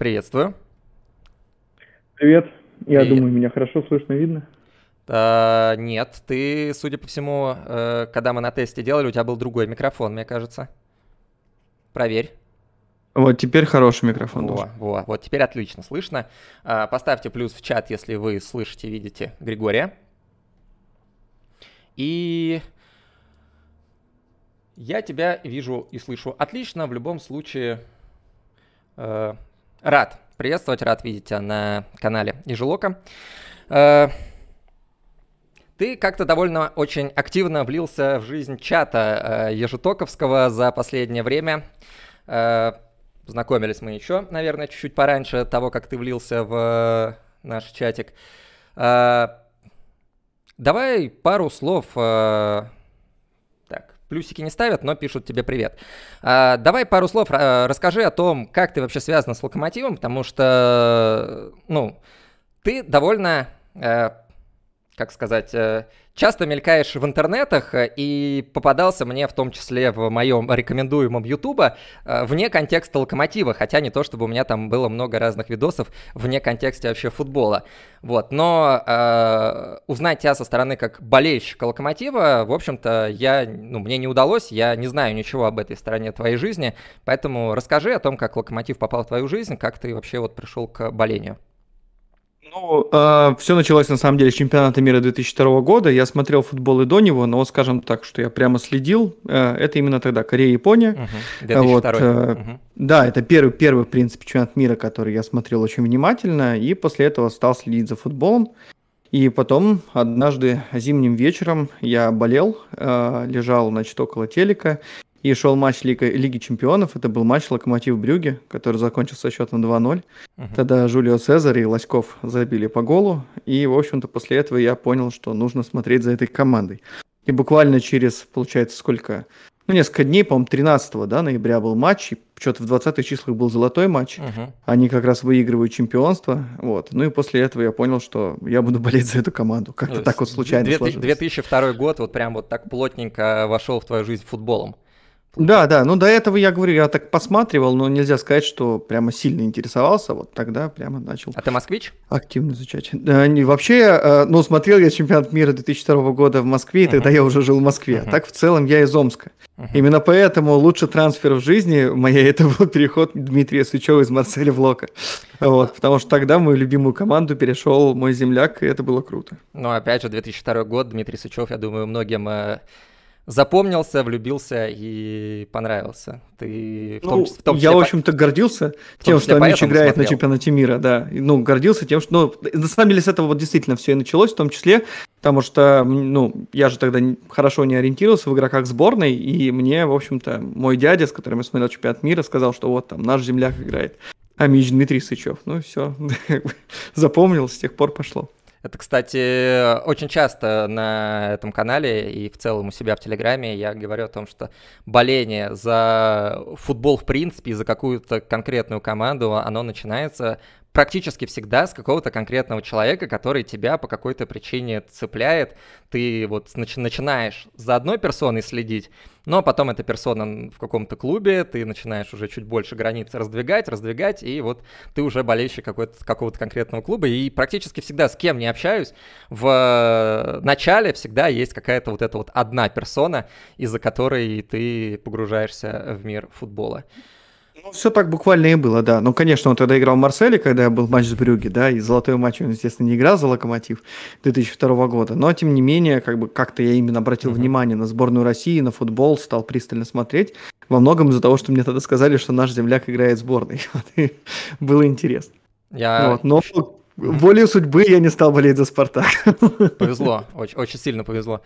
Приветствую. Привет. Я Привет. думаю, меня хорошо слышно, видно. А, нет, ты, судя по всему, э, когда мы на тесте делали, у тебя был другой микрофон, мне кажется. Проверь. Вот теперь хороший микрофон. Во, должен. во, вот теперь отлично слышно. А, поставьте плюс в чат, если вы слышите, видите Григория. И я тебя вижу и слышу отлично. В любом случае, э, Рад приветствовать, рад видеть тебя на канале Ижилока. Э, ты как-то довольно очень активно влился в жизнь чата э, Ежитоковского за последнее время. Э, Знакомились мы еще, наверное, чуть-чуть пораньше того, как ты влился в наш чатик. Давай пару слов плюсики не ставят, но пишут тебе привет. А, давай пару слов а, расскажи о том, как ты вообще связан с локомотивом, потому что, ну, ты довольно э, как сказать, э, часто мелькаешь в интернетах, э, и попадался мне в том числе в моем рекомендуемом Ютуба э, вне контекста локомотива, хотя не то, чтобы у меня там было много разных видосов вне контекста вообще футбола. Вот, но э, узнать тебя со стороны как болельщика локомотива, в общем-то, я, ну, мне не удалось, я не знаю ничего об этой стороне твоей жизни, поэтому расскажи о том, как локомотив попал в твою жизнь, как ты вообще вот пришел к болению. Ну, э, а, все началось на самом деле с чемпионата мира 2002 года. Я смотрел футбол и до него, но, скажем так, что я прямо следил. Э, это именно тогда Корея и Япония. Угу. 2002. Вот, э, угу. Да, это первый, первый, в принципе, чемпионат мира, который я смотрел очень внимательно, и после этого стал следить за футболом. И потом однажды зимним вечером я болел, э, лежал, значит, около телека, и шел матч Лига, Лиги Чемпионов. Это был матч Локомотив Брюге, который закончился счетом 2-0. Угу. Тогда Жулио Цезарь и Лоськов забили по голу. И, в общем-то, после этого я понял, что нужно смотреть за этой командой. И буквально через, получается, сколько? Ну, несколько дней, по-моему, 13 да, ноября был матч, и что-то в 20-х числах был золотой матч. Uh-huh. Они как раз выигрывают чемпионство. Вот. Ну и после этого я понял, что я буду болеть за эту команду. Как-то ну, так вот случайно 2002 год вот прям вот так плотненько вошел в твою жизнь футболом. Да, да, ну до этого я говорю, я так посматривал, но нельзя сказать, что прямо сильно интересовался, вот тогда прямо начал. А ты москвич? Активно изучать. Да, не, вообще, э, ну смотрел я чемпионат мира 2002 года в Москве, и uh-huh. тогда я уже жил в Москве. Uh-huh. Так в целом я из Омска. Uh-huh. Именно поэтому лучший трансфер в жизни моей это был переход Дмитрия Сычева из Марселя в Лока. Вот, потому что тогда мою любимую команду перешел мой земляк, и это было круто. Ну, опять же, 2002 год, Дмитрий Сычев, я думаю, многим э, запомнился, влюбился и понравился. Ты в том, ну, в том числе, я, в общем-то, гордился в тем, что Амич играет смотрел. на чемпионате мира, да. Ну, гордился тем, что... Ну, на самом деле, с этого вот действительно все и началось, в том числе, потому что, ну, я же тогда хорошо не ориентировался в игроках сборной, и мне, в общем-то, мой дядя, с которым я смотрел чемпионат мира, сказал, что вот там наш земляк играет. Амич Дмитрий Сычев. Ну, все, запомнил, с тех пор пошло. Это, кстати, очень часто на этом канале и в целом у себя в Телеграме я говорю о том, что боление за футбол в принципе и за какую-то конкретную команду, оно начинается практически всегда с какого-то конкретного человека, который тебя по какой-то причине цепляет. Ты вот начинаешь за одной персоной следить, но потом эта персона в каком-то клубе, ты начинаешь уже чуть больше границ раздвигать, раздвигать, и вот ты уже болельщик какого-то конкретного клуба. И практически всегда, с кем не общаюсь, в э, начале всегда есть какая-то вот эта вот одна персона, из-за которой ты погружаешься в мир футбола. Ну, все так буквально и было, да. Ну, конечно, он тогда играл в Марселе, когда был матч с Брюги, да, и золотой матч он, естественно, не играл за Локомотив 2002 года. Но, тем не менее, как бы как-то я именно обратил uh-huh. внимание на сборную России, на футбол, стал пристально смотреть. Во многом из-за того, что мне тогда сказали, что наш земляк играет в сборной. было интересно. Я... Вот, но волею судьбы я не стал болеть за «Спартак». Повезло, очень, очень сильно повезло.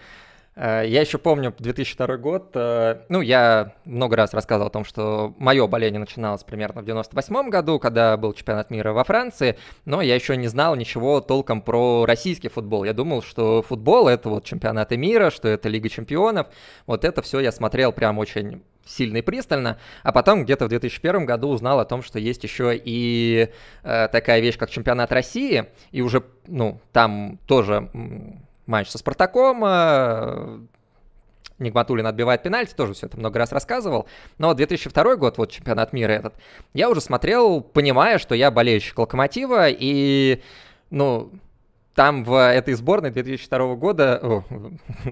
Э, я еще помню 2002 год, э, ну, я много раз рассказывал о том, что мое боление начиналось примерно в 98 году, когда был чемпионат мира во Франции, но я еще не знал ничего толком про российский футбол. Я думал, что футбол — это вот чемпионаты мира, что это Лига чемпионов, вот это все я смотрел прям очень сильно и пристально, а потом где-то в 2001 году узнал о том, что есть еще и э, такая вещь, как чемпионат России, и уже, ну, там тоже матч со Спартаком, э, Нигматулин отбивает пенальти, тоже все это много раз рассказывал. Но 2002 год, вот чемпионат мира этот, я уже смотрел, понимая, что я болельщик Локомотива, и, ну, там в этой сборной 2002 года, о,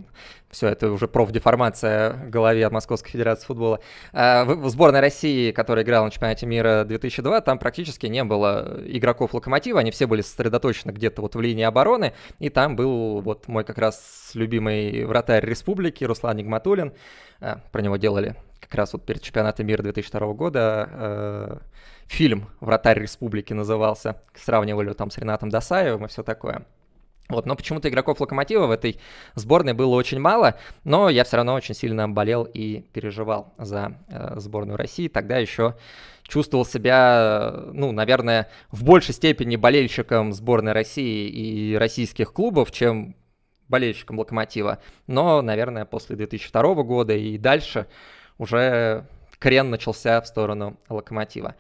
все, это уже профдеформация в голове от Московской Федерации футбола, э, в сборной России, которая играла на чемпионате мира 2002, там практически не было игроков Локомотива, они все были сосредоточены где-то вот в линии обороны, и там был вот мой как раз любимый вратарь республики Руслан Нигматуллин, э, про него делали как раз вот перед чемпионатом мира 2002 года э, фильм «Вратарь республики» назывался, сравнивали там с Ренатом Досаевым и все такое. Вот, но почему-то игроков Локомотива в этой сборной было очень мало, но я все равно очень сильно болел и переживал за э, сборную России. Тогда еще чувствовал себя, ну, наверное, в большей степени болельщиком сборной России и российских клубов, чем болельщиком Локомотива. Но, наверное, после 2002 года и дальше уже крен начался в сторону Локомотива.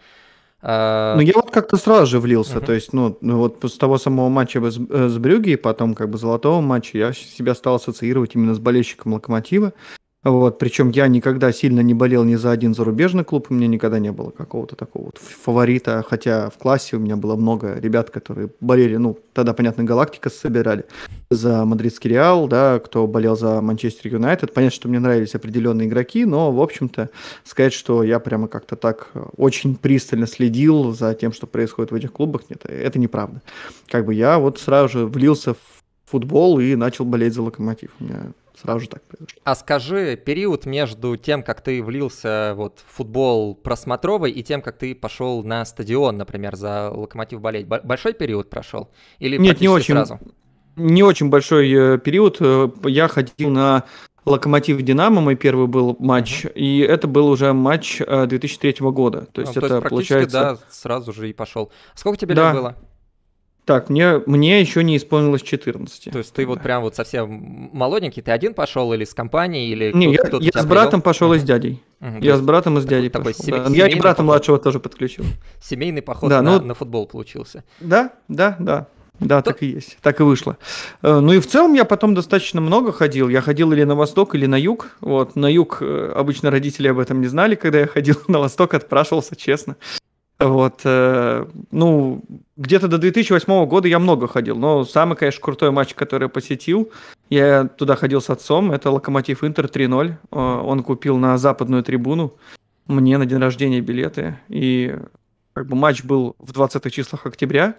А, ну, я вот как-то сразу же влился. Угу. То есть, ну, ну вот с того самого матча с, э, с Брюги, потом как бы золотого матча, я себя стал ассоциировать именно с болельщиком Локомотива. Вот, причем я никогда сильно не болел ни за один зарубежный клуб, у меня никогда не было какого-то такого вот фаворита, хотя в классе у меня было много ребят, которые болели, ну, тогда, понятно, Галактика собирали за Мадридский Реал, да, кто болел за Манчестер Юнайтед. Понятно, что мне нравились определенные игроки, но, в общем-то, сказать, что я прямо как-то так очень пристально следил за тем, что происходит в этих клубах, нет, это неправда. Как бы я вот сразу же влился в футбол и начал болеть за локомотив. У меня сразу же так произошло. А скажи, период между тем, как ты влился вот, в футбол просмотровый и тем, как ты пошел на стадион, например, за локомотив болеть, большой период прошел? Или Нет, не очень. Сразу? Не очень большой э, период. Э, я ходил на Локомотив Динамо мой первый был матч, угу. и это был уже матч 2003 э, года. То ну, есть ну, это то есть получается. Да, сразу же и пошел. Сколько тебе да. лет было? Так, мне, мне еще не исполнилось 14. То есть ты вот прям вот совсем молоденький, ты один пошел или с компанией, или Не, кто, я, кто я с братом привел? пошел и с дядей. Угу, я с братом и с дядей такой пошел. Семей, да. Я и брата поход. младшего тоже подключил. Семейный поход да, на, ну, на футбол получился. Да, да, да. Да, То... так и есть, так и вышло. Э, ну и в целом я потом достаточно много ходил. Я ходил или на восток, или на юг. Вот, на юг э, обычно родители об этом не знали, когда я ходил на восток, отпрашивался, честно. Вот, э, ну, где-то до 2008 года я много ходил, но самый, конечно, крутой матч, который я посетил, я туда ходил с отцом, это Локомотив Интер 3-0, э, он купил на западную трибуну мне на день рождения билеты, и как бы матч был в 20 числах октября,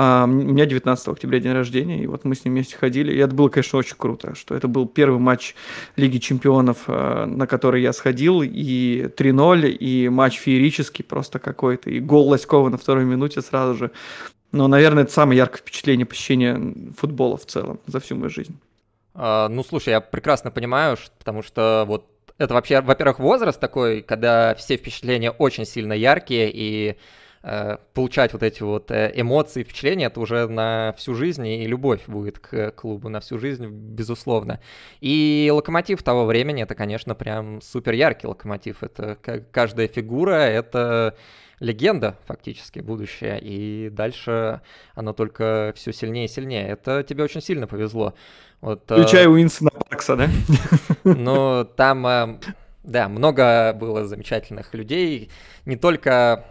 а, у меня 19 октября день рождения, и вот мы с ним вместе ходили. И это было, конечно, очень круто, что это был первый матч Лиги Чемпионов, а, на который я сходил, и 3-0, и матч феерический просто какой-то, и гол Лоськова на второй минуте сразу же. Но, наверное, это самое яркое впечатление посещения футбола в целом за всю мою жизнь. А, ну, слушай, я прекрасно понимаю, потому что вот это вообще, во-первых, возраст такой, когда все впечатления очень сильно яркие, и Э, получать вот эти вот э, эмоции, впечатления, это уже на всю жизнь, и любовь будет к клубу на всю жизнь, безусловно. И локомотив того времени, это, конечно, прям супер яркий локомотив. Это каждая фигура, это легенда фактически будущее, и дальше она только все сильнее и сильнее. Это тебе очень сильно повезло. Вот, Включая э... Уинсона Паркса, да? Ну, там, э, да, много было замечательных людей, не только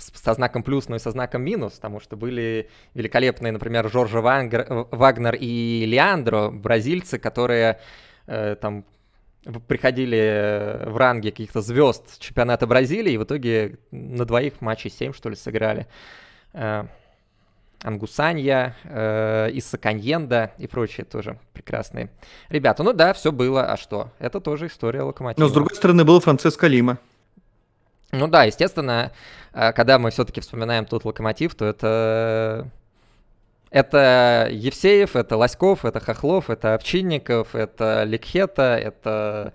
со знаком плюс, но и со знаком минус, потому что были великолепные, например, Жоржа Вангер, Вагнер и Леандро, бразильцы, которые э, там приходили э, в ранге каких-то звезд чемпионата Бразилии, и в итоге на двоих матчей 7, что ли, сыграли. Э, Ангусанья, э, Исса и прочие тоже прекрасные ребята. Ну да, все было, а что? Это тоже история локомотива. Но с другой стороны был Франциско Лима. Ну да, естественно, э, когда мы все-таки вспоминаем тут локомотив, то это это Евсеев, это Лоськов, это Хохлов, это Овчинников, это Ликхета, это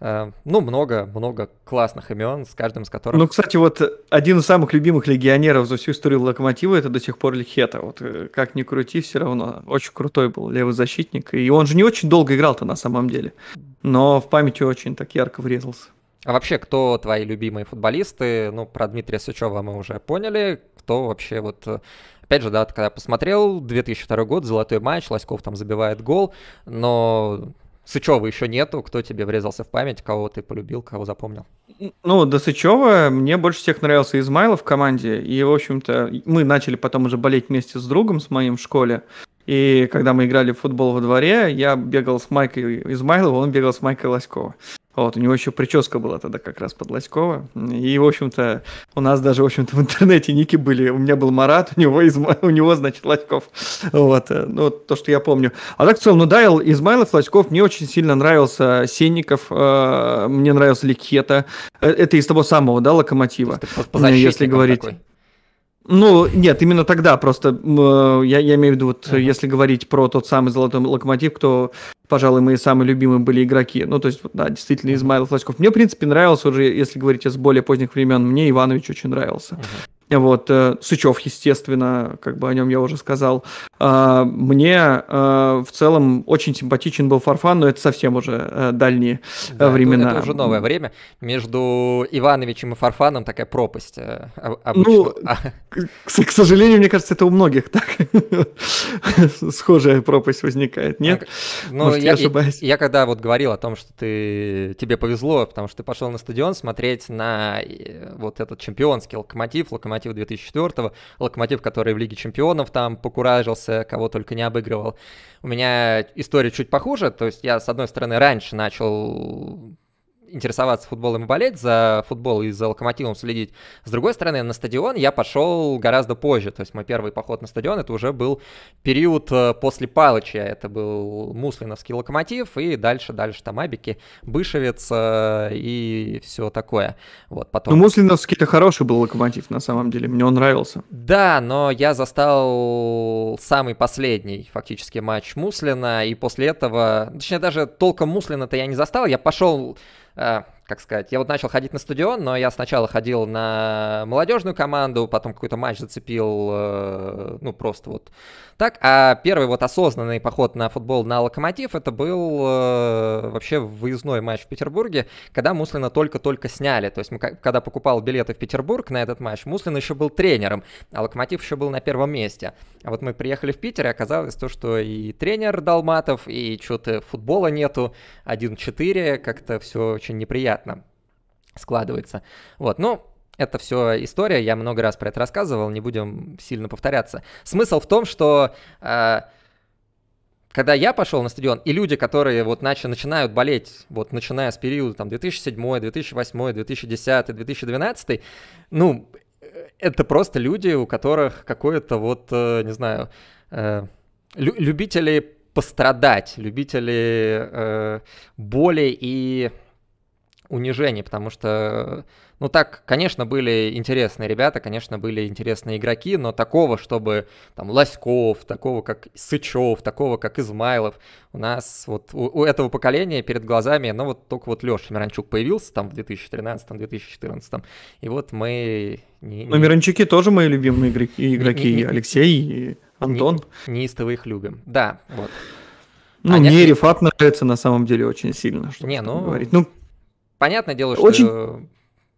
э, ну, много-много классных имен, с каждым из которых... Ну, кстати, вот один из самых любимых легионеров за всю историю Локомотива это до сих пор Лихета. Вот э, как ни крути, все равно. Очень крутой был левый защитник. И он же не очень долго играл-то на самом деле. Но в памяти очень так ярко врезался. А вообще, кто твои любимые футболисты? Ну, про Дмитрия Сычева мы уже поняли. Кто вообще вот... Э, опять же, да, когда посмотрел, 2002 год, золотой матч, Лоськов там забивает гол, но Сычева еще нету. Кто тебе врезался в память, кого ты полюбил, кого запомнил? Ну, до Сычева мне больше всех нравился Измайлов в команде. И, в общем-то, мы начали потом уже болеть вместе с другом, с моим в школе. И когда мы играли в футбол во дворе, я бегал с Майкой Измайлова, он бегал с Майкой Лоськовым. Вот, у него еще прическа была тогда как раз под Лоськова. И, в общем-то, у нас даже, в общем-то, в интернете ники были. У меня был Марат, у него, Изма... у него значит, Лоськов. Вот, э, ну, то, что я помню. А так, в целом, ну, да, Измайлов, Лоськов, мне очень сильно нравился Сенников, э, мне нравился Ликета. Э, это из того самого, да, Локомотива, ну, если говорить. Такой. Ну, нет, именно тогда просто, э, я, я имею в виду, вот, uh-huh. если говорить про тот самый «Золотой локомотив», то, пожалуй, мои самые любимые были игроки. Ну, то есть, да, действительно, Измайл Флачков. Мне, в принципе, нравился уже, если говорить с более поздних времен, мне Иванович очень нравился. Uh-huh. Вот, э, Сычев, естественно, как бы о нем я уже сказал. А, мне э, в целом очень симпатичен был Фарфан, но это совсем уже э, дальние да, времена. Это, уже новое время. Между Ивановичем и Фарфаном такая пропасть. Ну, обычно. Ну, к, к сожалению, мне кажется, это у многих так схожая пропасть возникает, нет? Ну, я, я ошибаюсь. Я, я когда вот говорил о том, что ты тебе повезло, потому что ты пошел на стадион смотреть на вот этот чемпионский локомотив, локомотив Локомотив 2004, Локомотив, который в Лиге Чемпионов там покуражился, кого только не обыгрывал. У меня история чуть похуже, то есть я, с одной стороны, раньше начал интересоваться футболом и болеть, за футбол и за локомотивом следить. С другой стороны, на стадион я пошел гораздо позже. То есть мой первый поход на стадион это уже был период э, после Палыча. Это был Муслиновский локомотив и дальше, дальше там Абики, Бышевец э, и все такое. Вот, потом... Ну, Муслиновский это хороший был локомотив, на самом деле. Мне он нравился. Да, но я застал самый последний фактически матч Муслина, и после этого, точнее даже толком Муслина-то я не застал, я пошел Э, как сказать, я вот начал ходить на стадион, но я сначала ходил на молодежную команду, потом какой-то матч зацепил, э, ну, просто вот так, а первый вот осознанный поход на футбол на Локомотив, это был э, вообще выездной матч в Петербурге, когда Муслина только-только сняли. То есть, мы, когда покупал билеты в Петербург на этот матч, Муслин еще был тренером, а Локомотив еще был на первом месте. А вот мы приехали в Питер, и оказалось то, что и тренер Долматов, и что-то футбола нету, 1-4, как-то все очень неприятно складывается. Вот, ну, это все история, я много раз про это рассказывал, не будем сильно повторяться. Смысл в том, что э, когда я пошел на стадион, и люди, которые вот начи, начинают болеть, вот начиная с периода там 2007, 2008, 2010, 2012, ну, э, это просто люди, у которых какое-то вот, э, не знаю, э, любители пострадать, любители боли и унижений, потому что ну так, конечно, были интересные ребята, конечно, были интересные игроки, но такого, чтобы там Лоськов, такого как Сычев, такого как Измайлов, у нас вот у, у этого поколения перед глазами, ну вот только вот Леша Миранчук появился там в 2013-2014, и вот мы... Не, не... Но Миранчуки тоже мои любимые игроки, игроки не, не, Алексей и Антон. Не, неистово их любим, да, вот. Ну, а мне Рифат нравится на самом деле очень сильно, что не, ну... говорить. Ну, Понятное дело, что очень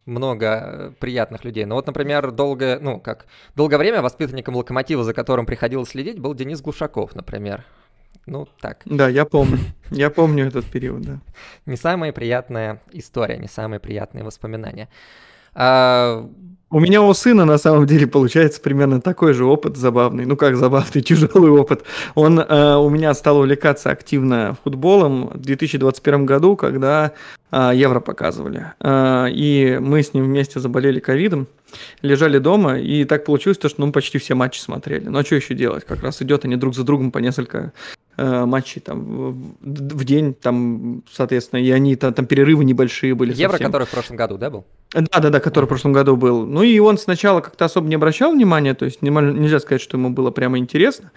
много э, приятных людей. Но ну вот, например, долго, ну как, долгое время воспитанником локомотива, за которым приходилось следить, был Денис Глушаков, например. Ну, так. Да, я помню. Я помню этот период, да. Не самая приятная история, не самые приятные воспоминания. А, у меня у сына на самом деле получается примерно такой же опыт забавный, ну как забавный, тяжелый опыт. Он э, у меня стал увлекаться активно футболом в 2021 году, когда э, Евро показывали. Э, и мы с ним вместе заболели ковидом, лежали дома, и так получилось, то, что ну, почти все матчи смотрели. Ну а что еще делать? Как раз идет они друг за другом по несколько э, матчей там в, день, там, соответственно, и они там, там перерывы небольшие были. Евро, совсем. который в прошлом году, да, был? Да, да, да, который в прошлом году был. Ну и он сначала как-то особо не обращал внимания, то есть нельзя сказать, что ему было прямо интересно.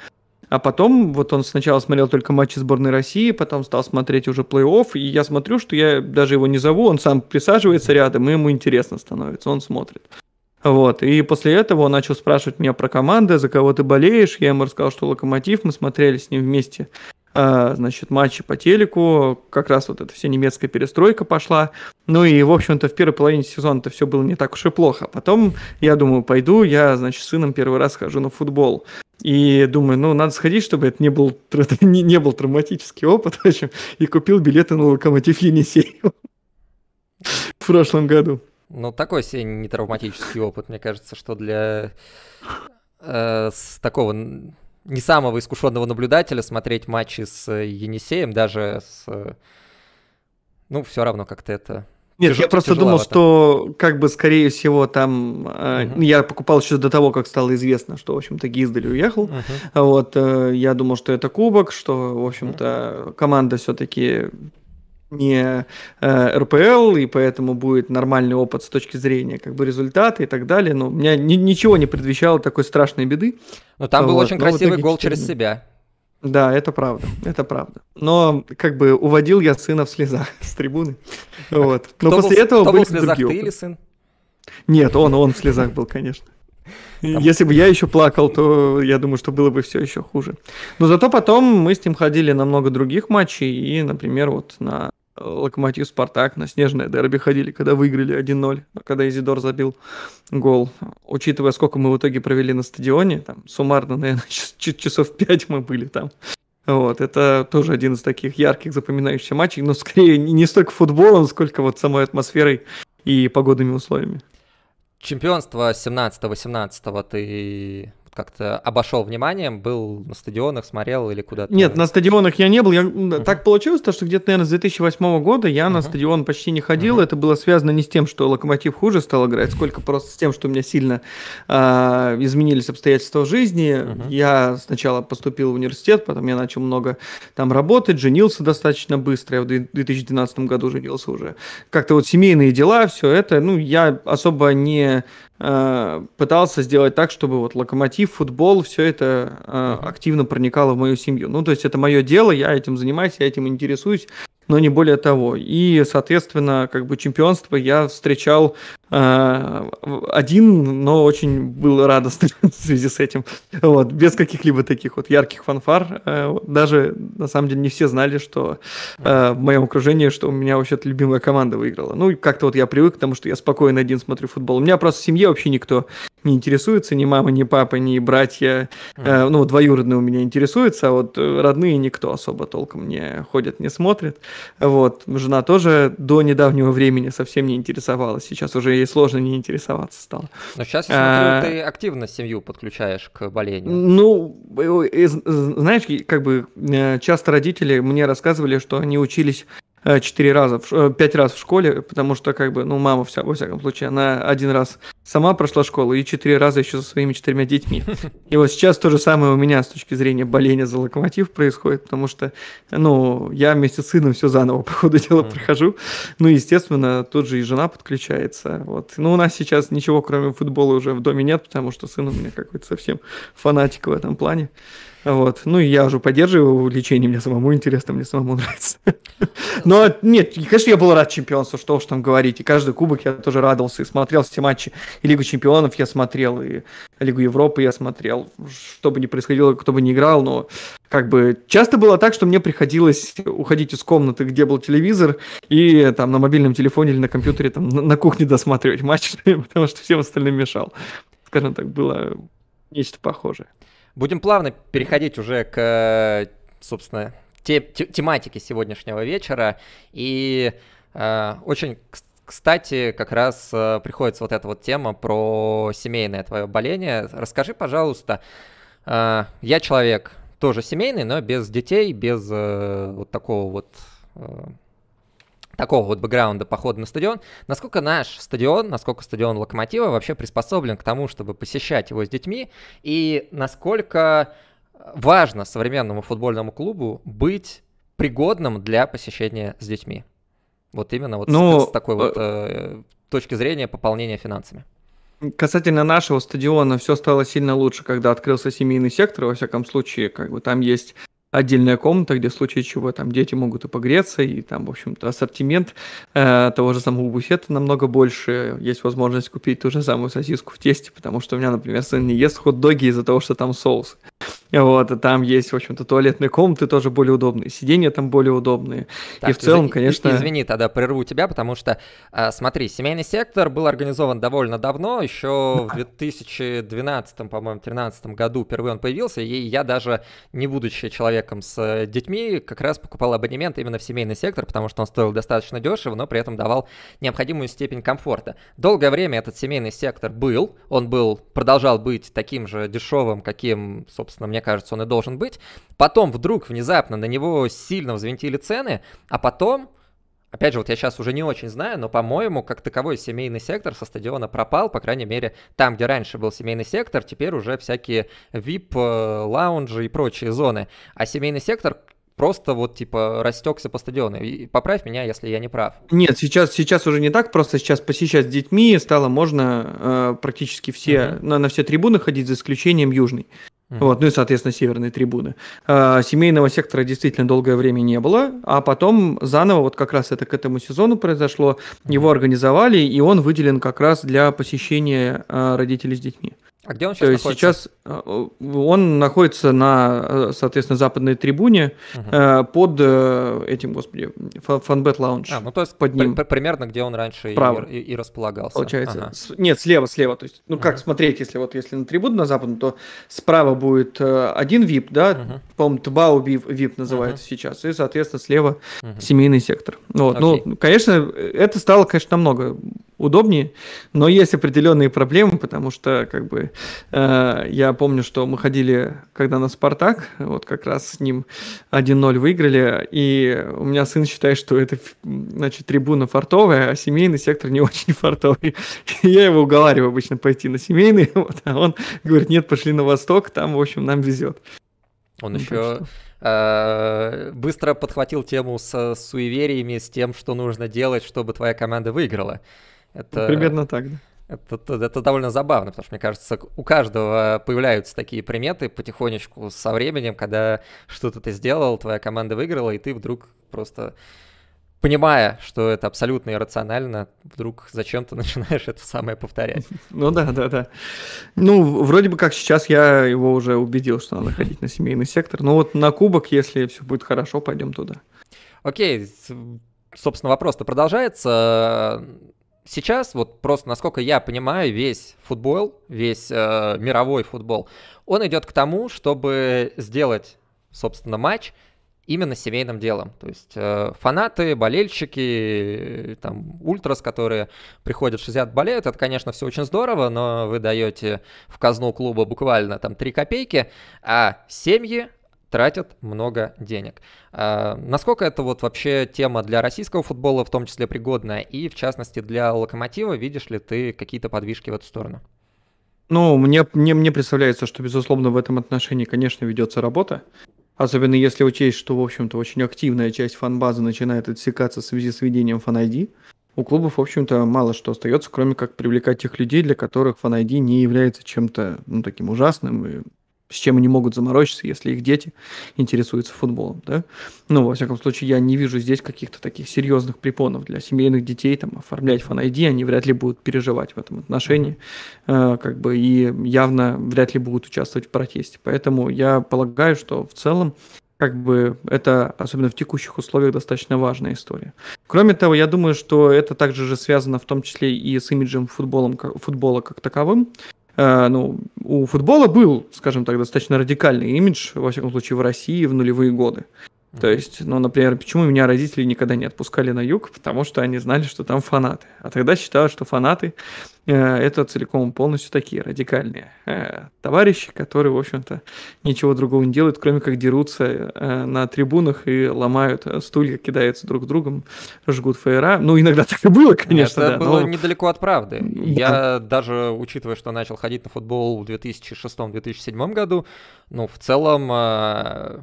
А потом, вот он сначала смотрел только матчи сборной России, потом стал смотреть уже плей-офф, и я смотрю, что я даже его не зову, он сам присаживается рядом, и ему интересно становится, он смотрит. Вот, и после этого он начал спрашивать меня про команды, за кого ты болеешь. Я ему рассказал, что Локомотив, мы смотрели с ним вместе, а, значит, матчи по телеку, как раз вот эта вся немецкая перестройка пошла. Ну и, в общем-то, в первой половине сезона это все было не так уж и плохо. Потом я думаю, пойду, я, значит, с сыном первый раз хожу на футбол. И думаю, ну, надо сходить, чтобы это не был, не, не был травматический опыт, в общем, и купил билеты на локомотив Енисей в прошлом году. Ну, такой себе не травматический опыт, мне кажется, что для э, с такого не самого искушенного наблюдателя смотреть матчи с э, Енисеем, даже с... Э, ну, все равно как-то это нет, Тяжел, я просто думал, что как бы скорее всего там э, я покупал еще до того, как стало известно, что в общем-то Гиздель уехал. Вот э, я думал, что это кубок, что в общем-то команда все-таки не э, РПЛ, и поэтому будет нормальный опыт с точки зрения как бы результата и так далее. Но у меня ни, ничего не предвещало такой страшной беды. Но там вот. был очень Но красивый гол через себя. Да, это правда, это правда. Но как бы уводил я сына в слезах с трибуны. Вот. Но кто после был, этого кто были был в слезах, ты опыты. или сын? Нет, он, он в слезах был, конечно. Там... Если бы я еще плакал, то я думаю, что было бы все еще хуже. Но зато потом мы с ним ходили на много других матчей, и, например, вот на Локомотив Спартак на снежное дерби ходили, когда выиграли 1-0, а когда Изидор забил гол. Учитывая, сколько мы в итоге провели на стадионе, там суммарно, наверное, часов 5 мы были там. Вот, это тоже один из таких ярких запоминающихся матчей, но скорее не столько футболом, сколько вот самой атмосферой и погодными условиями. Чемпионство 17-18 ты как-то обошел вниманием, был на стадионах, смотрел или куда-то? Нет, на стадионах я не был. Я... Uh-huh. Так получилось, то, что где-то, наверное, с 2008 года я uh-huh. на стадион почти не ходил. Uh-huh. Это было связано не с тем, что «Локомотив» хуже стал играть, сколько просто с тем, что у меня сильно э, изменились обстоятельства жизни. Uh-huh. Я сначала поступил в университет, потом я начал много там работать, женился достаточно быстро. Я в 2012 году женился уже. Как-то вот семейные дела, все это. Ну, я особо не Э, пытался сделать так, чтобы вот локомотив, футбол, все это э, активно проникало в мою семью. Ну, то есть это мое дело, я этим занимаюсь, я этим интересуюсь, но не более того. И, соответственно, как бы чемпионство я встречал а, один, но очень был радостный в связи с этим. Вот, без каких-либо таких вот ярких фанфар. Э, даже, на самом деле, не все знали, что э, в моем окружении, что у меня вообще-то любимая команда выиграла. Ну, как-то вот я привык к тому, что я спокойно один смотрю футбол. У меня просто в семье вообще никто не интересуется, ни мама, ни папа, ни братья. Э, ну, двоюродные у меня интересуются, а вот родные никто особо толком не ходит, не смотрит. Вот, жена тоже до недавнего времени совсем не интересовалась. Сейчас уже и сложно не интересоваться стало. Но сейчас, я смотрю, а, ты активно семью подключаешь к болению. Ну, знаешь, как бы э, часто родители мне рассказывали, что они учились Э, четыре раза, э, пять раз в школе, потому что, как бы, ну, мама, вся, во всяком случае, она один раз сама прошла школу и четыре раза еще со своими четырьмя детьми. И вот сейчас то же самое у меня с точки зрения боления за локомотив происходит, потому что, ну, я вместе с сыном все заново, по ходу дела, прохожу. Ну, естественно, тут же и жена подключается. Вот. Ну, у нас сейчас ничего, кроме футбола, уже в доме нет, потому что сын у меня какой-то совсем фанатик в этом плане. Вот. Ну, я уже поддерживаю его увлечение, мне самому интересно, мне самому нравится. Но нет, конечно, я был рад чемпионству, что уж там говорить. И каждый кубок я тоже радовался и смотрел все матчи. И Лигу чемпионов я смотрел, и Лигу Европы я смотрел. Что бы ни происходило, кто бы ни играл, но как бы часто было так, что мне приходилось уходить из комнаты, где был телевизор, и там на мобильном телефоне или на компьютере там на кухне досматривать матч, потому что всем остальным мешал. Скажем так, было нечто похожее. Будем плавно переходить уже к, э, собственно, те, те, тематике сегодняшнего вечера. И э, очень, кстати, как раз э, приходится вот эта вот тема про семейное твое боление. Расскажи, пожалуйста, э, я человек тоже семейный, но без детей, без э, вот такого вот э, такого вот бэкграунда похода на стадион, насколько наш стадион, насколько стадион Локомотива вообще приспособлен к тому, чтобы посещать его с детьми, и насколько э, важно современному футбольному клубу быть пригодным для посещения с детьми. Вот именно вот ну, с, с такой вот э, э, точки зрения пополнения финансами. Касательно нашего стадиона, все стало сильно лучше, когда открылся семейный сектор, во всяком случае, как бы там есть отдельная комната, где в случае чего там дети могут и погреться, и там, в общем-то, ассортимент э, того же самого буфета намного больше. Есть возможность купить ту же самую сосиску в тесте, потому что у меня, например, сын не ест хот-доги из-за того, что там соус. Вот, и а там есть, в общем-то, туалетные комнаты тоже более удобные, сиденья там более удобные. Так, и в целом, из- конечно... Извини, тогда прерву тебя, потому что, э, смотри, семейный сектор был организован довольно давно, еще да. в 2012, по-моему, 2013 году впервые он появился, и я даже, не будучи человеком с э, детьми, как раз покупал абонемент именно в семейный сектор, потому что он стоил достаточно дешево, но при этом давал необходимую степень комфорта. Долгое время этот семейный сектор был, он был, продолжал быть таким же дешевым, каким, собственно, мне кажется, он и должен быть. Потом вдруг внезапно на него сильно взвинтили цены, а потом... Опять же, вот я сейчас уже не очень знаю, но, по-моему, как таковой семейный сектор со стадиона пропал, по крайней мере, там, где раньше был семейный сектор, теперь уже всякие VIP, э, лаунжи и прочие зоны. А семейный сектор, просто вот типа растекся по стадиону. И поправь меня, если я не прав. Нет, сейчас, сейчас уже не так, просто сейчас посещать с детьми стало можно э, практически все, угу. на, на все трибуны ходить, за исключением Южной. Mm-hmm. Вот, ну и, соответственно, северные трибуны. Э, семейного сектора действительно долгое время не было, а потом заново, вот как раз это к этому сезону произошло, mm-hmm. его организовали, и он выделен как раз для посещения э, родителей с детьми. А где он сейчас То есть Сейчас он находится на, э, соответственно, западной трибуне угу. под э, этим, господи, фанбет лаунж. А, ну то есть под ним. примерно где он раньше Право. И, и, располагался. Получается. Ага. С, нет, слева, слева. То есть, ну угу. как смотреть, если вот если на трибуну на западную, то справа будет один VIP, да, угу. по-моему, Тбау VIP называется угу. сейчас, и, соответственно, слева угу. семейный сектор. Вот. Ну, конечно, это стало, конечно, намного удобнее, но есть определенные проблемы, потому что как бы э, я помню, что мы ходили, когда на Спартак, вот как раз с ним 1-0 выиграли, и у меня сын считает, что это значит трибуна фартовая, а семейный сектор не очень фартовый. я его уговариваю обычно пойти на семейный, вот, а он говорит, нет, пошли на восток, там, в общем, нам везет. Он ну, еще э, быстро подхватил тему с суевериями, с тем, что нужно делать, чтобы твоя команда выиграла. Это... Примерно так, да. Это, это довольно забавно, потому что, мне кажется, у каждого появляются такие приметы потихонечку со временем, когда что-то ты сделал, твоя команда выиграла, и ты вдруг просто, понимая, что это абсолютно иррационально, вдруг зачем-то начинаешь это самое повторять. Ну да, да, да. Ну, вроде бы как сейчас я его уже убедил, что надо ходить на семейный сектор, но вот на кубок, если все будет хорошо, пойдем туда. Окей, собственно, вопрос-то продолжается сейчас, вот просто насколько я понимаю, весь футбол, весь э, мировой футбол, он идет к тому, чтобы сделать, собственно, матч именно семейным делом. То есть э, фанаты, болельщики, э, там, ультрас, которые приходят, шизят, болеют, это, конечно, все очень здорово, но вы даете в казну клуба буквально там 3 копейки, а семьи, тратят много денег. А, насколько это вот вообще тема для российского футбола, в том числе пригодная, и в частности для Локомотива, видишь ли ты какие-то подвижки в эту сторону? Ну, мне, мне, мне представляется, что, безусловно, в этом отношении, конечно, ведется работа. Особенно если учесть, что, в общем-то, очень активная часть фанбазы начинает отсекаться в связи с введением фан у клубов, в общем-то, мало что остается, кроме как привлекать тех людей, для которых фан не является чем-то ну, таким ужасным и с чем они могут заморочиться, если их дети интересуются футболом, да? Ну, во всяком случае, я не вижу здесь каких-то таких серьезных препонов для семейных детей, там, оформлять фан-ID, они вряд ли будут переживать в этом отношении, э, как бы, и явно вряд ли будут участвовать в протесте. Поэтому я полагаю, что в целом как бы это, особенно в текущих условиях, достаточно важная история. Кроме того, я думаю, что это также же связано в том числе и с имиджем футболом, футбола как таковым. Э, ну, у футбола был, скажем так, достаточно радикальный имидж, во всяком случае, в России в нулевые годы. То есть, ну, например, почему меня родители никогда не отпускали на юг? Потому что они знали, что там фанаты. А тогда считалось, что фанаты э, это целиком полностью такие радикальные э, товарищи, которые, в общем-то, ничего другого не делают, кроме как дерутся э, на трибунах и ломают стулья, кидаются друг с другом, жгут фейера. Ну, иногда так и было, конечно. Это да, было но... недалеко от правды. Да. Я даже, учитывая, что начал ходить на футбол в 2006-2007 году, ну, в целом... Э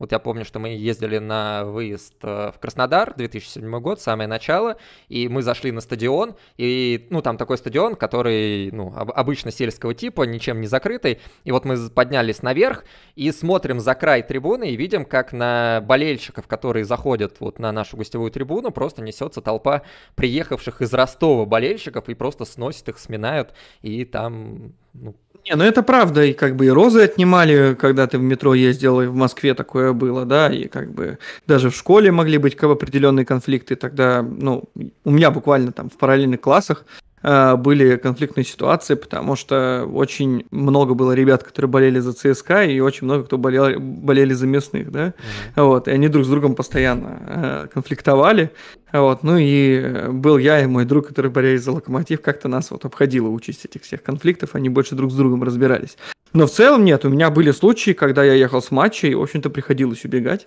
вот я помню, что мы ездили на выезд э, в Краснодар, 2007 год, самое начало, и мы зашли на стадион, и, ну, там такой стадион, который, ну, обычно сельского типа, ничем не закрытый, и вот мы поднялись наверх и смотрим за край трибуны и видим, как на болельщиков, которые заходят вот на нашу гостевую трибуну, просто несется толпа приехавших из Ростова болельщиков и просто сносит их, сминают, и там ну, не, ну это правда, и как бы и розы отнимали, когда ты в метро ездил, и в Москве такое было, да, и как бы даже в школе могли быть как бы, определенные конфликты, тогда, ну, у меня буквально там в параллельных классах а, были конфликтные ситуации, потому что очень много было ребят, которые болели за ЦСКА, и очень много кто болел, болели за местных, да, mm-hmm. вот, и они друг с другом постоянно э, конфликтовали, вот, ну и э, был я и мой друг, который боролись за локомотив, как-то нас вот обходило участь этих всех конфликтов, они больше друг с другом разбирались. Но в целом нет, у меня были случаи, когда я ехал с матча и, в общем-то, приходилось убегать.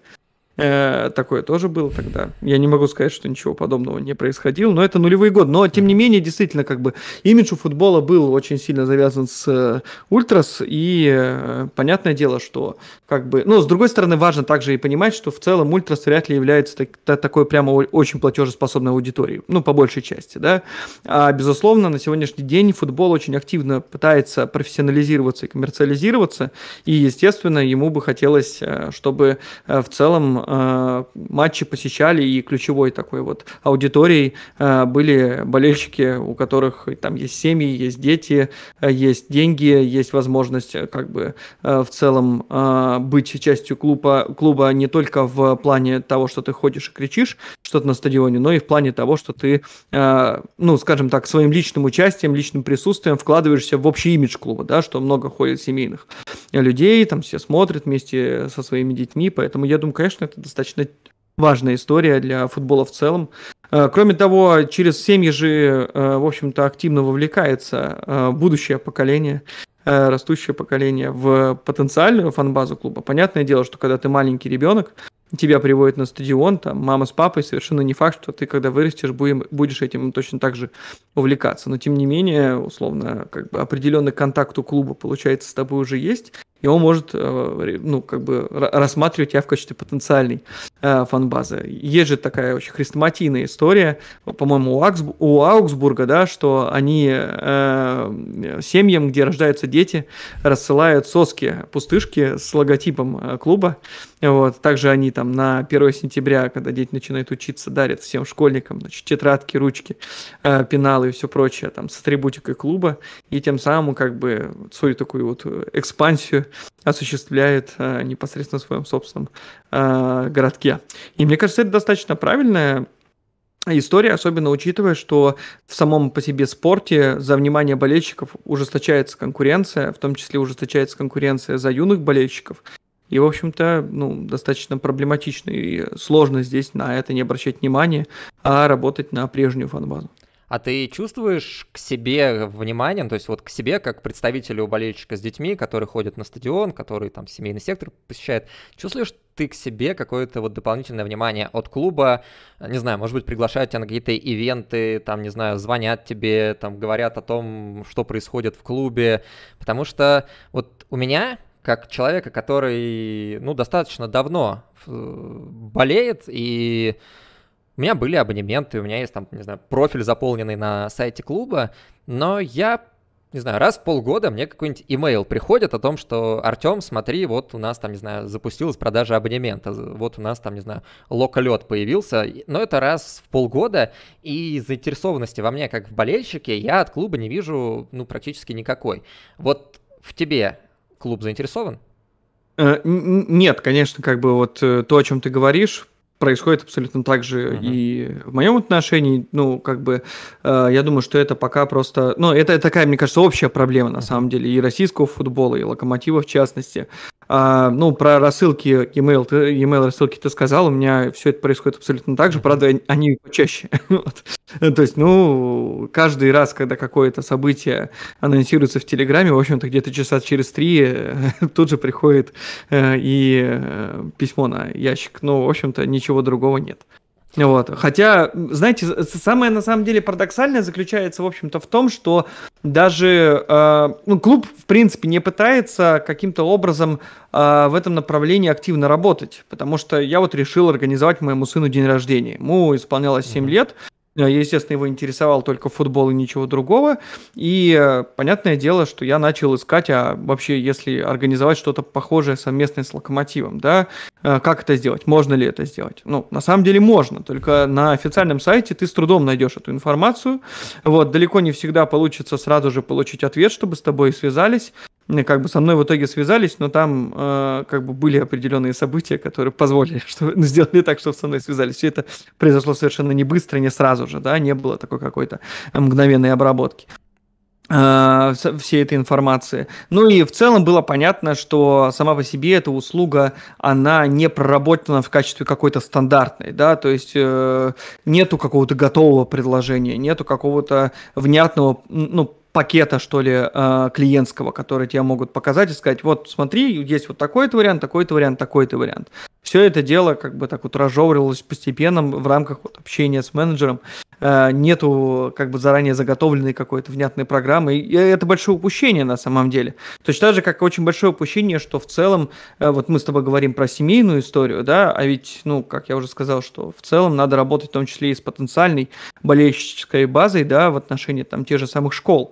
Э, такое тоже было тогда. Я не могу сказать, что ничего подобного не происходило, но это нулевые годы. Но, тем не менее, действительно, как бы имидж у футбола был очень сильно завязан с э, Ультрас, и э, понятное дело, что как бы... Ну, с другой стороны, важно также и понимать, что в целом Ультрас вряд ли является такой прямо очень платежеспособной аудиторией, ну, по большей части, да. А, безусловно, на сегодняшний день футбол очень активно пытается профессионализироваться и коммерциализироваться, и, естественно, ему бы хотелось, чтобы в целом э, матчи посещали, и ключевой такой вот аудиторией э, были болельщики, у которых там есть семьи, есть дети, э, есть деньги, есть возможность э, как бы э, в целом э, быть частью клуба, клуба не только в плане того, что ты ходишь и кричишь что-то на стадионе, но и в плане того, что ты, э, ну, скажем так, своим личным участием, личным присутствием вкладываешься в общий имидж клуба, да, что много ходит семейных людей, там все смотрят вместе со своими детьми, поэтому я думаю, конечно, это это достаточно важная история для футбола в целом. Э, кроме того, через семьи же, э, в общем-то, активно вовлекается э, будущее поколение, растущее поколение в потенциальную фанбазу клуба. Понятное дело, что когда ты маленький ребенок, тебя приводят на стадион, там мама с папой, совершенно не факт, что ты, когда вырастешь, будешь этим точно так же увлекаться. Но, тем не менее, условно, как бы определенный контакт у клуба, получается, с тобой уже есть и он может, э, ну, как бы рассматривать тебя в качестве потенциальной э, фанбазы. Есть же такая очень хрестоматийная история, по-моему, у, Ауксбург, у Аугсбурга, да, что они э, семьям, где рождаются дети, рассылают соски, пустышки с логотипом э, клуба. Вот. Также они там на 1 сентября, когда дети начинают учиться, дарят всем школьникам значит, тетрадки, ручки, э, пеналы и все прочее там, с атрибутикой клуба. И тем самым как бы свою такую вот экспансию осуществляет э, непосредственно в своем собственном э, городке. И мне кажется, это достаточно правильная история, особенно учитывая, что в самом по себе спорте за внимание болельщиков ужесточается конкуренция, в том числе ужесточается конкуренция за юных болельщиков. И, в общем-то, ну, достаточно проблематично и сложно здесь на это не обращать внимания, а работать на прежнюю фанбазу. А ты чувствуешь к себе внимание, ну, то есть вот к себе, как представителю болельщика с детьми, который ходит на стадион, который там семейный сектор посещает, чувствуешь ты к себе какое-то вот дополнительное внимание от клуба, не знаю, может быть, приглашают тебя на какие-то ивенты, там, не знаю, звонят тебе, там, говорят о том, что происходит в клубе, потому что вот у меня как человека, который, ну, достаточно давно э, болеет и у меня были абонементы, у меня есть там, не знаю, профиль заполненный на сайте клуба, но я не знаю, раз в полгода мне какой-нибудь имейл приходит о том, что Артем, смотри, вот у нас там, не знаю, запустилась продажа абонемента, вот у нас там, не знаю, локолет появился, но это раз в полгода, и заинтересованности во мне как в болельщике я от клуба не вижу, ну, практически никакой. Вот в тебе клуб заинтересован? Э, нет, конечно, как бы вот э, то, о чем ты говоришь, происходит абсолютно так же угу. и в моем отношении. Ну, как бы, э, я думаю, что это пока просто... Ну, это такая, мне кажется, общая проблема, на самом деле, и российского футбола, и локомотива в частности. А, ну, про рассылки, e-mail, ты, e-mail рассылки ты сказал, у меня все это происходит абсолютно так же, правда, они чаще. вот. То есть, ну, каждый раз, когда какое-то событие анонсируется в Телеграме, в общем-то, где-то часа через три тут же приходит э, и э, письмо на ящик. Ну, в общем-то, ничего другого нет. Вот. Хотя, знаете, самое на самом деле парадоксальное заключается, в общем-то, в том, что даже э, ну, клуб, в принципе, не пытается каким-то образом э, в этом направлении активно работать. Потому что я вот решил организовать моему сыну день рождения. Ему исполнялось 7 лет. Э, естественно, его интересовал только футбол и ничего другого. И э, понятное дело, что я начал искать, а вообще, если организовать что-то похожее совместное с локомотивом, да, э, как это сделать, можно ли это сделать? Ну, на самом деле можно, только на официальном сайте ты с трудом найдешь эту информацию. Вот, далеко не всегда получится сразу же получить ответ, чтобы с тобой связались как бы со мной в итоге связались, но там э, как бы были определенные события, которые позволили, что ну, сделали так, что со мной связались. Все это произошло совершенно не быстро, не сразу же, да, не было такой какой-то мгновенной обработки э, всей этой информации. Ну и в целом было понятно, что сама по себе эта услуга, она не проработана в качестве какой-то стандартной, да, то есть э, нету какого-то готового предложения, нету какого-то внятного, ну, пакета, что ли, э, клиентского, который тебе могут показать и сказать, вот смотри, есть вот такой-то вариант, такой-то вариант, такой-то вариант. Все это дело как бы так вот разжевывалось постепенно в рамках вот общения с менеджером. Э, нету как бы заранее заготовленной какой-то внятной программы. И э, это большое упущение на самом деле. Точно так же, как очень большое упущение, что в целом, вот мы с тобой говорим про семейную историю, да, а ведь, ну, как я уже сказал, что в целом надо работать в том числе и с потенциальной болельщической базой, да, в отношении там тех же самых школ.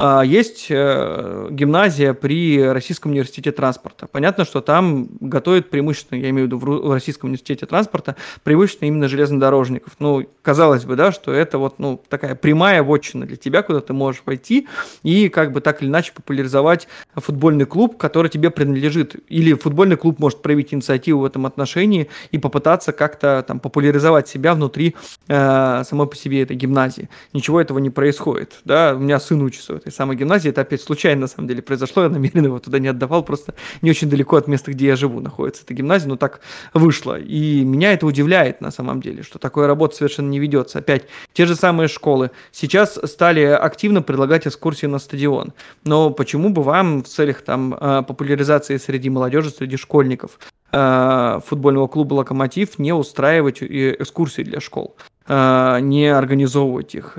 А, есть э, гимназия при Российском университете транспорта. Понятно, что там готовят преимущественно, я имею в виду в Российском университете транспорта, преимущественно именно железнодорожников. Ну, казалось бы, да, что это вот ну, такая прямая вотчина для тебя, куда ты можешь войти и как бы так или иначе популяризовать футбольный клуб, который тебе принадлежит. Или футбольный клуб может проявить инициативу в этом отношении и попытаться как-то там популяризовать себя внутри э, самой по себе этой гимназии. Ничего этого не происходит. Да? У меня сын учится в этой этой самой гимназии. Это опять случайно, на самом деле, произошло. Я намеренно его туда не отдавал, просто не очень далеко от места, где я живу, находится эта гимназия, но так вышло. И меня это удивляет, на самом деле, что такой работа совершенно не ведется. Опять, те же самые школы сейчас стали активно предлагать экскурсии на стадион. Но почему бы вам в целях там э, популяризации среди молодежи, среди школьников, э, футбольного клуба «Локомотив» не устраивать э, экскурсии для школ, не организовывать их,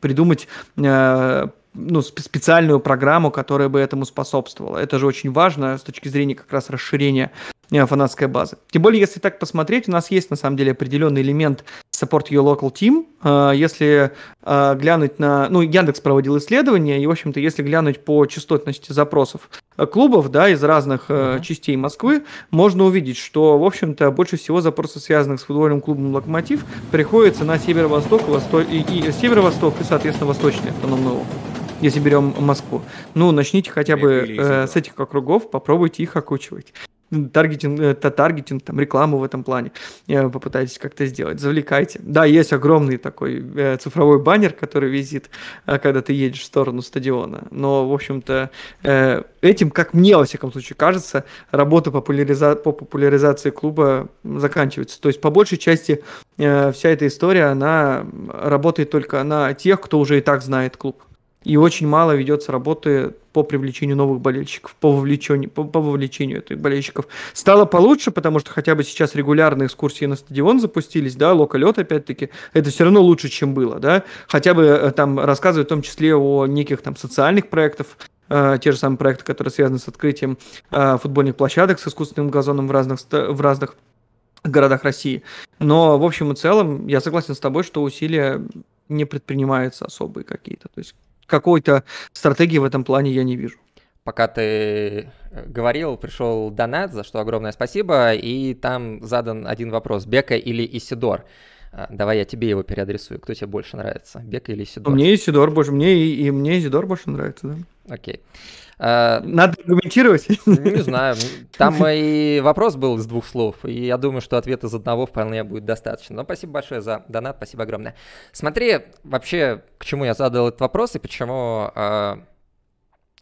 придумать ну, специальную программу, которая бы этому способствовала. Это же очень важно с точки зрения как раз расширения э, фанатской базы. Тем более, если так посмотреть, у нас есть на самом деле определенный элемент support your local team. Э, если э, глянуть на... Ну, Яндекс проводил исследование, и, в общем-то, если глянуть по частотности запросов клубов, да, из разных uh-huh. частей Москвы, можно увидеть, что, в общем-то, больше всего запросов, связанных с футбольным клубом «Локомотив», приходится на северо-восток и, и, и, северо-восток и, соответственно, восточный автономный округ если берем Москву. Ну, начните хотя бы э, с этих округов, попробуйте их окучивать. Таргетинг, это таргетинг, там, рекламу в этом плане э, попытайтесь как-то сделать, завлекайте. Да, есть огромный такой э, цифровой баннер, который визит, э, когда ты едешь в сторону стадиона, но, в общем-то, э, этим, как мне, во всяком случае, кажется, работа популяриза... по популяризации клуба заканчивается. То есть, по большей части, э, вся эта история, она работает только на тех, кто уже и так знает клуб. И очень мало ведется работы по привлечению новых болельщиков, по вовлечению, по, по вовлечению этих болельщиков. Стало получше, потому что хотя бы сейчас регулярные экскурсии на стадион запустились, да, локолет опять-таки, это все равно лучше, чем было, да. Хотя бы э, там рассказывают в том числе о неких там социальных проектах, э, те же самые проекты, которые связаны с открытием э, футбольных площадок с искусственным газоном в разных, в разных городах России. Но в общем и целом я согласен с тобой, что усилия не предпринимаются особые какие-то. То есть какой-то стратегии в этом плане я не вижу. Пока ты э, говорил, пришел донат, за что огромное спасибо, и там задан один вопрос, Бека или Исидор. А, давай я тебе его переадресую. Кто тебе больше нравится, Бека или Сидор? Мне Сидор больше, мне и, и мне Сидор больше нравится, да. Окей. Okay. Э, Надо аргументировать? Ну, не знаю. Там и вопрос был из двух слов, и я думаю, что ответа из одного вполне будет достаточно. Но спасибо большое за донат, спасибо огромное. Смотри, вообще, к чему я задал этот вопрос и почему... Э,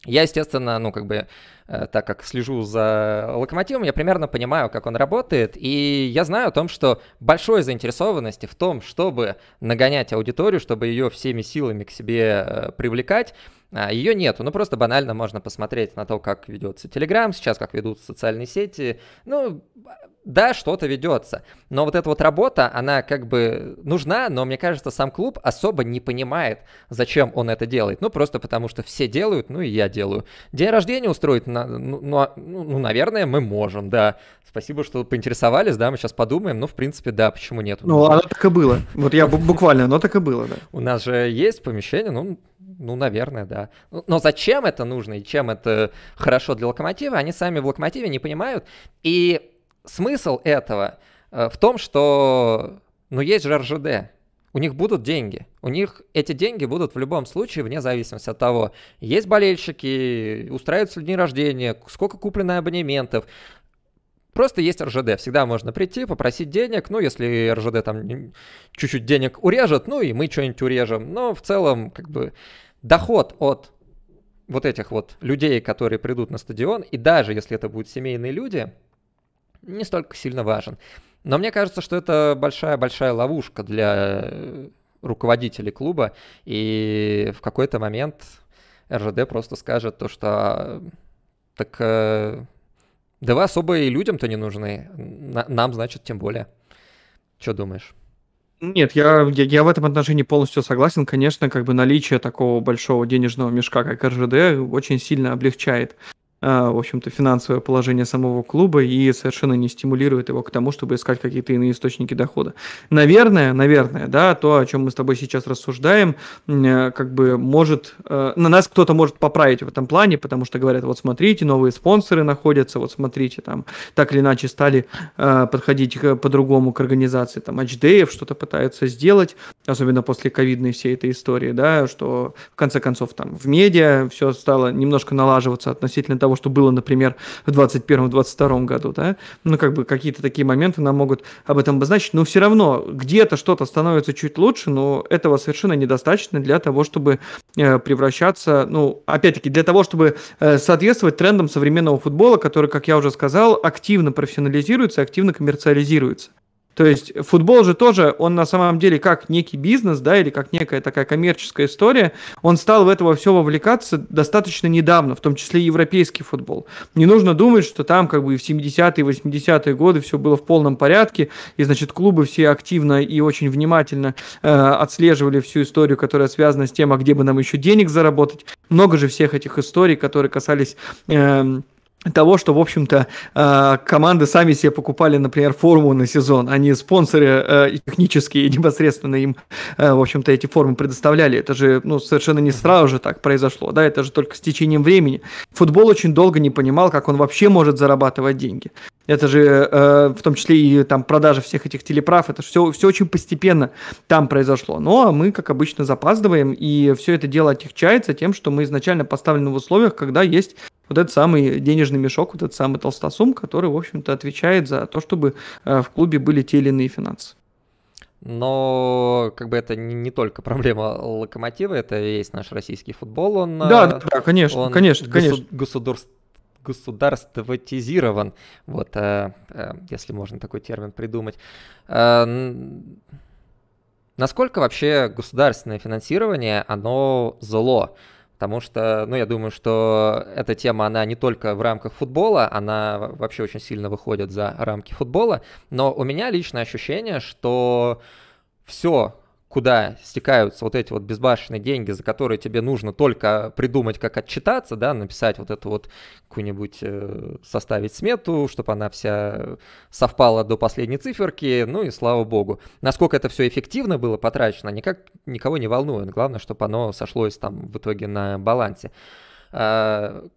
я, естественно, ну, как бы Э, так как слежу за локомотивом, я примерно понимаю, как он работает, и я знаю о том, что большой заинтересованности в том, чтобы нагонять аудиторию, чтобы ее всеми силами к себе э, привлекать, а, ее нету, ну просто банально можно посмотреть на то, как ведется Telegram сейчас, как ведут социальные сети. Ну, да, что-то ведется, но вот эта вот работа, она как бы нужна, но мне кажется, сам клуб особо не понимает, зачем он это делает. Ну просто потому, что все делают, ну и я делаю. День рождения устроить на ну, ну, а, ну, ну, наверное, мы можем, да. Спасибо, что поинтересовались, да, мы сейчас подумаем. но ну, в принципе, да, почему нет? Ну, оно так и было. Вот я буквально, оно так и было, да. У нас же есть помещение, ну, ну, наверное, да. Но зачем это нужно и чем это хорошо для локомотива, они сами в локомотиве не понимают. И смысл этого э, в том, что, ну, есть же РЖД, у них будут деньги. У них эти деньги будут в любом случае, вне зависимости от того, есть болельщики, устраиваются ли дни рождения, сколько куплено абонементов. Просто есть РЖД, всегда можно прийти, попросить денег, ну, если РЖД там чуть-чуть денег урежет, ну, и мы что-нибудь урежем. Но в целом, как бы, доход от вот этих вот людей, которые придут на стадион, и даже если это будут семейные люди, не столько сильно важен. Но мне кажется, что это большая-большая ловушка для э, руководителей клуба, и в какой-то момент РЖД просто скажет то, что э, так э, да вы особо и людям-то не нужны, нам, значит, тем более. Что думаешь? Нет, я, я, я в этом отношении полностью согласен. Конечно, как бы наличие такого большого денежного мешка, как РЖД, очень сильно облегчает Э, в общем-то, финансовое положение самого клуба и совершенно не стимулирует его к тому, чтобы искать какие-то иные источники дохода. Наверное, наверное, да, то, о чем мы с тобой сейчас рассуждаем, э, как бы может, э, на нас кто-то может поправить в этом плане, потому что говорят, вот смотрите, новые спонсоры находятся, вот смотрите, там так или иначе стали подходить по-другому к организации, там, Ачдеев что-то пытаются сделать, особенно после ковидной всей этой истории, да, что в конце концов там в медиа все стало немножко налаживаться относительно того, того, что было, например, в 2021-2022 году, да, ну, как бы какие-то такие моменты нам могут об этом обозначить, но все равно где-то что-то становится чуть лучше, но этого совершенно недостаточно для того, чтобы э, превращаться, ну, опять-таки, для того, чтобы э, соответствовать трендам современного футбола, который, как я уже сказал, активно профессионализируется, активно коммерциализируется. То есть футбол же тоже, он на самом деле как некий бизнес, да, или как некая такая коммерческая история, он стал в этого все вовлекаться достаточно недавно, в том числе и европейский футбол. Не нужно думать, что там как бы и в 70-е, 80-е годы все было в полном порядке, и, значит, клубы все активно и очень внимательно э, отслеживали всю историю, которая связана с тем, а где бы нам еще денег заработать. Много же всех этих историй, которые касались... Э, того, что, в общем-то, э, команды сами себе покупали, например, форму на сезон, а не спонсоры э, технические непосредственно им, э, в общем-то, эти формы предоставляли. Это же, ну, совершенно не сразу же так произошло, да, это же только с течением времени. Футбол очень долго не понимал, как он вообще может зарабатывать деньги. Это же э, в том числе и там продажа всех этих телеправ, это все, все очень постепенно там произошло. Но мы, как обычно, запаздываем, и все это дело отягчается тем, что мы изначально поставлены в условиях, когда есть вот этот самый денежный мешок, вот этот самый толстосум, который, в общем-то, отвечает за то, чтобы э, в клубе были те или иные финансы. Но как бы это не, не только проблема локомотива, это весь наш российский футбол. Он, да, э, да, конечно, он конечно, госу- конечно. государство государствотизирован, вот, э, э, если можно такой термин придумать. Э, насколько вообще государственное финансирование, оно зло? Потому что, ну, я думаю, что эта тема, она не только в рамках футбола, она вообще очень сильно выходит за рамки футбола, но у меня личное ощущение, что все куда стекаются вот эти вот безбашенные деньги, за которые тебе нужно только придумать, как отчитаться, да, написать вот эту вот какую-нибудь, э, составить смету, чтобы она вся совпала до последней циферки, ну и слава богу. Насколько это все эффективно было потрачено, никак никого не волнует. Главное, чтобы оно сошлось там в итоге на балансе. Э, а,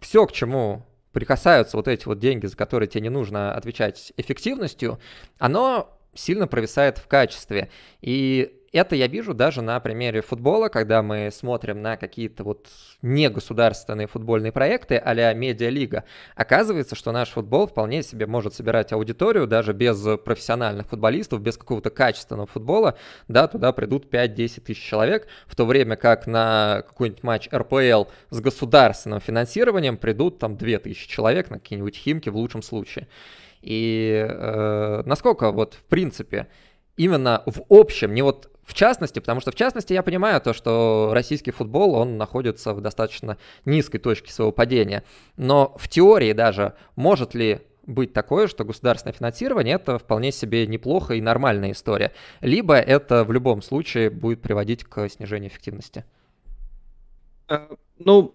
все, к чему прикасаются вот эти вот деньги, за которые тебе не нужно отвечать эффективностью, оно сильно провисает в качестве. И это я вижу даже на примере футбола, когда мы смотрим на какие-то вот негосударственные футбольные проекты а-ля медиалига. Оказывается, что наш футбол вполне себе может собирать аудиторию даже без профессиональных футболистов, без какого-то качественного футбола. Да, туда придут 5-10 тысяч человек, в то время как на какой-нибудь матч РПЛ с государственным финансированием придут там 2 тысячи человек на какие-нибудь химки в лучшем случае. И э, насколько вот в принципе именно в общем, не вот в частности, потому что в частности я понимаю то, что российский футбол, он находится в достаточно низкой точке своего падения, но в теории даже может ли быть такое, что государственное финансирование это вполне себе неплохо и нормальная история, либо это в любом случае будет приводить к снижению эффективности? Э, ну,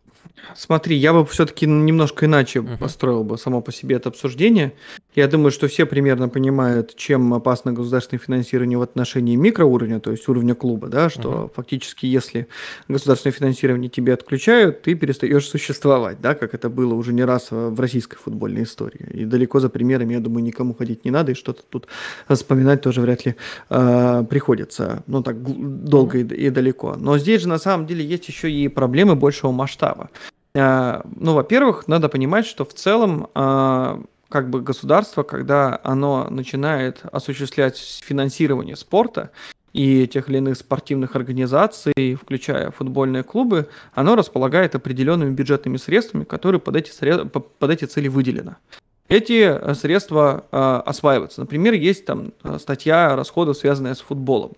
Смотри, я бы все-таки немножко иначе uh-huh. построил бы само по себе это обсуждение. Я думаю, что все примерно понимают, чем опасно государственное финансирование в отношении микроуровня, то есть уровня клуба, да, что uh-huh. фактически, если государственное финансирование тебе отключают, ты перестаешь существовать, да, как это было уже не раз в российской футбольной истории. И далеко за примерами, я думаю, никому ходить не надо, и что-то тут вспоминать тоже вряд ли э, приходится, ну так долго uh-huh. и, и далеко. Но здесь же на самом деле есть еще и проблемы большего масштаба этого? А, ну, во-первых, надо понимать, что в целом а, как бы государство, когда оно начинает осуществлять финансирование спорта и тех или иных спортивных организаций, включая футбольные клубы, оно располагает определенными бюджетными средствами, которые под эти, сред... под эти цели выделены. Эти средства э, осваиваются. Например, есть там статья расходов, связанная с футболом.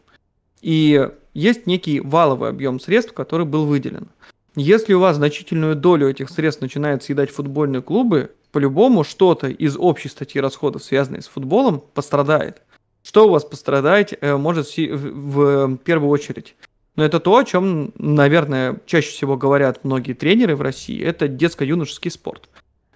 И есть некий валовый объем средств, который был выделен. Если у вас значительную долю этих средств начинают съедать футбольные клубы, по-любому что-то из общей статьи расходов, связанной с футболом, пострадает. Что у вас пострадает, э, может в первую очередь? Но это то, о чем, наверное, чаще всего говорят многие тренеры в России. Это детско-юношеский спорт.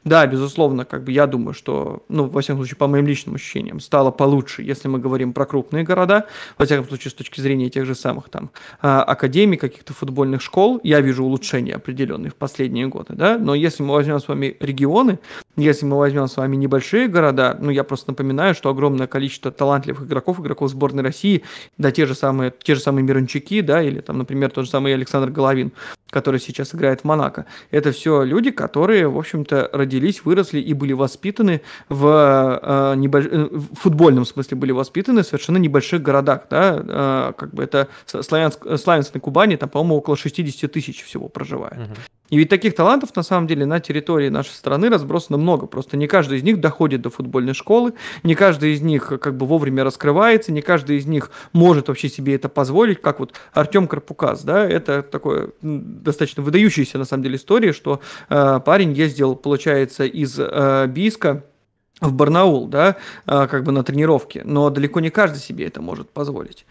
Да, безусловно, как бы я думаю, что, ну, во всяком случае, по моим личным ощущениям, стало получше, если мы говорим про крупные города, во всяком случае, с точки зрения тех же самых там а, академий, каких-то футбольных школ, я вижу улучшения определенные в последние годы, да, но если мы возьмем с вами регионы, если мы возьмем с вами небольшие города, ну, я просто напоминаю, что огромное количество талантливых игроков, игроков сборной России, да, те же самые, те же самые Мирончаки, да, или там, например, тот же самый Александр Головин, который сейчас играет в Монако, это все люди, которые, в общем-то, ради родились, выросли и были воспитаны в э, небольш... Э, в футбольном смысле были воспитаны в совершенно небольших городах, да, э, как бы это славянск... Э, славянск на Кубани, там, по-моему, около 60 тысяч всего проживает. Uh-huh. И ведь таких талантов, на самом деле, на территории нашей страны разбросано много. Просто не каждый из них доходит до футбольной школы, не каждый из них э, как бы вовремя раскрывается, не каждый из них может вообще себе это позволить, как вот Артем Карпукас, да, это такое достаточно выдающаяся, на самом деле, история, что э, парень ездил, получается, из э, Бийска, в Барнаул, да, э, как бы на тренировке, но далеко не каждый себе это может позволить.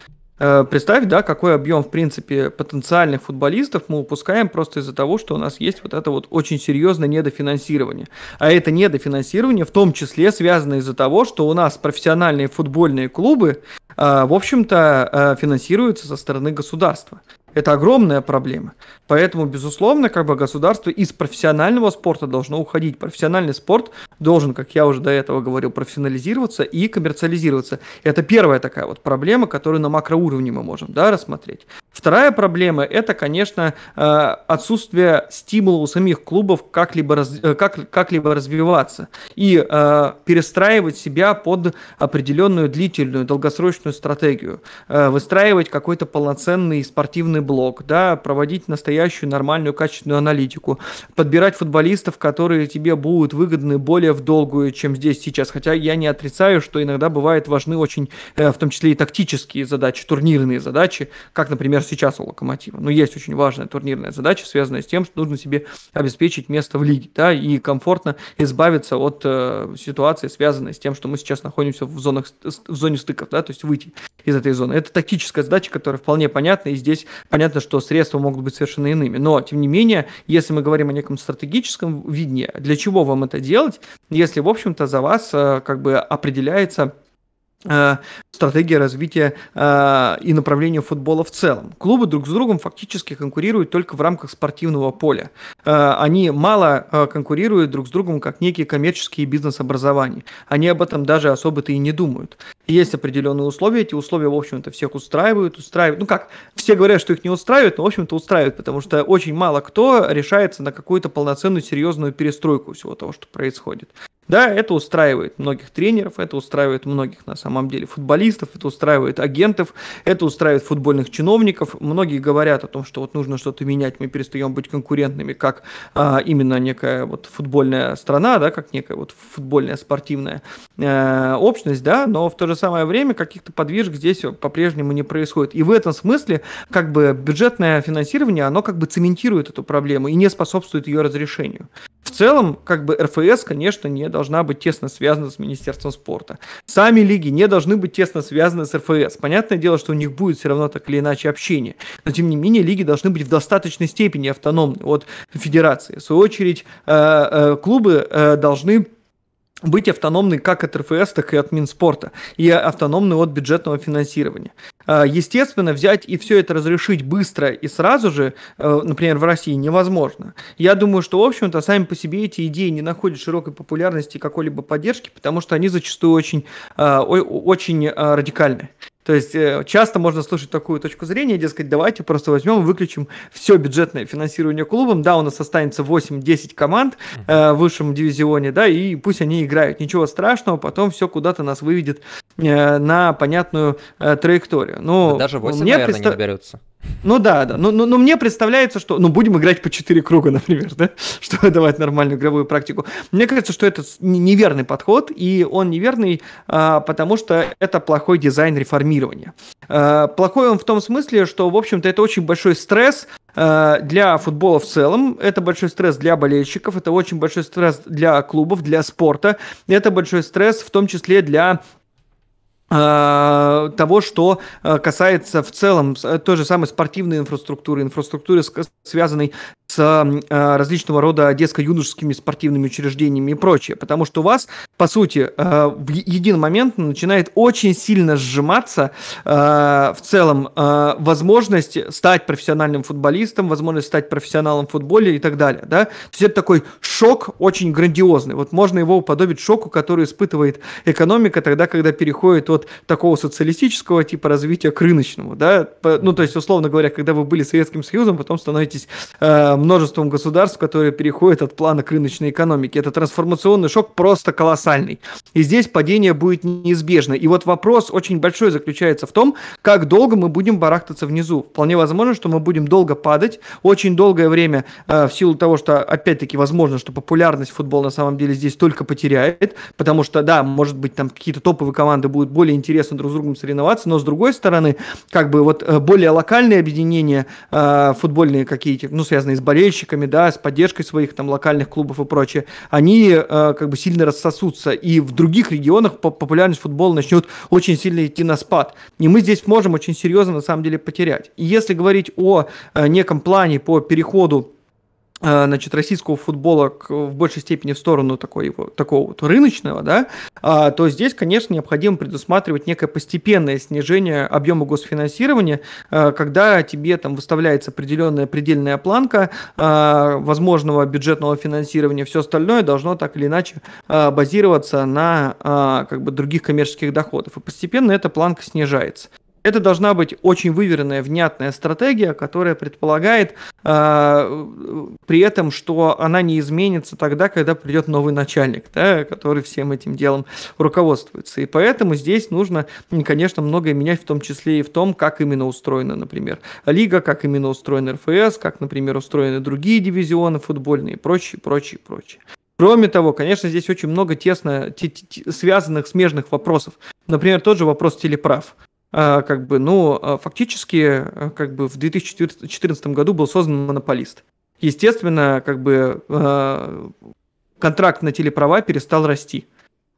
Э, представь, да, какой объем, в принципе, потенциальных футболистов мы упускаем просто из-за того, что у нас есть вот это вот очень серьезное недофинансирование. А это недофинансирование в том числе связано из-за того, что у нас профессиональные футбольные клубы, э, в общем-то, э, финансируются со стороны государства. Это огромная проблема. Поэтому, безусловно, как бы государство из профессионального спорта должно уходить. Профессиональный спорт должен, как я уже до этого говорил, профессионализироваться и коммерциализироваться. Это первая такая вот проблема, которую на макроуровне мы можем да, рассмотреть. Вторая проблема – это, конечно, э, отсутствие стимула у самих клубов как-либо раз, э, как, как-либо развиваться и э, перестраивать себя под определенную длительную, долгосрочную стратегию, э, выстраивать какой-то полноценный спортивный блок, да, проводить настоящую нормальную качественную аналитику, подбирать футболистов, которые тебе будут выгодны более в долгую, чем здесь сейчас. Хотя я не отрицаю, что иногда бывают важны очень, э, в том числе и тактические задачи, турнирные задачи, как, например, даже сейчас у Локомотива. Но есть очень важная турнирная задача, связанная с тем, что нужно себе обеспечить место в лиге, да, и комфортно избавиться от э, ситуации, связанной с тем, что мы сейчас находимся в, зонах, в зоне стыков, да, то есть выйти из этой зоны. Это тактическая задача, которая вполне понятна, и здесь понятно, что средства могут быть совершенно иными. Но, тем не менее, если мы говорим о неком стратегическом видении, для чего вам это делать, если, в общем-то, за вас э, как бы определяется Э, стратегия развития э, и направления футбола в целом. Клубы друг с другом фактически конкурируют только в рамках спортивного поля. Э, они мало э, конкурируют друг с другом как некие коммерческие бизнес-образования. Они об этом даже особо-то и не думают. Есть определенные условия, эти условия, в общем-то, всех устраивают, устраивают. Ну как, все говорят, что их не устраивают, но, в общем-то, устраивают, потому что очень мало кто решается на какую-то полноценную серьезную перестройку всего того, что происходит. Да, это устраивает многих тренеров, это устраивает многих на самом деле футболистов, это устраивает агентов, это устраивает футбольных чиновников. Многие говорят о том, что вот нужно что-то менять, мы перестаем быть конкурентными, как а, именно некая вот футбольная страна, да, как некая вот футбольная спортивная э, общность, да, но в то же самое время каких-то подвижек здесь по-прежнему не происходит. И в этом смысле как бы бюджетное финансирование, оно как бы цементирует эту проблему и не способствует ее разрешению. В целом, как бы РФС, конечно, не должна быть тесно связана с Министерством спорта. Сами лиги не должны быть тесно связаны с РФС. Понятное дело, что у них будет все равно так или иначе общение. Но, тем не менее, лиги должны быть в достаточной степени автономны от федерации. В свою очередь, э, э, клубы э, должны быть автономной как от РФС, так и от Минспорта, и автономной от бюджетного финансирования. А, естественно, взять и все это разрешить быстро и сразу же, э, например, в России, невозможно. Я думаю, что, в общем-то, сами по себе эти идеи не находят широкой популярности и какой-либо поддержки, потому что они зачастую очень, э, очень э, радикальны. То есть э, часто можно слушать такую точку зрения, дескать, давайте просто возьмем, выключим все бюджетное финансирование клубом, да, у нас останется 8-10 команд э, в высшем дивизионе, да, и пусть они играют, ничего страшного, потом все куда-то нас выведет э, на понятную э, траекторию. Но Даже 8, мне наверное, предста... не наберется. Ну да, да. Но, ну, но, ну, но ну, мне представляется, что... Ну, будем играть по 4 круга, например, да? Чтобы давать нормальную игровую практику. Мне кажется, что это неверный подход, и он неверный, а, потому что это плохой дизайн реформирования. А, плохой он в том смысле, что, в общем-то, это очень большой стресс а, для футбола в целом, это большой стресс для болельщиков, это очень большой стресс для клубов, для спорта, это большой стресс в том числе для Э, того, что э, касается в целом э, той же самой спортивной инфраструктуры, инфраструктуры, связанной с э, различного рода детско-юношескими спортивными учреждениями и прочее. Потому что у вас, по сути, э, в един момент начинает очень сильно сжиматься э, в целом возможность стать профессиональным футболистом, возможность стать профессионалом в футболе и так далее. Да? То есть это такой шок очень грандиозный. Вот можно его уподобить шоку, который испытывает экономика тогда, когда переходит от такого социалистического типа развития к рыночному. Да? Ну, то есть, условно говоря, когда вы были Советским Союзом, потом становитесь э, множеством государств, которые переходят от плана к рыночной экономике. Это трансформационный шок просто колоссальный. И здесь падение будет неизбежно. И вот вопрос очень большой заключается в том, как долго мы будем барахтаться внизу. Вполне возможно, что мы будем долго падать, очень долгое время э, в силу того, что, опять-таки, возможно, что популярность футбола на самом деле здесь только потеряет, потому что, да, может быть, там какие-то топовые команды будут более интересно друг с другом соревноваться, но, с другой стороны, как бы вот э, более локальные объединения э, футбольные какие-то, ну, связанные с болельщиками, да, с поддержкой своих там локальных клубов и прочее, они э, как бы сильно рассосутся. И в других регионах популярность футбола начнет очень сильно идти на спад. И мы здесь можем очень серьезно на самом деле потерять. И если говорить о э, неком плане по переходу Э, значит, российского футбола в большей степени в сторону такой, такого вот рыночного, да, а, то здесь, конечно, необходимо предусматривать некое постепенное снижение объема госфинансирования, э, когда тебе там выставляется определенная предельная планка э, возможного бюджетного финансирования, все остальное должно так или иначе базироваться на как бы других коммерческих доходов, и постепенно эта планка снижается это должна быть очень выверенная, внятная стратегия, которая предполагает э, при этом, что она не изменится тогда, когда придет новый начальник, да, который всем этим делом руководствуется. И поэтому здесь нужно, конечно, многое менять, в том числе и в том, как именно устроена, например, лига, как именно устроен РФС, как, например, устроены другие дивизионы футбольные и прочее, прочее, прочее. Кроме того, конечно, здесь очень много тесно связанных смежных вопросов. Например, тот же вопрос телеправ. А, как бы, но ну, а, фактически, а, как бы в 2014 году был создан монополист. Естественно, как бы контракт на телеправа перестал расти.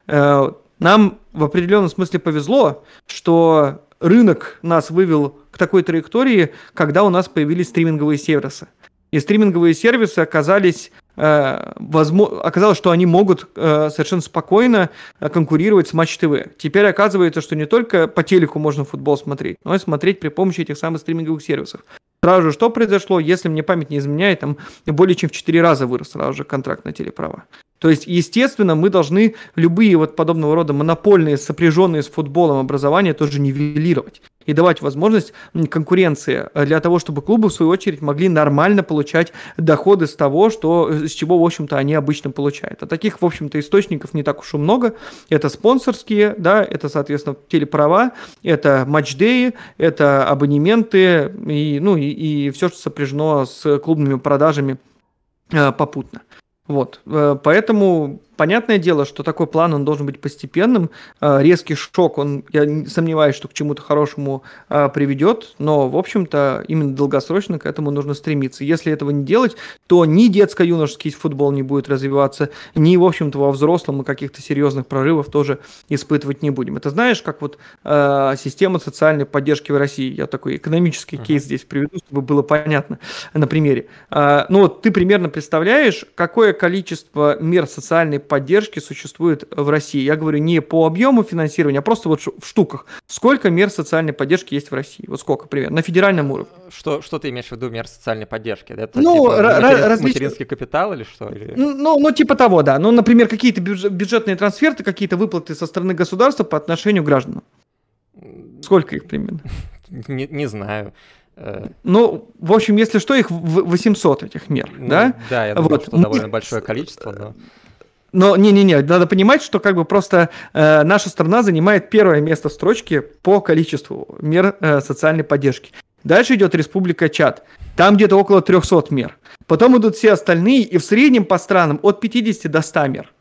Нам в определенном смысле повезло, что рынок нас вывел к такой траектории, когда у нас появились стриминговые сервисы. И стриминговые сервисы оказались Э, возможно, оказалось, что они могут э, совершенно спокойно э, конкурировать с Матч ТВ. Теперь оказывается, что не только по телеку можно футбол смотреть, но и смотреть при помощи этих самых стриминговых сервисов. Сразу же что произошло, если мне память не изменяет, там более чем в 4 раза вырос сразу же контракт на телеправа. То есть, естественно, мы должны любые вот подобного рода монопольные, сопряженные с футболом образования тоже нивелировать и давать возможность конкуренции э, для того, чтобы клубы, в свою очередь, могли нормально получать доходы с того, что, э, с чего, в общем-то, они обычно получают. А таких, в общем-то, источников не так уж и много. Это спонсорские, да, это, соответственно, телеправа, это матчдеи, это абонементы и, ну, и, и все, что сопряжено с клубными продажами э, попутно. Вот, э, поэтому Понятное дело, что такой план, он должен быть постепенным. Э, резкий шок, он, я сомневаюсь, что к чему-то хорошему э, приведет, но, в общем-то, именно долгосрочно к этому нужно стремиться. Если этого не делать, то ни детско-юношеский футбол не будет развиваться, ни, в общем-то, во взрослом мы каких-то серьезных прорывов тоже испытывать не будем. Это знаешь, как вот э, система социальной поддержки в России. Я такой экономический uh-huh. кейс здесь приведу, чтобы было понятно на примере. Э, ну вот ты примерно представляешь, какое количество мер социальной поддержки существует в России? Я говорю не по объему финансирования, а просто вот в штуках. Сколько мер социальной поддержки есть в России? Вот сколько примерно? На федеральном уровне. А, что, что ты имеешь в виду мер социальной поддержки? Это ну, типа, материн, различ... материнский капитал или что? Или... Ну, ну, ну типа того, да. Ну, например, какие-то бюджетные трансферты, какие-то выплаты со стороны государства по отношению к гражданам. Сколько их примерно? Не, не знаю. Э. Ну, в общем, если что, их 800 этих мер, ну, да? Да, я думаю, вот. что довольно большое количество, но... Но не-не-не, надо понимать, что как бы просто э, наша страна занимает первое место в строчке по количеству мер э, социальной поддержки. Дальше идет Республика Чад. Там где-то около 300 мер. Потом идут все остальные, и в среднем по странам от 50 до 100 мер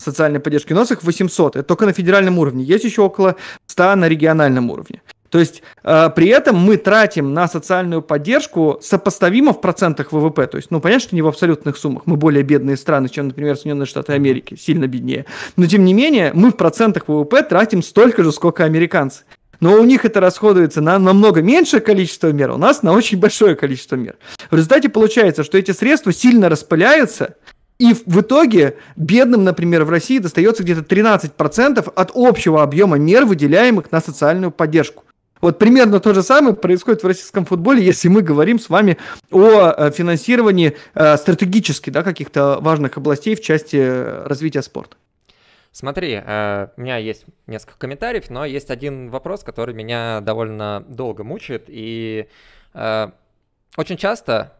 социальной поддержки. У нас их 800, это только на федеральном уровне. Есть еще около 100 на региональном уровне. То есть э, при этом мы тратим на социальную поддержку сопоставимо в процентах ВВП. То есть, ну, понятно, что не в абсолютных суммах. Мы более бедные страны, чем, например, Соединенные Штаты Америки, сильно беднее. Но, тем не менее, мы в процентах ВВП тратим столько же, сколько американцы. Но у них это расходуется на намного меньшее количество мер, а у нас на очень большое количество мер. В результате получается, что эти средства сильно распыляются, и в итоге бедным, например, в России достается где-то 13% от общего объема мер, выделяемых на социальную поддержку. Вот примерно то же самое происходит в российском футболе, если мы говорим с вами о э, финансировании э, стратегически да, каких-то важных областей в части э, развития спорта. Смотри, у меня есть несколько комментариев, но есть один вопрос, который меня довольно долго мучает. И очень часто,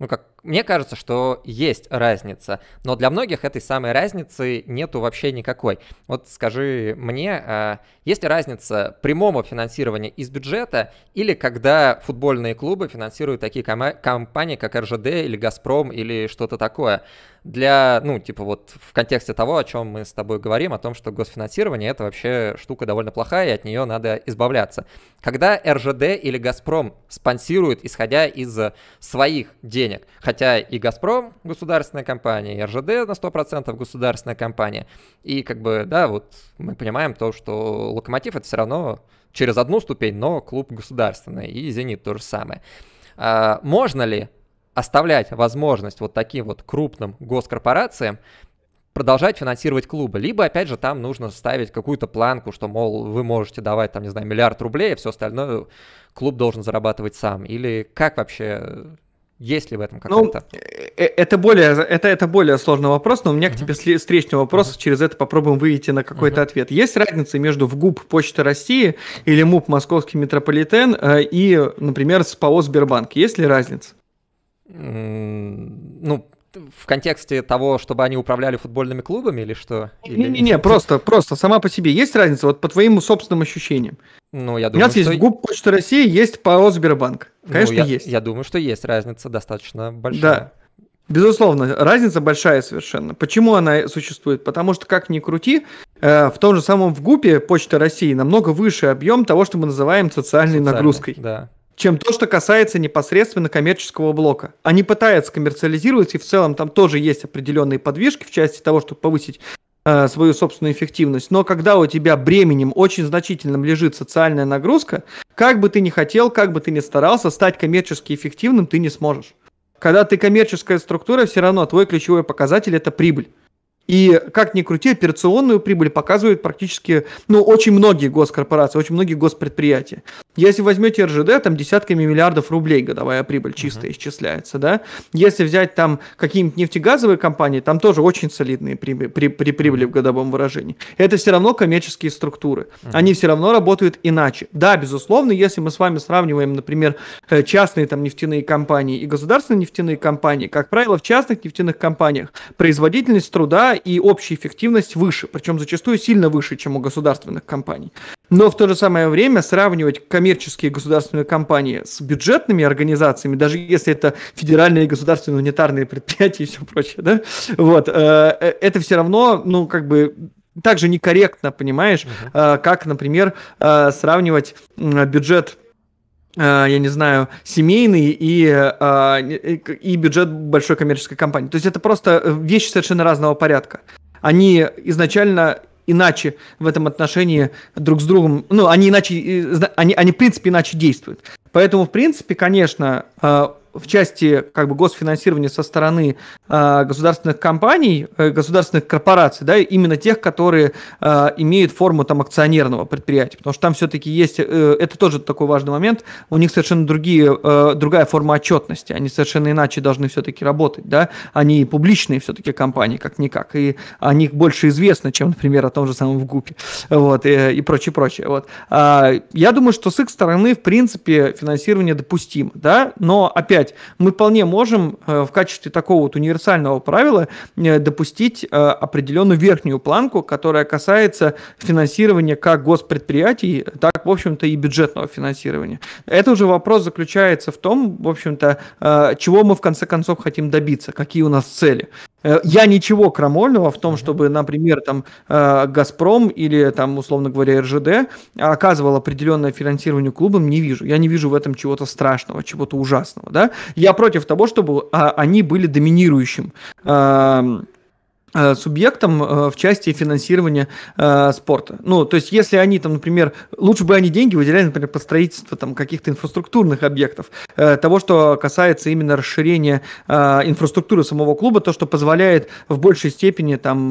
ну как мне кажется, что есть разница, но для многих этой самой разницы нету вообще никакой. Вот скажи мне, а, есть ли разница прямого финансирования из бюджета или когда футбольные клубы финансируют такие компании, как РЖД или Газпром или что-то такое? для, ну, типа вот в контексте того, о чем мы с тобой говорим, о том, что госфинансирование это вообще штука довольно плохая, и от нее надо избавляться. Когда РЖД или Газпром спонсируют, исходя из своих денег, хотя и Газпром государственная компания, и РЖД на 100% государственная компания, и как бы, да, вот мы понимаем то, что Локомотив это все равно через одну ступень, но клуб государственный, и Зенит то же самое. А, можно ли оставлять возможность вот таким вот крупным госкорпорациям продолжать финансировать клубы. Либо, опять же, там нужно ставить какую-то планку, что, мол, вы можете давать, там, не знаю, миллиард рублей, и а все остальное клуб должен зарабатывать сам. Или как вообще есть ли в этом ну, какая-то? Ну, это более, это, это более сложный вопрос, но у меня uh-huh. к тебе встречный вопрос, uh-huh. через это попробуем выйти на какой-то uh-huh. ответ. Есть разница между ВГУП Почта России или МУП Московский метрополитен э, и, например, СПО Сбербанк? Есть ли разница? ну, в контексте того, чтобы они управляли футбольными клубами или что? Не-не-не, просто, просто сама по себе. Есть разница вот по твоим собственным ощущениям? Ну, я думаю, У нас есть что... есть ГУП Почта России, есть ПАО Сбербанк. Ну, Конечно, ну, я, есть. Я думаю, что есть разница достаточно большая. Да. Безусловно, разница большая совершенно. Почему она существует? Потому что, как ни крути, э, в том же самом в ГУПе Почта России намного выше объем того, что мы называем социальной, социальной нагрузкой. Да чем то, что касается непосредственно коммерческого блока. Они пытаются коммерциализировать, и в целом там тоже есть определенные подвижки в части того, чтобы повысить э, свою собственную эффективность. Но когда у тебя бременем очень значительным лежит социальная нагрузка, как бы ты ни хотел, как бы ты ни старался, стать коммерчески эффективным ты не сможешь. Когда ты коммерческая структура, все равно твой ключевой показатель – это прибыль. И как ни крути, операционную прибыль показывают практически, ну, очень многие госкорпорации, очень многие госпредприятия. Если возьмете РЖД, там десятками миллиардов рублей годовая прибыль чисто uh-huh. исчисляется, да. Если взять там какие-нибудь нефтегазовые компании, там тоже очень солидные прибыли, при, при, прибыли в годовом выражении. Это все равно коммерческие структуры. Uh-huh. Они все равно работают иначе. Да, безусловно, если мы с вами сравниваем, например, э, частные там нефтяные компании и государственные нефтяные компании, как правило, в частных нефтяных компаниях производительность труда и общая эффективность выше, причем зачастую сильно выше, чем у государственных компаний. Но в то же самое время сравнивать коммерческие государственные компании с бюджетными организациями, даже если это федеральные государственные унитарные предприятия и все прочее, да, вот, э, э, это все равно, ну, как бы также некорректно, понимаешь, uh-huh. как, например, сравнивать бюджет Э, я не знаю, семейный и, э, а, э, и бюджет большой коммерческой компании. То есть это просто вещи совершенно разного порядка. Они изначально иначе в этом отношении друг с другом, ну, они иначе, они, они в принципе иначе действуют. Поэтому, в принципе, конечно, в части как бы госфинансирования со стороны э, государственных компаний, э, государственных корпораций, да, именно тех, которые э, имеют форму там акционерного предприятия, потому что там все-таки есть, э, это тоже такой важный момент, у них совершенно другие, э, другая форма отчетности, они совершенно иначе должны все-таки работать, да, они публичные все-таки компании, как-никак, и о них больше известно, чем, например, о том же самом в ГУПе, вот, и, э, и прочее, прочее, вот. А, я думаю, что с их стороны, в принципе, финансирование допустимо, да, но, опять применять, мы вполне можем э, в качестве такого вот универсального правила э, допустить э, определенную верхнюю планку, которая касается финансирования как госпредприятий, так, в общем-то, и бюджетного финансирования. Это уже вопрос заключается в том, в общем-то, чего мы в конце концов хотим добиться, какие у нас цели. Э, я ничего крамольного в том, чтобы, например, там э, «Газпром» или, там, условно говоря, РЖД оказывал определенное финансирование клубам, не вижу. Я не вижу в этом чего-то страшного, чего-то ужасного. Да? Я против того, чтобы а, они были доминирующим эм, Э, субъектом э, в части финансирования э, спорта. Ну, то есть, если они там, например, лучше бы они деньги выделяли, например, под строительство там каких-то инфраструктурных объектов, того, что касается именно расширения инфраструктуры самого клуба, то, что позволяет в большей степени там,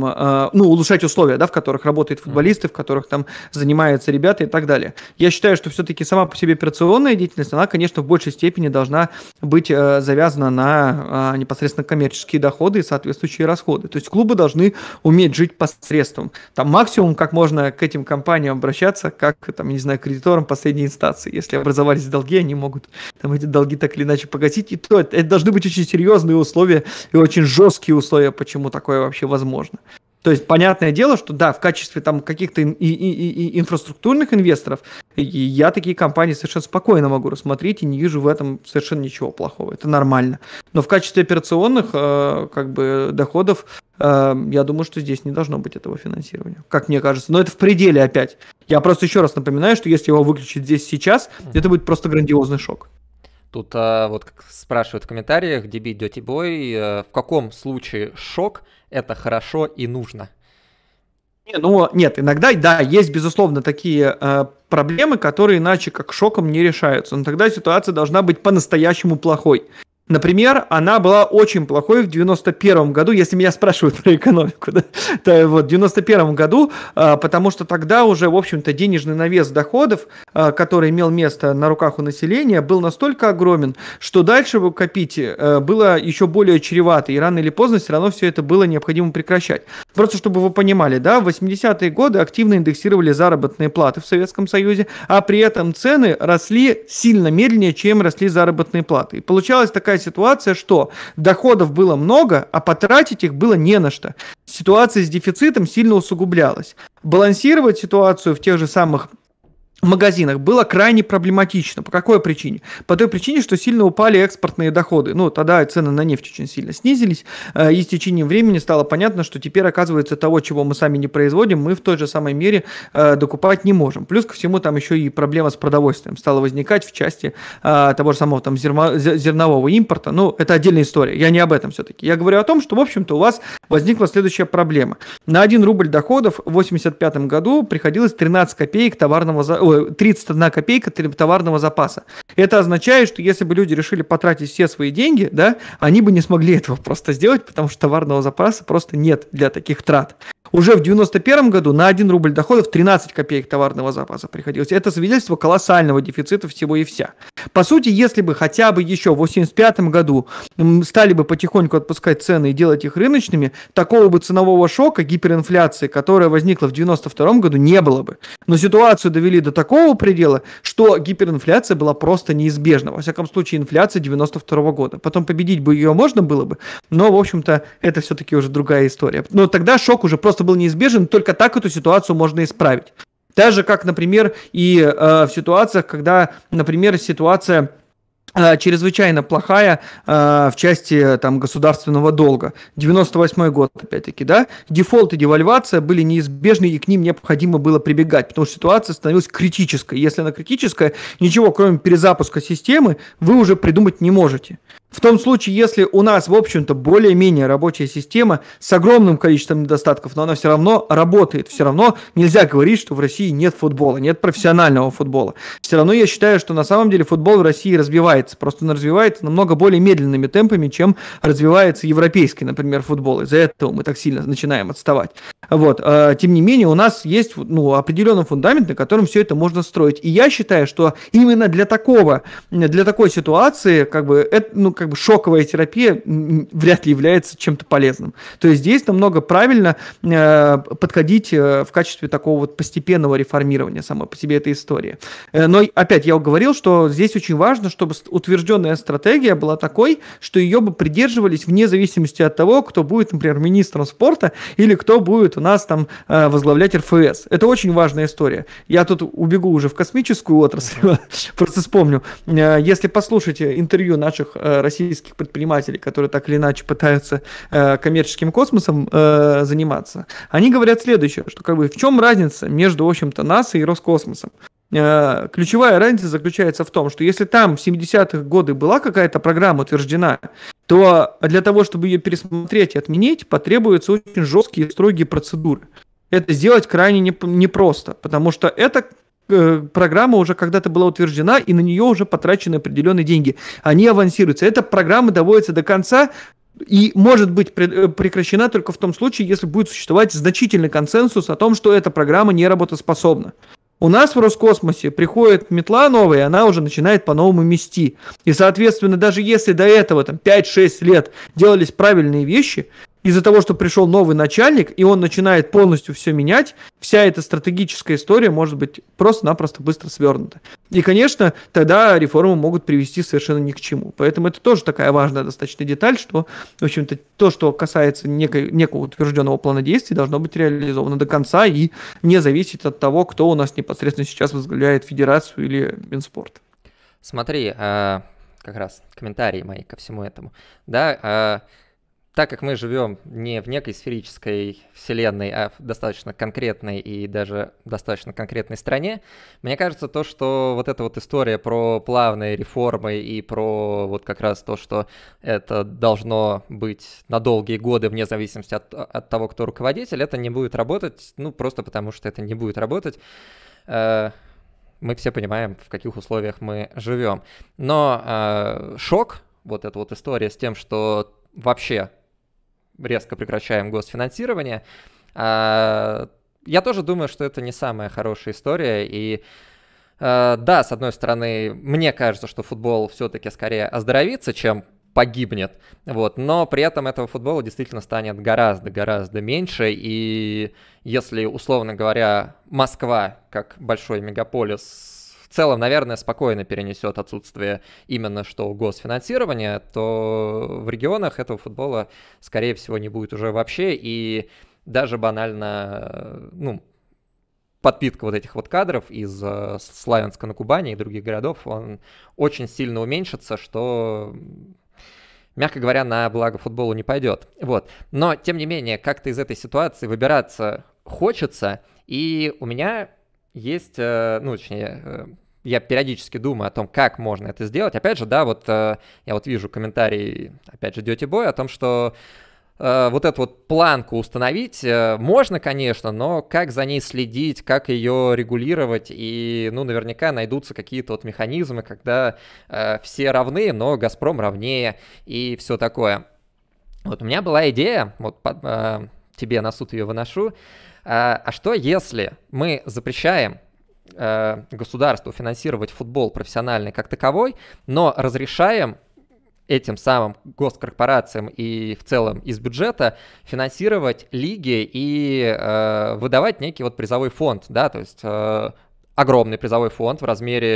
ну, улучшать условия, да, в которых работают футболисты, в которых там занимаются ребята и так далее. Я считаю, что все-таки сама по себе операционная деятельность, она, конечно, в большей степени должна быть завязана на непосредственно коммерческие доходы и соответствующие расходы. То есть клуб клубы должны уметь жить посредством. Там максимум, как можно к этим компаниям обращаться, как, там, не знаю, кредиторам последней инстанции. Если образовались долги, они могут там эти долги так или иначе погасить. И то это, это должны быть очень серьезные условия и очень жесткие условия, почему такое вообще возможно. То есть, понятное дело, что да, в качестве там каких-то и, и, и, и инфраструктурных инвесторов я такие компании совершенно спокойно могу рассмотреть и не вижу в этом совершенно ничего плохого. Это нормально. Но в качестве операционных э, как бы доходов э, я думаю, что здесь не должно быть этого финансирования, как мне кажется. Но это в пределе опять. Я просто еще раз напоминаю, что если его выключить здесь сейчас, это будет просто грандиозный шок. Тут а, вот спрашивают в комментариях, Деби Дети Бой, в каком случае шок – это хорошо и нужно. Не, ну нет, иногда, да, есть, безусловно, такие э, проблемы, которые иначе как шоком не решаются. Но тогда ситуация должна быть по-настоящему плохой. Например, она была очень плохой в 91 году, если меня спрашивают про экономику, да, то вот в 91 году, а, потому что тогда уже, в общем-то, денежный навес доходов, а, который имел место на руках у населения, был настолько огромен, что дальше его копить э, было еще более чревато, и рано или поздно все равно все это было необходимо прекращать. Просто чтобы вы понимали, да, в 80-е годы активно индексировали заработные платы в Советском Союзе, а при этом цены росли сильно медленнее, чем росли заработные платы. И получалась такая ситуация, что доходов было много, а потратить их было не на что. Ситуация с дефицитом сильно усугублялась. Балансировать ситуацию в тех же самых магазинах было крайне проблематично. По какой причине? По той причине, что сильно упали экспортные доходы. Ну, тогда цены на нефть очень сильно снизились, э, и с течением времени стало понятно, что теперь, оказывается, того, чего мы сами не производим, мы в той же самой мере э, докупать не можем. Плюс ко всему там еще и проблема с продовольствием стала возникать в части э, того же самого там зерно, зернового импорта. Ну, это отдельная история, я не об этом все-таки. Я говорю о том, что, в общем-то, у вас возникла следующая проблема. На 1 рубль доходов в 1985 году приходилось 13 копеек товарного за ой, 31 копейка товарного запаса. Это означает, что если бы люди решили потратить все свои деньги, да, они бы не смогли этого просто сделать, потому что товарного запаса просто нет для таких трат. Уже в 91 году на 1 рубль доходов 13 копеек товарного запаса приходилось. Это свидетельство колоссального дефицита всего и вся. По сути, если бы хотя бы еще в 85 году стали бы потихоньку отпускать цены и делать их рыночными, такого бы ценового шока, гиперинфляции, которая возникла в 92 году, не было бы. Но ситуацию довели до такого предела, что гиперинфляция была просто неизбежна. Во всяком случае, инфляция 92 года. Потом победить бы ее можно было бы, но, в общем-то, это все-таки уже другая история. Но тогда шок уже просто просто был неизбежен, только так эту ситуацию можно исправить. Так же, как, например, и э, в ситуациях, когда, например, ситуация э, чрезвычайно плохая э, в части э, там государственного долга. 98 год, опять-таки, да, дефолт и девальвация были неизбежны, и к ним необходимо было прибегать, потому что ситуация становилась критической. Если она критическая, ничего, кроме перезапуска системы, вы уже придумать не можете. В том случае, если у нас, в общем-то, более-менее рабочая система с огромным количеством недостатков, но она все равно работает, все равно нельзя говорить, что в России нет футбола, нет профессионального футбола. Все равно я считаю, что на самом деле футбол в России развивается, просто он развивается намного более медленными темпами, чем развивается европейский, например, футбол. Из-за этого мы так сильно начинаем отставать. Вот. А, тем не менее, у нас есть ну, определенный фундамент, на котором все это можно строить. И я считаю, что именно для такого, для такой ситуации, как бы, это, ну, как бы шоковая терапия вряд ли является чем-то полезным. То есть здесь намного правильно э, подходить э, в качестве такого вот постепенного реформирования самой по себе этой истории. Э, но опять я говорил, что здесь очень важно, чтобы утвержденная стратегия была такой, что ее бы придерживались вне зависимости от того, кто будет, например, министром спорта или кто будет у нас там э, возглавлять РФС. Это очень важная история. Я тут убегу уже в космическую отрасль, просто вспомню. Э, если послушать интервью наших э, российских предпринимателей, которые так или иначе пытаются э, коммерческим космосом э, заниматься, они говорят следующее, что как бы в чем разница между, в общем-то, НАСА и Роскосмосом? Э, ключевая разница заключается в том, что если там в 70-х годы была какая-то программа утверждена, то для того, чтобы ее пересмотреть и отменить, потребуются очень жесткие и строгие процедуры. Это сделать крайне непросто, потому что это Э, программа уже когда-то была утверждена, и на нее уже потрачены определенные деньги. Они авансируются. Эта программа доводится до конца, и может быть э, прекращена только в том случае, если будет существовать значительный консенсус о том, что эта программа не работоспособна. У нас в Роскосмосе приходит метла новая, и она уже начинает по-новому мести. И, соответственно, даже если до этого там, 5-6 лет делались правильные вещи, из-за того, что пришел новый начальник, и он начинает полностью все менять, вся эта стратегическая история может быть просто-напросто быстро свернута. И, конечно, тогда реформы могут привести совершенно ни к чему. Поэтому это тоже такая важная достаточно деталь, что, в общем-то, то, что касается некой, некого утвержденного плана действий, должно быть реализовано до конца и не зависеть от того, кто у нас непосредственно сейчас возглавляет федерацию или Минспорт. Смотри, а, как раз комментарии мои ко всему этому. Да, а, так как мы живем не в некой сферической вселенной, а в достаточно конкретной и даже достаточно конкретной стране, мне кажется, то, что вот эта вот история про плавные реформы и про вот как раз то, что это должно быть на долгие годы, вне зависимости от, от того, кто руководитель, это не будет работать, ну, просто потому что это не будет работать э, мы все понимаем, в каких условиях мы живем. Но э, шок, вот эта вот история с тем, что вообще резко прекращаем госфинансирование. А, я тоже думаю, что это не самая хорошая история, и а, да, с одной стороны, мне кажется, что футбол все-таки скорее оздоровится, чем погибнет, вот, но при этом этого футбола действительно станет гораздо-гораздо меньше, и если, условно говоря, Москва, как большой мегаполис в целом, наверное, спокойно перенесет отсутствие именно что госфинансирования, то в регионах этого футбола, скорее всего, не будет уже вообще. И даже банально, э, ну, подпитка вот этих вот кадров из э, Славянска на Кубани и других городов, он очень сильно уменьшится, что, мягко говоря, на благо футболу не пойдет. Вот. Но, тем не менее, как-то из этой ситуации выбираться хочется, и у меня есть, э, ну, точнее, я периодически думаю о том, как можно это сделать. Опять же, да, вот э, я вот вижу комментарий, опять же, Дети Бой о том, что э, вот эту вот планку установить э, можно, конечно, но как за ней следить, как ее регулировать, и, ну, наверняка найдутся какие-то вот механизмы, когда э, все равны, но «Газпром» равнее и все такое. Вот у меня была идея, вот под, э, тебе на суд ее выношу, э, а что если мы запрещаем Э, государству финансировать футбол профессиональный как таковой, но разрешаем этим самым госкорпорациям и в целом из бюджета финансировать лиги и э, выдавать некий вот призовой фонд, да, то есть э, огромный призовой фонд в размере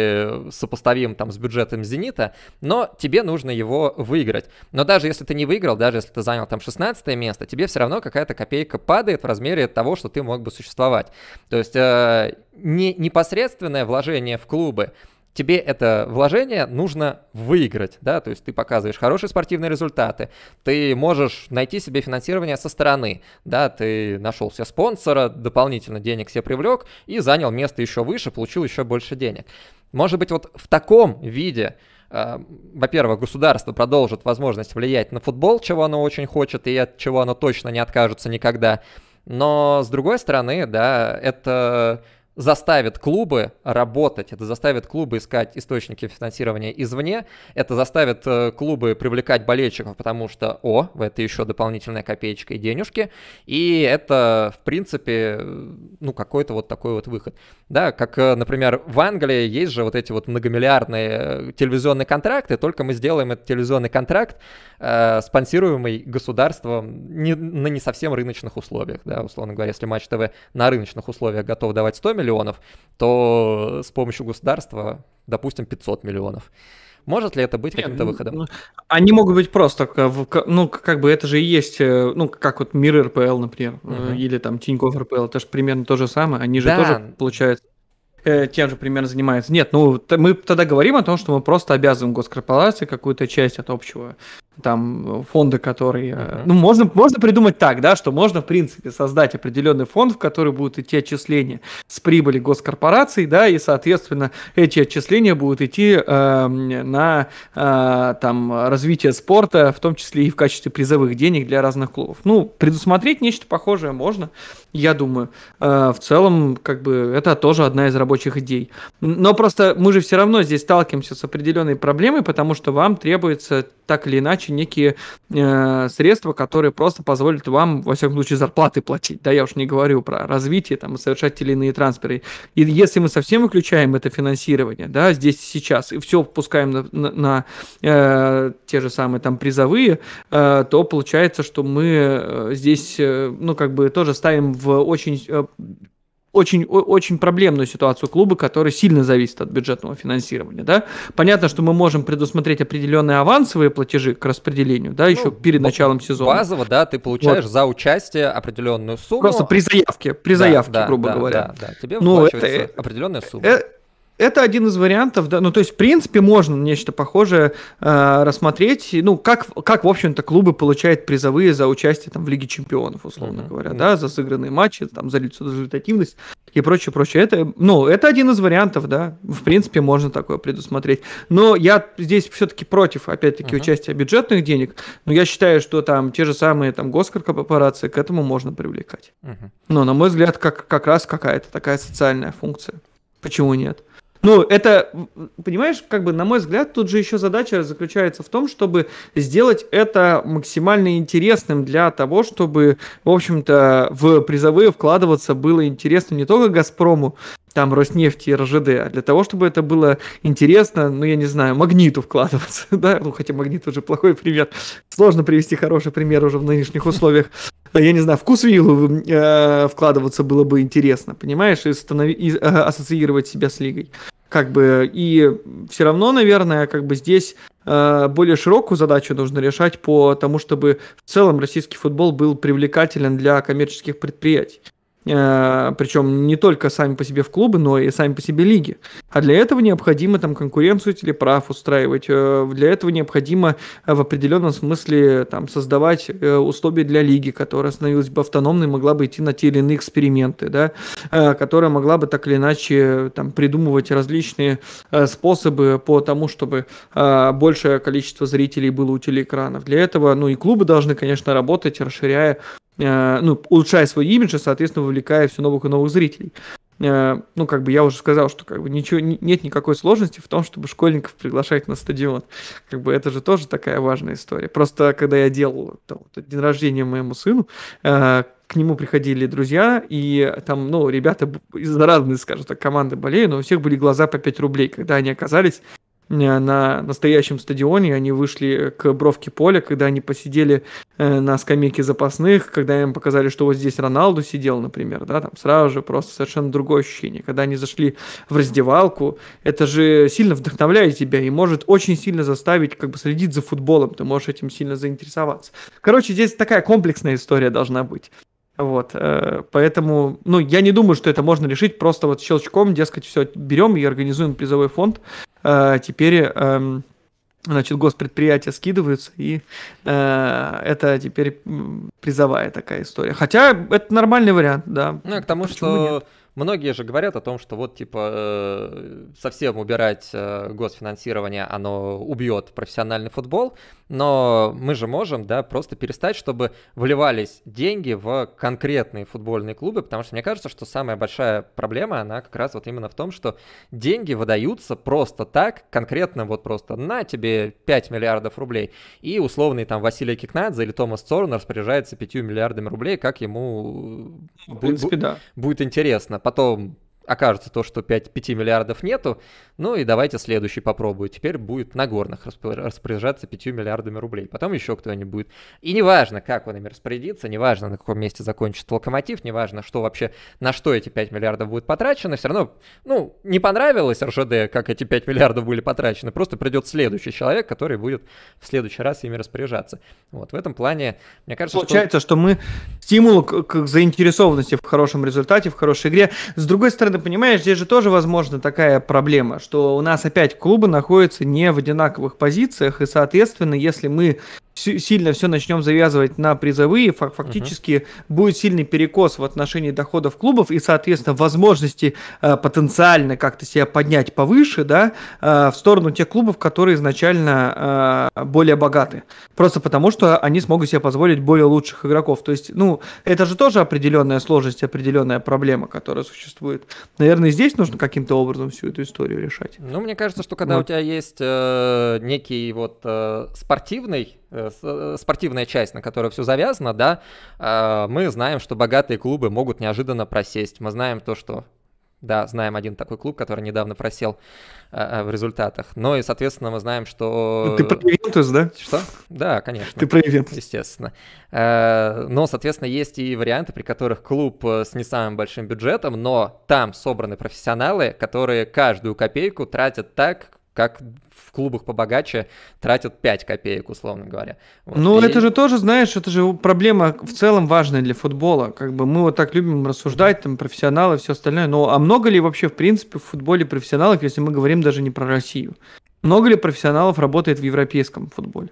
э, сопоставим там с бюджетом «Зенита», но тебе нужно его выиграть. Но даже если ты не выиграл, даже если ты занял там 16 место, тебе все равно какая-то копейка падает в размере того, что ты мог бы существовать. То есть э, не, непосредственное вложение в клубы – тебе это вложение нужно выиграть, да, то есть ты показываешь хорошие спортивные результаты, ты можешь найти себе финансирование со стороны, да, ты нашел себе спонсора, дополнительно денег себе привлек и занял место еще выше, получил еще больше денег. Может быть, вот в таком виде э, во-первых, государство продолжит возможность влиять на футбол, чего оно очень хочет и от чего оно точно не откажется никогда. Но, с другой стороны, да, это заставит клубы работать, это заставит клубы искать источники финансирования извне, это заставит э, клубы привлекать болельщиков, потому что, о, это еще дополнительная копеечка и денежки, и это, в принципе, ну, какой-то вот такой вот выход. Да, как, э, например, в Англии есть же вот эти вот многомиллиардные э, телевизионные контракты, только мы сделаем этот телевизионный контракт, э, спонсируемый государством не, на не совсем рыночных условиях, да, условно говоря, если Матч ТВ на рыночных условиях готов давать 100 миллионов, миллионов, то с помощью государства, допустим, 500 миллионов. Может ли это быть каким-то ну, выходом? Ну, они могут быть просто, ну, как бы это же и есть, э, ну, как вот Мир РПЛ, например, угу. или там Тинькофф РПЛ, это же примерно то же самое, они же да. тоже, получается, э, тем же примерно занимается. Нет, ну мы тогда говорим о том, что мы просто обязываем госкорпорации какую-то часть от общего там фонды, которые... Uh-huh. Ну, можно, можно придумать так, да, что можно, в принципе, создать определенный фонд, в который будут идти отчисления с прибыли госкорпораций, да, и, соответственно, эти отчисления будут идти э, на э, там развитие спорта, в том числе и в качестве призовых денег для разных клубов. Ну, предусмотреть нечто похожее можно, я думаю. Э, в целом, как бы, это тоже одна из рабочих идей. Но просто мы же все равно здесь сталкиваемся с определенной проблемой, потому что вам требуется так или иначе иначе некие э, средства, которые просто позволят вам, во всяком случае, зарплаты платить. Да, я уж не говорю про развитие там, и совершать те или иные трансферы. И если мы совсем выключаем это финансирование, да, здесь и сейчас, и все пускаем на, на, на э, те же самые там призовые, э, то получается, что мы э, здесь, э, ну, как бы тоже ставим в очень... Э, очень, очень проблемную ситуацию клуба, который сильно зависит от бюджетного финансирования. Да? Понятно, что мы можем предусмотреть определенные авансовые платежи к распределению, да, еще ну, перед началом сезона. Базово, да, ты получаешь вот. за участие определенную сумму. Просто при заявке, при да, заявке, да, грубо да, говоря. Да, да, тебе ну, это, э, определенная сумма. Э, это один из вариантов, да, ну то есть в принципе можно нечто похожее э, рассмотреть, ну как как в общем-то клубы получают призовые за участие там в Лиге чемпионов условно mm-hmm. говоря, да, за сыгранные матчи, там за результативность и прочее, прочее. Это, ну это один из вариантов, да, в принципе можно такое предусмотреть. Но я здесь все-таки против, опять-таки, mm-hmm. участия бюджетных денег. Но я считаю, что там те же самые там госкорпорации к этому можно привлекать. Mm-hmm. Но на мой взгляд как как раз какая-то такая социальная функция. Почему нет? Ну, это, понимаешь, как бы, на мой взгляд, тут же еще задача заключается в том, чтобы сделать это максимально интересным для того, чтобы, в общем-то, в призовые вкладываться было интересно не только «Газпрому», там Роснефти и РЖД, а для того, чтобы это было интересно, ну, я не знаю, магниту вкладываться, да, ну, хотя магнит уже плохой пример, сложно привести хороший пример уже в нынешних условиях, я не знаю, вкус виллы э, вкладываться было бы интересно, понимаешь, и, станов... и э, ассоциировать себя с лигой. Как бы, и все равно, наверное, как бы здесь э, более широкую задачу нужно решать по тому, чтобы в целом российский футбол был привлекателен для коммерческих предприятий. Э, причем не только сами по себе в клубы, но и сами по себе лиги. А для этого необходимо там конкуренцию телеправ устраивать, э, для этого необходимо э, в определенном смысле там создавать условия для лиги, которая становилась бы автономной, могла бы идти на те или иные эксперименты, да, которая могла бы так или иначе там придумывать различные способы по тому, чтобы большее количество зрителей было у телеэкранов. Для этого, ну и клубы должны, конечно, работать, расширяя Э, ну, улучшая свой имидж и, соответственно, вовлекая все новых и новых зрителей. Э, ну, как бы я уже сказал, что как бы ничего, нет никакой сложности в том, чтобы школьников приглашать на стадион. Как бы это же тоже такая важная история. Просто когда я делал там, день рождения моему сыну, э, к нему приходили друзья, и там, ну, ребята из разных, скажем так, команды болеют, но у всех были глаза по 5 рублей, когда они оказались Э, на настоящем стадионе. Они вышли к бровке поля, когда они посидели э, на скамейке запасных, когда им показали, что вот здесь Роналду сидел, например, да, там сразу же просто совершенно другое ощущение. Когда они зашли в раздевалку, это же сильно вдохновляет тебя и может очень сильно заставить как бы следить за футболом, ты можешь этим сильно заинтересоваться. Короче, здесь такая комплексная история должна быть. Вот, э, поэтому, ну, я не думаю, что это можно решить просто вот щелчком, дескать, все берем и организуем призовой фонд. Э, теперь... Эм, значит, госпредприятия скидываются, и э, это теперь призовая такая история. Хотя это нормальный вариант, да. Ну, к тому, Почему что нет? Многие же говорят о том, что вот типа э, совсем убирать э, госфинансирование, оно убьет профессиональный футбол, но мы же можем, да, просто перестать, чтобы вливались деньги в конкретные футбольные клубы, потому что мне кажется, что самая большая проблема, она как раз вот именно в том, что деньги выдаются просто так, конкретно вот просто на тебе 5 миллиардов рублей, и условный там Василий Кикнадзе или Томас Цорн распоряжается 5 миллиардами рублей, как ему э, в принципе, да. будет интересно потом окажется то, что 5, 5 миллиардов нету, ну и давайте следующий попробую. Теперь будет на горных распоряжаться 5 миллиардами рублей. Потом еще кто-нибудь будет. И неважно, как он ими распорядится, неважно, на каком месте закончится локомотив, неважно, что вообще, на что эти 5 миллиардов будут потрачены, все равно, ну, не понравилось РЖД, как эти 5 миллиардов были потрачены, просто придет следующий человек, который будет в следующий раз ими распоряжаться. Вот в этом плане, мне кажется, Получается, что, что мы стимул к, к заинтересованности в хорошем результате, в хорошей игре. С другой стороны, ты понимаешь, здесь же тоже возможна такая проблема, что у нас опять клубы находятся не в одинаковых позициях, и, соответственно, если мы сильно все начнем завязывать на призовые, фактически угу. будет сильный перекос в отношении доходов клубов и, соответственно, возможности э, потенциально как-то себя поднять повыше, да, э, в сторону тех клубов, которые изначально э, более богаты. Просто потому, что они смогут себе позволить более лучших игроков. То есть, ну, это же тоже определенная сложность, определенная проблема, которая существует. Наверное, здесь нужно каким-то образом всю эту историю решать. Ну, мне кажется, что когда вот. у тебя есть э, некий вот э, спортивный Э, э, спортивная часть, на которой все завязано, да, э, мы знаем, что богатые клубы могут неожиданно просесть. Мы знаем то, что да, знаем один такой клуб, который недавно просел э, в результатах. Но и, соответственно, мы знаем, что... Ну, ты про Ювентус, да? Что? Да, конечно. Ты про Ювентус. Естественно. Э, но, соответственно, есть и варианты, при которых клуб с не самым большим бюджетом, но там собраны профессионалы, которые каждую копейку тратят так, как в клубах побогаче тратят 5 копеек, условно говоря. Вот. Ну, и... это же тоже, знаешь, это же проблема в целом важная для футбола. Как бы мы вот так любим рассуждать, там, профессионалы все остальное. Но а много ли вообще, в принципе, в футболе профессионалов, если мы говорим даже не про Россию? Много ли профессионалов работает в европейском футболе?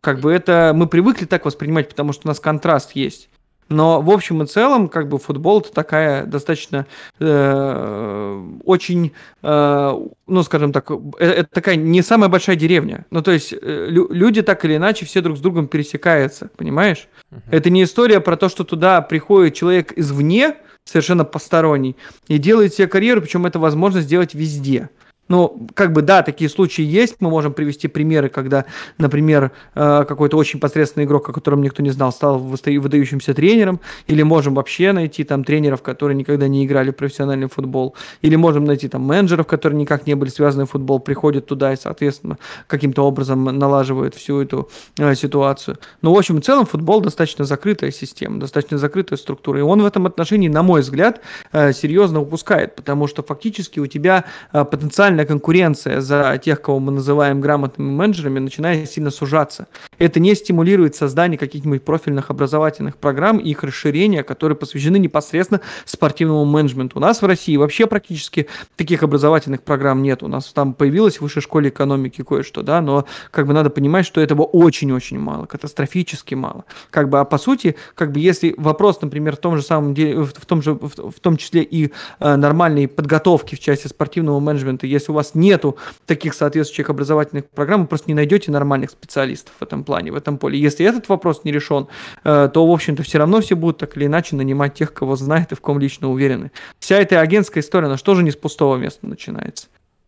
Как бы это мы привыкли так воспринимать, потому что у нас контраст есть. Но в общем и целом, как бы футбол это такая достаточно э, очень, э, ну скажем так, э, это такая не самая большая деревня. Ну то есть э, люди так или иначе все друг с другом пересекаются, понимаешь? Uh-huh. Это не история про то, что туда приходит человек извне совершенно посторонний и делает себе карьеру, причем это возможно сделать везде. uh ну, как бы да, такие случаи есть. Мы можем привести примеры, когда, например, э, какой-то очень посредственный игрок, о котором никто не знал, стал выдающимся тренером. Или можем вообще найти там тренеров, которые никогда не играли в профессиональный футбол. Или можем найти там менеджеров, которые никак не были связаны в футбол, приходят туда и, соответственно, каким-то образом налаживают всю эту э, ситуацию. Но, ну, в общем и целом, футбол достаточно закрытая система, достаточно закрытая структура. И он в этом отношении, на мой взгляд, э, серьезно упускает, потому что фактически у тебя э, потенциально реально конкуренция за тех, кого мы называем грамотными менеджерами, начинает сильно сужаться. Это не стимулирует создание каких-нибудь профильных образовательных программ и их расширения, которые посвящены непосредственно спортивному менеджменту. У нас в России вообще практически таких образовательных программ нет. У нас там появилось в высшей школе экономики кое-что, да, но как бы надо понимать, что этого очень-очень мало, катастрофически мало. Как бы, а по сути, как бы если вопрос, например, в том же самом деле, в, в том же, в, в том числе и э, нормальной подготовки в части спортивного менеджмента, если у вас нету таких соответствующих образовательных программ, вы просто не найдете нормальных специалистов в этом плане, в этом поле. Если этот вопрос не решен, э, то, в общем-то, все равно все будут так или иначе нанимать тех, кого знают и в ком лично уверены. Вся эта агентская история, она же тоже не с пустого места начинается.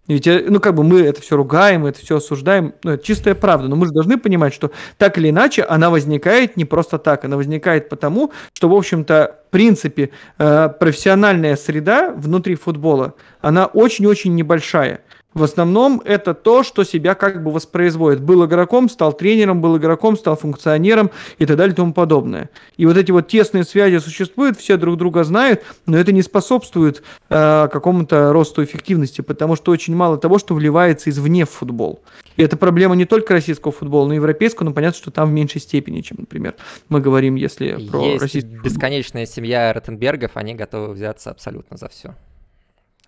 Ведь, ну, как бы мы это все ругаем, мы это все осуждаем, ну, это чистая правда, но мы же должны понимать, что так или иначе она возникает не просто так, она возникает потому, что, в общем-то, в принципе, э, профессиональная среда внутри футбола, она очень-очень небольшая в основном это то, что себя как бы воспроизводит. Был игроком, стал тренером, был игроком, стал функционером и так далее и тому подобное. И вот эти вот тесные связи существуют, все друг друга знают, но это не способствует э, какому-то росту эффективности, потому что очень мало того, что вливается извне в футбол. И это проблема не только российского футбола, но и европейского, но понятно, что там в меньшей степени, чем, например, мы говорим, если про Есть российский бесконечная футбол. семья Ротенбергов, они готовы взяться абсолютно за все.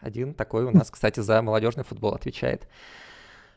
Один такой у нас, кстати, за молодежный футбол отвечает.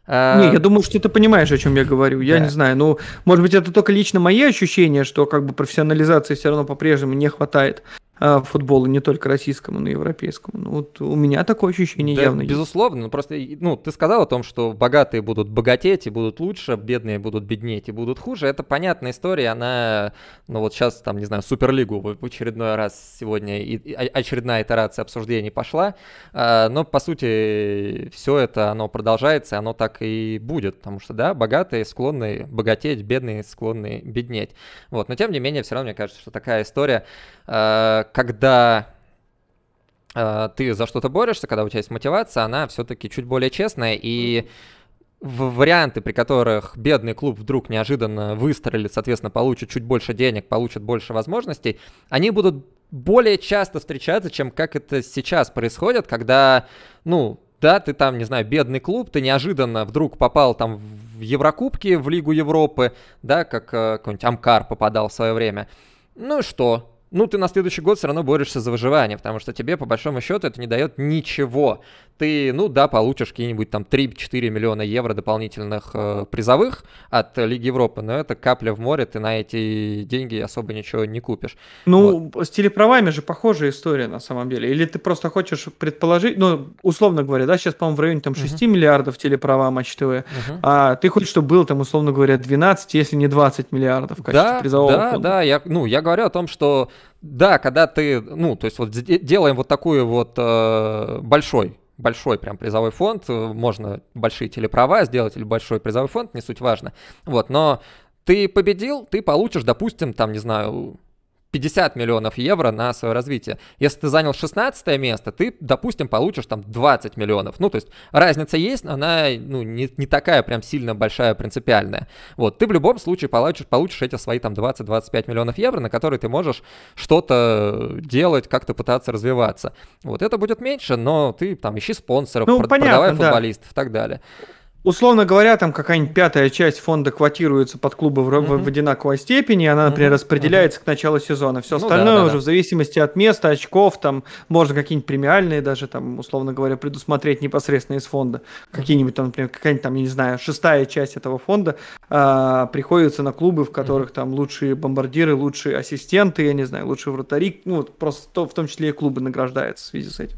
А, не, я думаю, что ты понимаешь, о чем я говорю. Я да. не знаю. Ну, может быть, это только лично мои ощущения, что как бы профессионализации все равно по-прежнему не хватает. А, футболу, не только российскому, но и европейскому. Ну, вот у меня такое ощущение да, явно безусловно, есть. Ну, просто, ну, ты сказал о том, что богатые будут богатеть и будут лучше, бедные будут беднеть и будут хуже. Это понятная история, она, ну, вот сейчас, там, не знаю, Суперлигу в очередной раз сегодня, и, и а, очередная итерация обсуждений пошла, а, но, по сути, все это, оно продолжается, оно так и будет, потому что, да, богатые склонны богатеть, бедные склонны беднеть. Вот, но, тем не менее, все равно, мне кажется, что такая история Э, когда э, ты за что-то борешься, когда у тебя есть мотивация, она все-таки чуть более честная и в варианты, при которых бедный клуб вдруг неожиданно выстрелит, соответственно, получит чуть больше денег, получит больше возможностей, они будут более часто встречаться, чем как это сейчас происходит, когда, ну, да, ты там, не знаю, бедный клуб, ты неожиданно вдруг попал там в Еврокубки, в Лигу Европы, да, как э, какой-нибудь Амкар попадал в свое время. Ну и что? ну, ты на следующий год все равно борешься за выживание, потому что тебе, по большому счету, это не дает ничего ты, ну да, получишь какие-нибудь там 3-4 миллиона евро дополнительных э, призовых от Лиги Европы, но это капля в море, ты на эти деньги особо ничего не купишь. Ну, вот. с телеправами же похожая история на самом деле. Или ты просто хочешь предположить, ну, условно говоря, да, сейчас, по-моему, в районе там 6 uh-huh. миллиардов телеправа матч ТВ, uh-huh. а ты хочешь, чтобы было там, условно говоря, 12, если не 20 миллиардов в качестве да, призового. Да, фонда. да, я, ну, я говорю о том, что да, когда ты, ну, то есть вот делаем вот такую вот э, большой большой прям призовой фонд, э, можно большие телеправа сделать или большой призовой фонд, не суть важно. Вот, но ты победил, ты получишь, допустим, там, не знаю, 50 миллионов евро на свое развитие. Если ты занял 16 место, ты, допустим, получишь там 20 миллионов. Ну, то есть разница есть, но она ну, не, не такая прям сильно большая, принципиальная. Вот, ты в любом случае получишь, получишь эти свои там 20-25 миллионов евро, на которые ты можешь что-то делать, как-то пытаться развиваться. Вот, это будет меньше, но ты там ищи спонсоров, ну, прод- понятно, продавай футболистов да. и так далее условно говоря, там какая-нибудь пятая часть фонда квотируется под клубы в, mm-hmm. в одинаковой степени, и она, например, распределяется mm-hmm. к началу сезона. Все ну, остальное да, уже да. в зависимости от места, очков, там можно какие-нибудь премиальные даже, там, условно говоря, предусмотреть непосредственно из фонда. Какие-нибудь там, например, какая-нибудь там, я не знаю, шестая часть этого фонда э, приходится на клубы, в которых mm-hmm. там лучшие бомбардиры, лучшие ассистенты, я не знаю, лучшие вратари, ну, вот просто в том числе и клубы награждаются в связи с этим.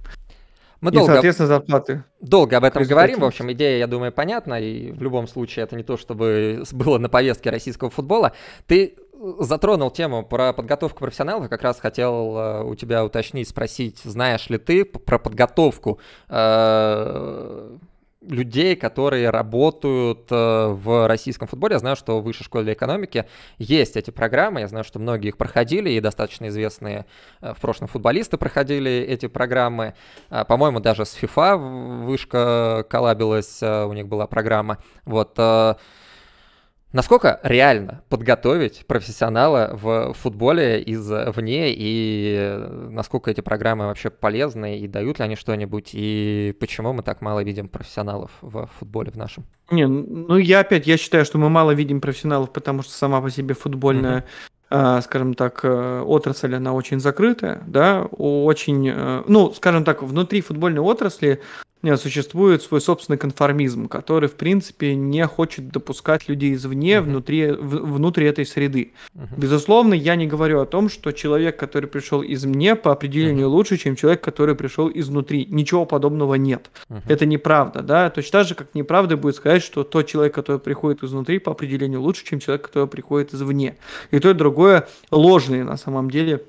Мы и, долго, соответственно, зарплаты. Долго об этом говорим. В общем, идея, я думаю, понятна. И в любом случае, это не то, чтобы было на повестке российского футбола. Ты э, затронул тему про подготовку профессионалов. как раз хотел э, у тебя уточнить, спросить, знаешь ли ты про подготовку э, людей, которые работают э, в российском футболе. Я знаю, что в Высшей школе экономики есть эти программы. Я знаю, что многие их проходили, и достаточно известные э, в прошлом футболисты проходили эти программы. Э, по-моему, даже с FIFA вышка коллабилась, у них была программа. Вот. Насколько реально подготовить профессионала в футболе из вне и э, насколько эти программы вообще полезны и дают ли они что-нибудь и почему мы так мало видим профессионалов в футболе в нашем? Не, ну я опять я считаю, что мы мало видим профессионалов, потому что сама по себе футбольная mm-hmm скажем так, э, отрасль, она очень закрытая, да, очень, ну, скажем так, внутри футбольной отрасли существует свой собственный конформизм, который, в принципе, не хочет допускать людей извне, uh-huh. внутри, в, внутри этой среды. Uh-huh. Безусловно, я не говорю о том, что человек, который пришел извне, по определению uh-huh. лучше, чем человек, который пришел изнутри. Ничего подобного нет. Uh-huh. Это неправда, да? Точно так же, как неправда будет сказать, что тот человек, который приходит изнутри, по определению лучше, чем человек, который приходит извне. И то, и другое ложные на самом деле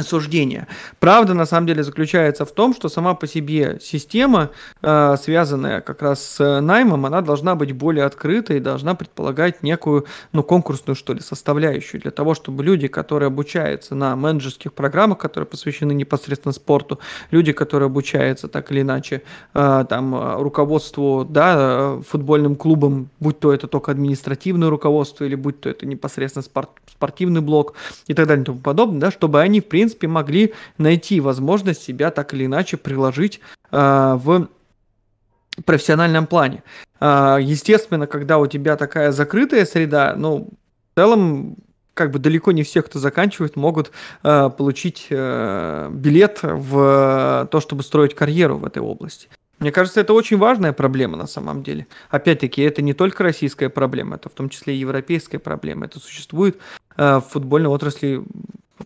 осуждения. Правда, на самом деле, заключается в том, что сама по себе система, э, связанная как раз с наймом, она должна быть более открытой, должна предполагать некую, ну, конкурсную, что ли, составляющую, для того, чтобы люди, которые обучаются на менеджерских программах, которые посвящены непосредственно спорту, люди, которые обучаются так или иначе, э, там, руководству, да, футбольным клубом, будь то это только административное руководство, или будь то это непосредственно спорт, спортивный блок и так далее и тому подобное, да, чтобы они, в принципе, принципе, могли найти возможность себя так или иначе приложить э, в профессиональном плане. Э, естественно, когда у тебя такая закрытая среда, ну, в целом как бы далеко не все, кто заканчивает, могут э, получить э, билет в э, то, чтобы строить карьеру в этой области. Мне кажется, это очень важная проблема на самом деле. Опять-таки, это не только российская проблема, это в том числе и европейская проблема. Это существует э, в футбольной отрасли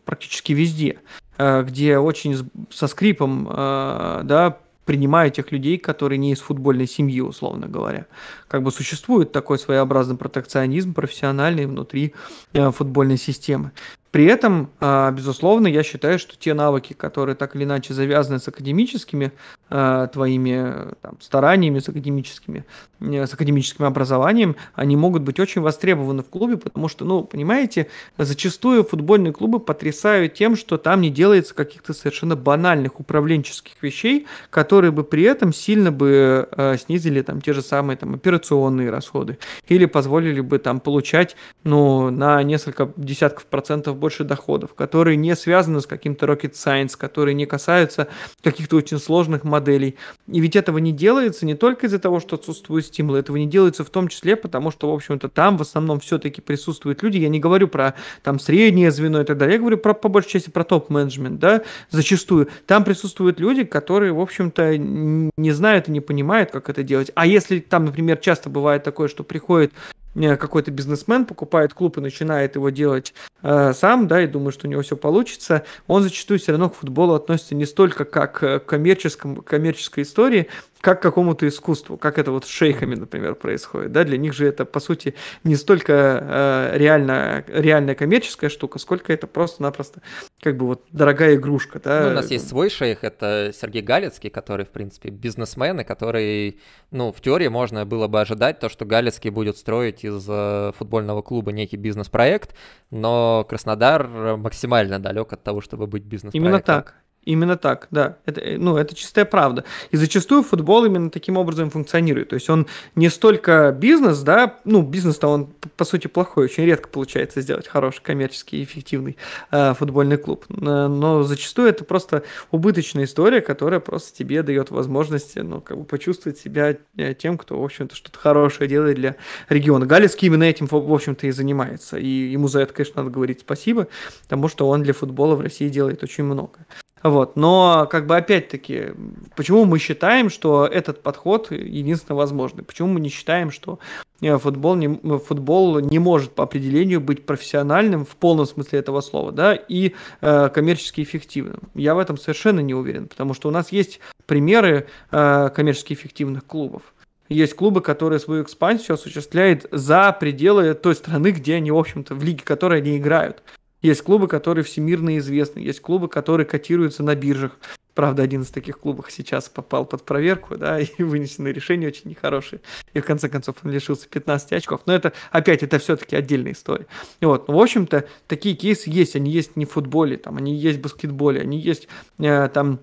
практически везде, э, где очень со скрипом э, да, принимают тех людей, которые не из футбольной семьи, условно говоря. Как бы существует такой своеобразный протекционизм профессиональный внутри э, футбольной системы. При этом, безусловно, я считаю, что те навыки, которые так или иначе завязаны с академическими Э, твоими э, там, стараниями с академическими, э, с академическим образованием, они могут быть очень востребованы в клубе, потому что, ну, понимаете, зачастую футбольные клубы потрясают тем, что там не делается каких-то совершенно банальных управленческих вещей, которые бы при этом сильно бы э, снизили там те же самые там операционные расходы или позволили бы там получать, ну, на несколько десятков процентов больше доходов, которые не связаны с каким-то rocket science, которые не касаются каких-то очень сложных моделей моделей. И ведь этого не делается не только из-за того, что отсутствуют стимулы, этого не делается в том числе потому, что, в общем-то, там в основном все-таки присутствуют люди. Я не говорю про там среднее звено и так далее, я говорю про, по большей части про топ-менеджмент, да, зачастую. Там присутствуют люди, которые, в общем-то, не знают и не понимают, как это делать. А если там, например, часто бывает такое, что приходит Э, какой-то бизнесмен покупает клуб и начинает его делать э, сам, да, и думает, что у него все получится, он зачастую все равно к футболу относится не столько как э, к коммерческому, коммерческой истории, как какому-то искусству, как это вот с шейхами, например, происходит. Да? Для них же это, по сути, не столько э, реально, реальная коммерческая штука, сколько это просто-напросто как бы вот дорогая игрушка. Да? Ну, у нас есть свой шейх, это Сергей Галицкий, который, в принципе, бизнесмен, и который, ну, в теории можно было бы ожидать то, что Галицкий будет строить из э, футбольного клуба некий бизнес-проект, но Краснодар максимально далек от того, чтобы быть бизнес-проектом. Именно так, Именно так, да. Это, э, ну, это чистая правда. И зачастую футбол именно таким образом функционирует. То есть он не столько бизнес, да, ну, бизнес-то он, по сути, плохой, очень редко получается сделать хороший, коммерческий, эффективный э, футбольный клуб. Но зачастую это просто убыточная история, которая просто тебе дает возможность, ну, как бы почувствовать себя э, тем, кто, в общем-то, что-то хорошее делает для региона. Галецкий именно этим, в общем-то, и занимается. И ему за это, конечно, надо говорить спасибо, потому что он для футбола в России делает очень много. Вот. Но, как бы, опять-таки, почему мы считаем, что этот подход единственно возможный? Почему мы не считаем, что э, футбол не, э, футбол не может по определению быть профессиональным в полном смысле этого слова, да, и э, коммерчески эффективным? Я в этом совершенно не уверен, потому что у нас есть примеры э, коммерчески эффективных клубов. Есть клубы, которые свою экспансию осуществляют за пределы той страны, где они, в общем-то, в лиге которой они играют. Есть клубы, которые всемирно известны, есть клубы, которые котируются на биржах. Правда, один из таких клубов сейчас попал под проверку, да, и вынесены решения очень нехорошие. И в конце концов он лишился 15 очков. Но это, опять, это все-таки отдельная история. Вот, ну, в общем-то, такие кейсы есть. Они есть не в футболе, там, они есть в баскетболе, они есть э, там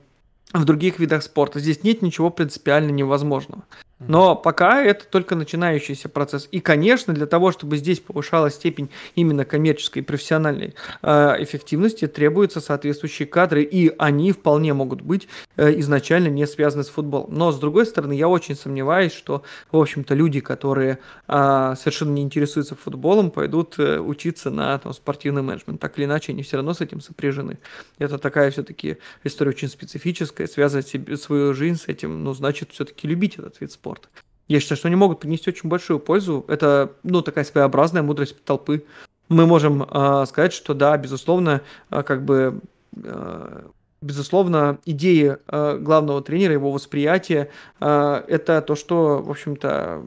в других видах спорта. Здесь нет ничего принципиально невозможного. Но пока это только начинающийся процесс. И, конечно, для того, чтобы здесь повышалась степень именно коммерческой и профессиональной э, эффективности, требуются соответствующие кадры, и они вполне могут быть э, изначально не связаны с футболом. Но, с другой стороны, я очень сомневаюсь, что, в общем-то, люди, которые а, совершенно не интересуются футболом, пойдут э, учиться на там, спортивный менеджмент. Так или иначе, они все равно с этим сопряжены. Это такая все-таки история очень специфическая. Связывать себе, свою жизнь с этим, ну, значит, все-таки любить этот вид спорта комфорт. Я считаю, что они могут принести очень большую пользу. Это, ну, такая своеобразная мудрость толпы. Мы можем э, сказать, что да, безусловно, э, как бы, э, безусловно, идеи э, главного тренера, его восприятие, э, это то, что, в общем-то,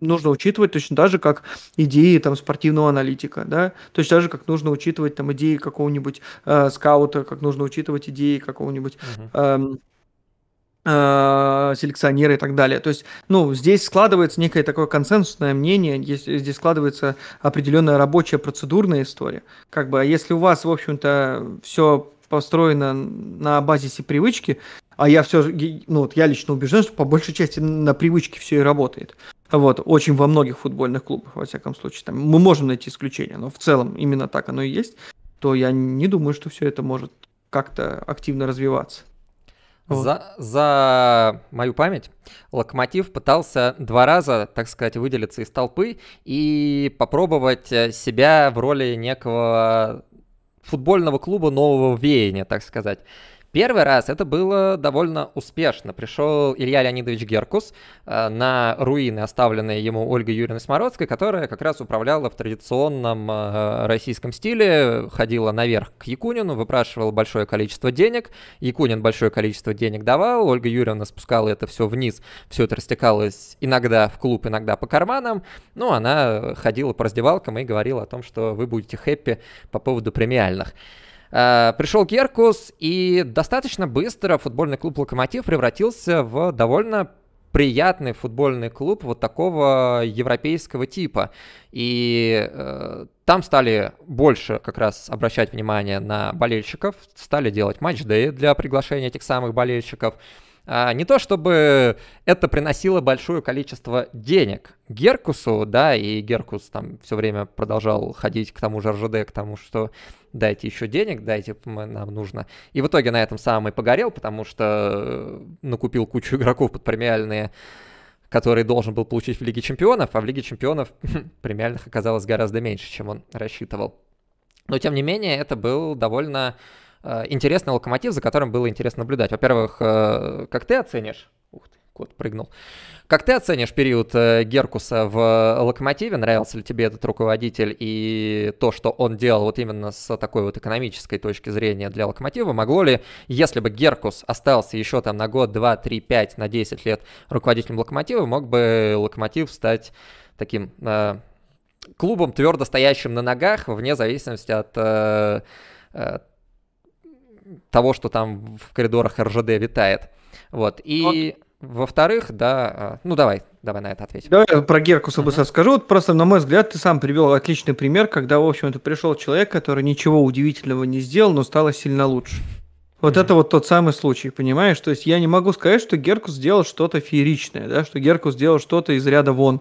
нужно учитывать точно так же, как идеи там спортивного аналитика, да, точно так же, как нужно учитывать там идеи какого-нибудь э, скаута, как нужно учитывать идеи какого-нибудь э, Э, селекционеры и так далее. То есть, ну, здесь складывается некое такое консенсусное мнение, здесь складывается определенная рабочая процедурная история. Как бы, а если у вас, в общем-то, все построено на базисе привычки, а я все, ну, вот я лично убежден, что по большей части на привычке все и работает. Вот, очень во многих футбольных клубах, во всяком случае. Там мы можем найти исключения, но в целом именно так оно и есть, то я не думаю, что все это может как-то активно развиваться. Вот. За, за мою память Локомотив пытался два раза, так сказать, выделиться из толпы и попробовать э, себя в роли некого футбольного клуба нового веяния, так сказать. Первый раз это было довольно успешно. Пришел Илья Леонидович Геркус э, на руины, оставленные ему Ольгой Юрьевной Смородской, которая как раз управляла в традиционном э, российском стиле, ходила наверх к Якунину, выпрашивала большое количество денег, Якунин большое количество денег давал, Ольга Юрьевна спускала это все вниз, все это растекалось иногда в клуб, иногда по карманам, ну, она ходила по раздевалкам и говорила о том, что вы будете хэппи по поводу премиальных. Э, пришел Геркус, и достаточно быстро футбольный клуб «Локомотив» превратился в довольно приятный футбольный клуб вот такого европейского типа. И э, там стали больше как раз обращать внимание на болельщиков, стали делать матч-дэй для приглашения этих самых болельщиков. А, не то чтобы это приносило большое количество денег Геркусу, да, и Геркус там все время продолжал ходить к тому же РЖД, к тому, что дайте еще денег, дайте, нам нужно. И в итоге на этом сам и погорел, потому что э, накупил кучу игроков под премиальные который должен был получить в Лиге Чемпионов, а в Лиге Чемпионов премиальных оказалось гораздо меньше, чем он рассчитывал. Но, тем не менее, это был довольно Э, интересный локомотив, за которым было интересно наблюдать. Во-первых, э, как ты оценишь? Ух ты, кот прыгнул. Как ты оценишь период э, Геркуса в локомотиве? Нравился ли тебе этот руководитель и то, что он делал вот именно с такой вот экономической точки зрения для локомотива? Могло ли, если бы Геркус остался еще там на год, два, три, пять, на 10 лет руководителем локомотива, мог бы локомотив стать таким э, клубом, твердо стоящим на ногах, вне зависимости от э, того, что там в коридорах РЖД витает. Вот. И... Вот. Во-вторых, да, а, ну давай, давай на это ответим. Давай я про Геркуса быстро mm-hmm. скажу. Вот просто, на мой взгляд, ты сам привел отличный пример, когда, в общем-то, пришел человек, который ничего удивительного не сделал, но стало сильно лучше. Вот mm-hmm. это вот тот самый случай, понимаешь? То есть я не могу сказать, что Геркус сделал что-то фееричное, да, что Геркус сделал что-то из ряда вон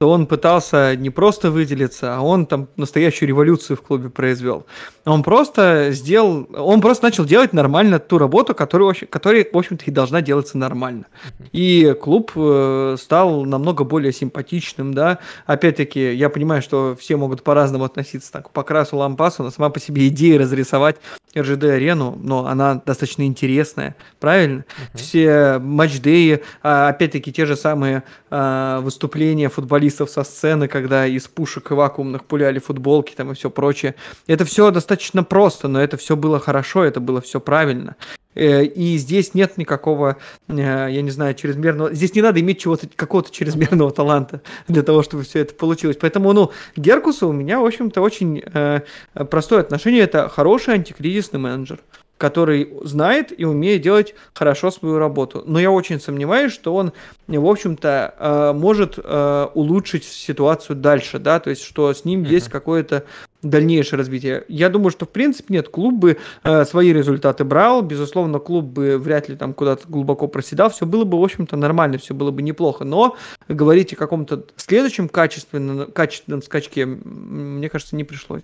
то он пытался не просто выделиться, а он там настоящую революцию в клубе произвел. Он просто сделал, он просто начал делать нормально ту работу, которую, которая, в общем-то, и должна делаться нормально. И клуб э, стал намного более симпатичным, да. Опять-таки, я понимаю, что все могут по-разному относиться так, к покрасу Лампасу, но сама по себе идея разрисовать РЖД-арену, но она достаточно интересная, правильно? Uh-huh. Все матчдеи, а опять-таки, те же самые а, выступления футболистов футболистов со сцены, когда из пушек и вакуумных пуляли футболки там и все прочее. Это все достаточно просто, но это все было хорошо, это было все правильно. Э, и здесь нет никакого, э, я не знаю, чрезмерного... Здесь не надо иметь чего-то, какого-то чрезмерного таланта для того, чтобы все это получилось. Поэтому, ну, Геркусу у меня, в общем-то, очень э, простое отношение. Это хороший антикризисный менеджер который знает и умеет делать хорошо свою работу. Но я очень сомневаюсь, что он, в общем-то, э, может э, улучшить ситуацию дальше, да, то есть, что с ним mm-hmm. есть какое-то дальнейшее развитие. Я думаю, что в принципе нет, клуб бы э, свои результаты брал, безусловно, клуб бы вряд ли там куда-то глубоко проседал, все было бы, в общем-то, нормально, все было бы неплохо, но говорить о каком-то следующем качественном, качественном скачке, мне кажется, не пришлось.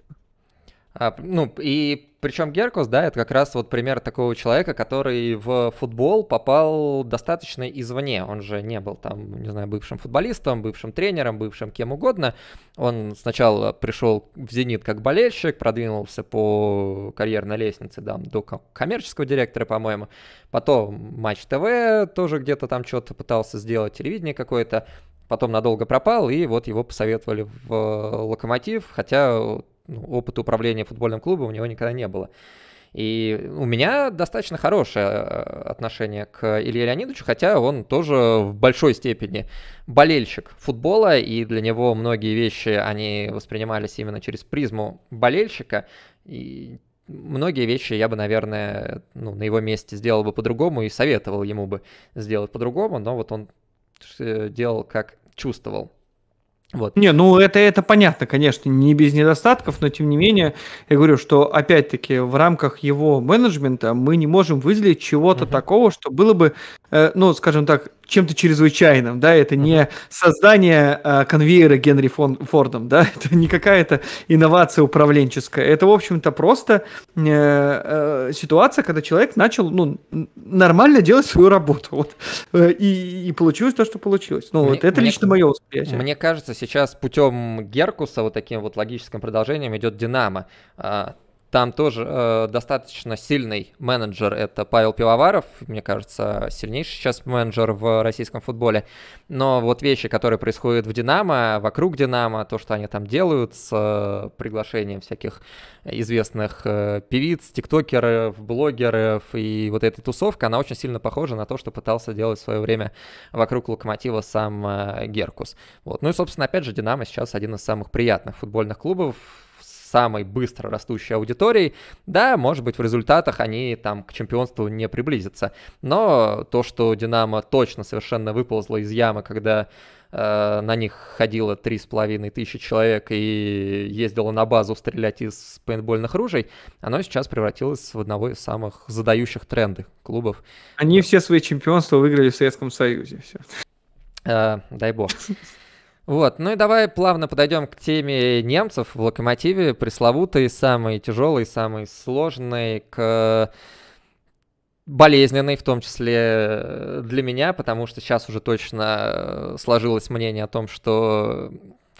А, ну, и причем Геркус, да, это как раз вот пример такого человека, который в футбол попал достаточно извне. Он же не был там, не знаю, бывшим футболистом, бывшим тренером, бывшим кем угодно. Он сначала пришел в «Зенит» как болельщик, продвинулся по карьерной лестнице да, до коммерческого директора, по-моему. Потом Матч ТВ тоже где-то там что-то пытался сделать, телевидение какое-то потом надолго пропал, и вот его посоветовали в «Локомотив», хотя ну, опыта управления футбольным клубом у него никогда не было. И у меня достаточно хорошее э, отношение к Илье Леонидовичу, хотя он тоже в большой степени болельщик футбола, и для него многие вещи, они воспринимались именно через призму болельщика, и многие вещи я бы, наверное, ну, на его месте сделал бы по-другому и советовал ему бы сделать по-другому, но вот он э, делал как чувствовал. Вот. Не, ну это, это понятно, конечно, не без недостатков, но тем не менее, я говорю, что опять-таки в рамках его менеджмента мы не можем выделить чего-то угу. такого, что было бы, э, ну, скажем так, чем-то чрезвычайным, да, это не создание э, конвейера Генри фон, Фордом, да, это не какая-то инновация управленческая, это, в общем-то, просто э, э, ситуация, когда человек начал, ну, нормально делать свою работу, вот, э, и, и получилось то, что получилось, ну, мне, вот, это мне, лично мое восприятие. Мне кажется, сейчас путем Геркуса, вот таким вот логическим продолжением идет Динамо, а, там тоже э, достаточно сильный менеджер, это Павел Пивоваров, мне кажется, сильнейший сейчас менеджер в российском футболе. Но вот вещи, которые происходят в «Динамо», вокруг «Динамо», то, что они там делают с э, приглашением всяких известных э, певиц, тиктокеров, блогеров и вот эта тусовка, она очень сильно похожа на то, что пытался делать в свое время вокруг «Локомотива» сам э, Геркус. Вот. Ну и, собственно, опять же, «Динамо» сейчас один из самых приятных футбольных клубов, самой быстро растущей аудиторией. Да, может быть, в результатах они там к чемпионству не приблизятся. Но то, что Динамо точно совершенно выползло из ямы, когда э, на них ходило три с половиной тысячи человек и ездило на базу стрелять из пейнтбольных ружей, оно сейчас превратилось в одного из самых задающих тренды клубов. Они все свои чемпионства выиграли в Советском Союзе. Все. Э, дай бог. Вот, ну и давай плавно подойдем к теме немцев в локомотиве, пресловутой, самой тяжелой, самой сложной, к болезненной, в том числе э, для меня, потому что сейчас уже точно э, сложилось мнение о том, что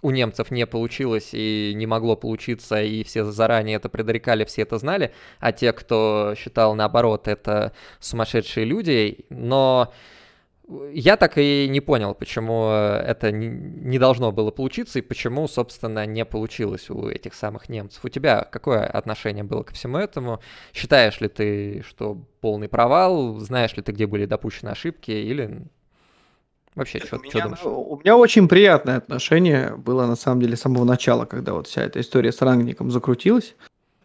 у немцев не получилось и не могло получиться, и все заранее это предрекали, все это знали, а те, кто считал наоборот, это сумасшедшие люди, но я так и не понял, почему э, это не должно было получиться и почему, собственно, не получилось у этих самых немцев. У тебя какое отношение было ко всему этому? Считаешь ли ты, что полный провал? Знаешь ли ты, где были допущены ошибки? Или вообще, что думаешь? У меня очень приятное отношение было, на самом деле, с самого начала, когда вот вся эта история с рангником закрутилась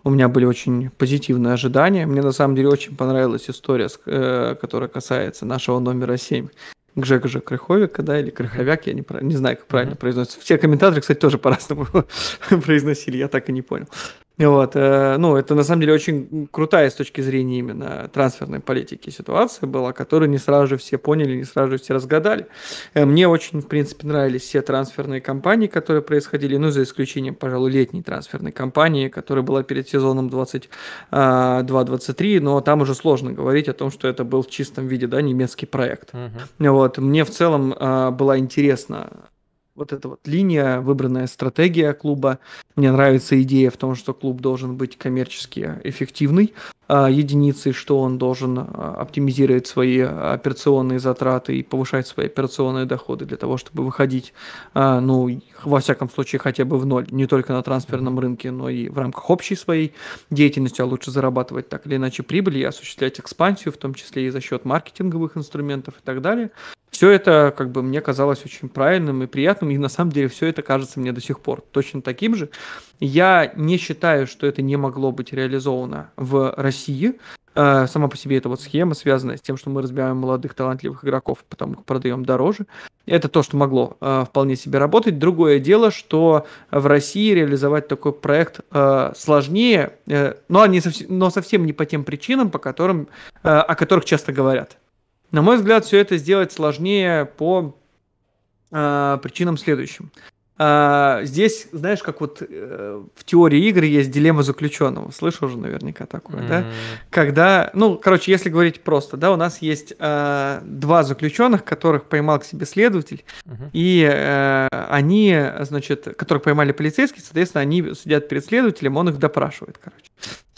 у меня были очень позитивные ожидания. Мне на самом деле очень понравилась история, э, которая касается нашего номера 7. Гжека же Крыховика, да, или Крыховяк, я не, не знаю, как правильно mm-hmm. произносится. Все комментаторы, кстати, тоже по-разному произносили, я так и не понял. Вот, э, ну, это на самом деле очень крутая с точки зрения именно трансферной политики ситуация была, которую не сразу же все поняли, не сразу же все разгадали. Э, мне очень, в принципе, нравились все трансферные кампании, которые происходили, ну, за исключением, пожалуй, летней трансферной кампании, которая была перед сезоном 22-23, а, но там уже сложно говорить о том, что это был в чистом виде, да, немецкий проект. Uh-huh. Вот, мне в целом а, была интересна вот эта вот линия, выбранная стратегия клуба. Мне нравится идея в том, что клуб должен быть коммерчески эффективный, э, единицей, что он должен а, оптимизировать свои операционные затраты и повышать свои операционные доходы для того, чтобы выходить, э, ну, во всяком случае, хотя бы в ноль, не только на трансферном рынке, но и в рамках общей своей деятельности, а лучше зарабатывать так или иначе прибыль и осуществлять экспансию, в том числе и за счет маркетинговых инструментов и так далее все это, как бы, мне казалось очень правильным и приятным, и на самом деле все это кажется мне до сих пор точно таким же. Я не считаю, что это не могло быть реализовано в России. Э, сама по себе эта вот схема связана с тем, что мы разбиваем молодых талантливых игроков, а потому что продаем дороже. Это то, что могло э, вполне себе работать. Другое дело, что в России реализовать такой проект э, сложнее, э, но, не совсем, но совсем не по тем причинам, по которым, э, о которых часто говорят. На мой взгляд, все это сделать сложнее по э, причинам следующим. Э, здесь, знаешь, как вот э, в теории игр есть дилемма заключенного. Слышал уже наверняка такое, mm-hmm. да? Когда, ну, короче, если говорить просто, да, у нас есть э, два заключенных, которых поймал к себе следователь, mm-hmm. и э, они, значит, которых поймали полицейские, соответственно, они сидят перед следователем, он их допрашивает, короче.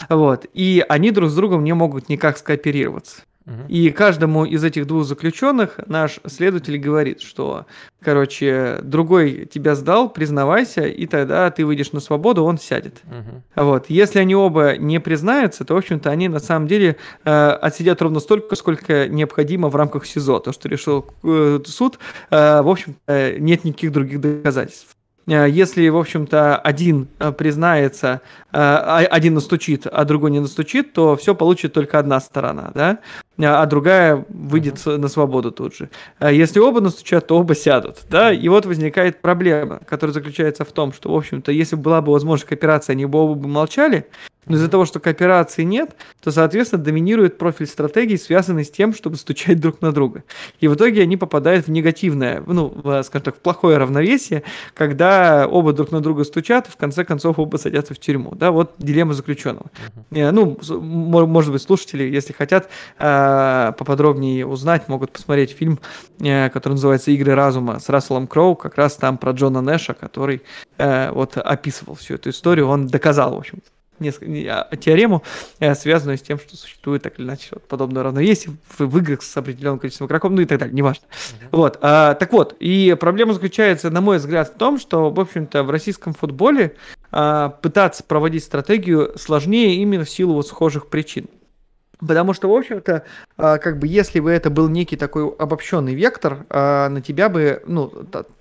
Вот. И они друг с другом не могут никак скооперироваться. И каждому из этих двух заключенных наш следователь говорит, что, короче, другой тебя сдал, признавайся, и тогда ты выйдешь на свободу, он сядет. Угу. Вот. Если они оба не признаются, то, в общем-то, они на самом деле э, отсидят ровно столько, сколько необходимо в рамках СИЗО. То, что решил э, суд, э, в общем, э, нет никаких других доказательств. Э, если, в общем-то, один э, признается, э, а, один настучит, а другой не настучит, то все получит только одна сторона, да, а другая выйдет mm-hmm. на свободу тут же. Если оба настучат, то оба сядут, да, и вот возникает проблема, которая заключается в том, что, в общем-то, если была бы возможность кооперации, они бы оба бы молчали, но из-за того, что кооперации нет, то, соответственно, доминирует профиль стратегии, связанный с тем, чтобы стучать друг на друга. И в итоге они попадают в негативное, ну, скажем так, в плохое равновесие, когда оба друг на друга стучат, и в конце концов оба садятся в тюрьму. Да, вот дилемма заключенного. Э, ну, может быть, слушатели, если хотят э, поподробнее узнать, могут посмотреть фильм, э, который называется «Игры разума» с Расселом Кроу, как раз там про Джона Нэша, который вот описывал всю эту историю, он доказал, в общем-то, а, теорему, э, связанную с тем, что существует так или иначе вот подобное равновесие в, в играх с определенным количеством игроков, ну и так далее, неважно. Mm-hmm. Вот, а, так вот, и проблема заключается, на мой взгляд, в том, что, в общем-то, в российском футболе а, пытаться проводить стратегию сложнее именно в силу вот схожих причин. Потому что, в общем-то, а, как бы если бы это был некий такой обобщенный вектор, а, на тебя бы, ну,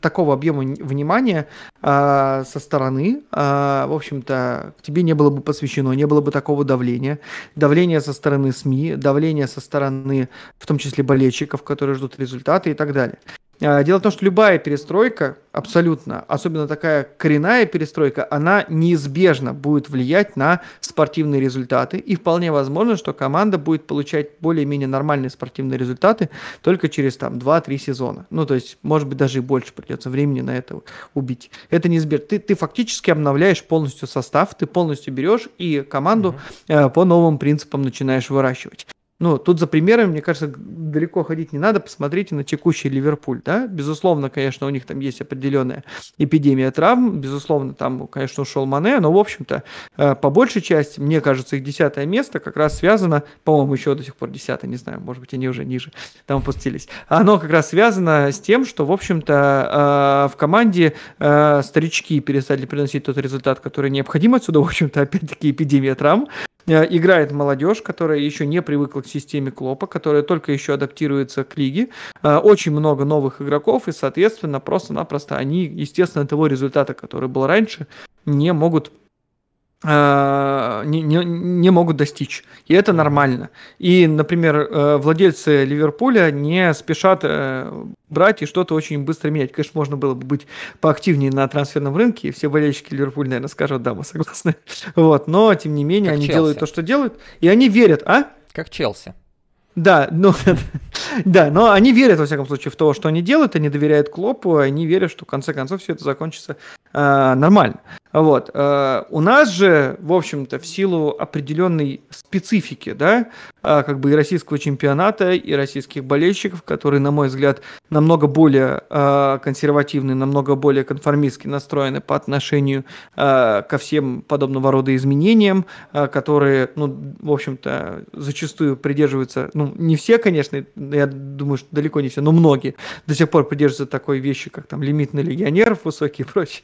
такого объема внимания а, со стороны, в общем-то, тебе не было бы посвящено, не было бы такого давления. Давление со стороны СМИ, давление со стороны, в том числе, болельщиков, которые ждут результаты и так далее. А, дело в том, что любая перестройка, абсолютно, особенно такая коренная перестройка, она неизбежно будет влиять на спортивные результаты. И вполне возможно, что команда будет получать более-менее нормальные спортивные результаты только через там 2-3 сезона. Ну, то есть, может быть, даже и больше придется времени на это убить. Это неизбежно. Ты, ты фактически обновляешь полностью состав, ты полностью берешь и команду mm-hmm. э, по новым принципам начинаешь выращивать. Ну, тут за примерами, мне кажется, далеко ходить не надо. Посмотрите на текущий Ливерпуль, да? Безусловно, конечно, у них там есть определенная эпидемия травм. Безусловно, там, конечно, ушел Мане, но, в общем-то, э, по большей части, мне кажется, их десятое место как раз связано, по-моему, еще до сих пор десятое, не знаю, может быть, они уже ниже там опустились. Оно как раз связано с тем, что, в общем-то, э, в команде э, старички перестали приносить тот результат, который необходим. Отсюда, в общем-то, опять-таки эпидемия травм. Э, играет молодежь, которая еще не привыкла к системе Клопа, которая только еще адаптируется к лиге. Э, очень много новых игроков, и, соответственно, просто-напросто они, естественно, того результата, который был раньше, не могут Э, не, не, могут достичь. И это нормально. И, например, э, владельцы Ливерпуля не спешат э, брать и что-то очень быстро менять. Конечно, можно было бы быть поактивнее на трансферном рынке, и все болельщики Ливерпуля, наверное, скажут, да, мы согласны. Вот, но, тем не менее, как они Челси. делают то, что делают, и они верят, а? Как Челси. Да, ну, да, но они верят, во всяком случае, в то, что они делают, они доверяют Клопу, они верят, что в конце концов все это закончится Э, нормально. Вот. Э, у нас же, в общем-то, в силу определенной специфики, да, э, как бы и российского чемпионата, и российских болельщиков, которые, на мой взгляд, намного более консервативны, намного более конформистски настроены по отношению ко всем подобного рода изменениям, которые, ну, в общем-то, зачастую придерживаются, ну, не все, конечно, я думаю, что далеко не все, но многие до сих пор придерживаются такой вещи, как там лимит на легионеров высокий и прочее.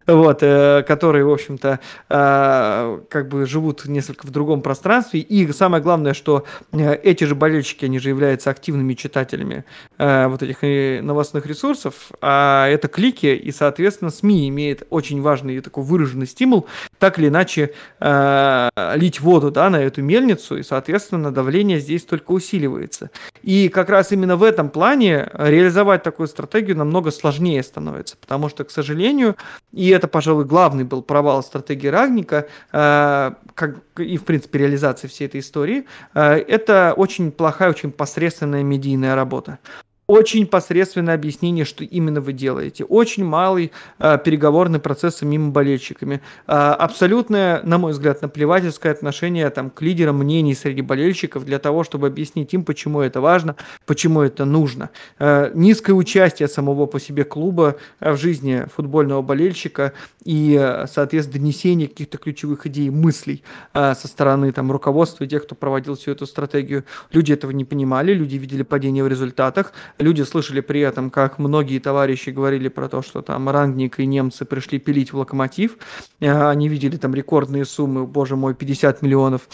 вот, э, которые, в общем-то, э, как бы живут несколько в другом пространстве. И самое главное, что э, эти же болельщики, они же являются активными читателями вот этих новостных ресурсов, а это клики, и, соответственно, СМИ имеет очень важный и такой выраженный стимул так или иначе лить воду да, на эту мельницу, и, соответственно, давление здесь только усиливается. И как раз именно в этом плане реализовать такую стратегию намного сложнее становится, потому что, к сожалению, и это, пожалуй, главный был провал стратегии Рагника, э, как и, в принципе, реализации всей этой истории. Э, это очень плохая, очень посредственная медийная работа очень посредственное объяснение, что именно вы делаете. Очень малый э, переговорный процесс с мимо болельщиками. Э, абсолютное, на мой взгляд, наплевательское отношение там, к лидерам мнений среди болельщиков для того, чтобы объяснить им, почему это важно, почему это нужно. Э, низкое участие самого по себе клуба э, в жизни футбольного болельщика и, э, соответственно, донесение каких-то ключевых идей, мыслей э, со стороны там, руководства и тех, кто проводил всю эту стратегию. Люди этого не понимали, люди видели падение в результатах Люди слышали при этом, как многие товарищи говорили про то, что там рангник и немцы пришли пилить в локомотив. Э, они видели там рекордные суммы, боже мой, 50 миллионов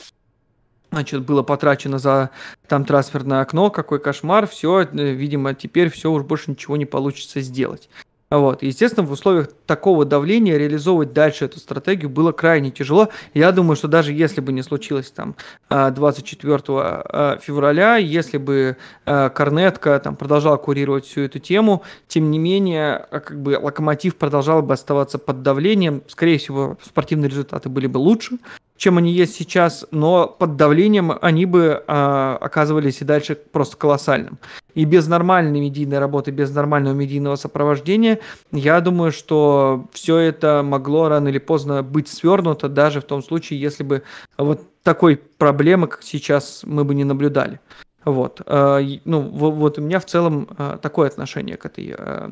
значит, было потрачено за там трансферное окно, какой кошмар, все, э, видимо, теперь все, уж больше ничего не получится сделать. Вот. Естественно, в условиях такого давления реализовывать дальше эту стратегию было крайне тяжело. Я думаю, что даже если бы не случилось там 24 а, а, февраля, если бы а, Корнетка там продолжала курировать всю эту тему, тем не менее, как бы Локомотив продолжал бы оставаться под давлением. Скорее всего, спортивные результаты были бы лучше, чем они есть сейчас, но под давлением они бы э, оказывались и дальше просто колоссальным. И без нормальной медийной работы, без нормального медийного сопровождения, я думаю, что все это могло рано или поздно быть свернуто, даже в том случае, если бы вот такой проблемы, как сейчас, мы бы не наблюдали. Вот, э, ну, вот у меня в целом э, такое отношение к этой э,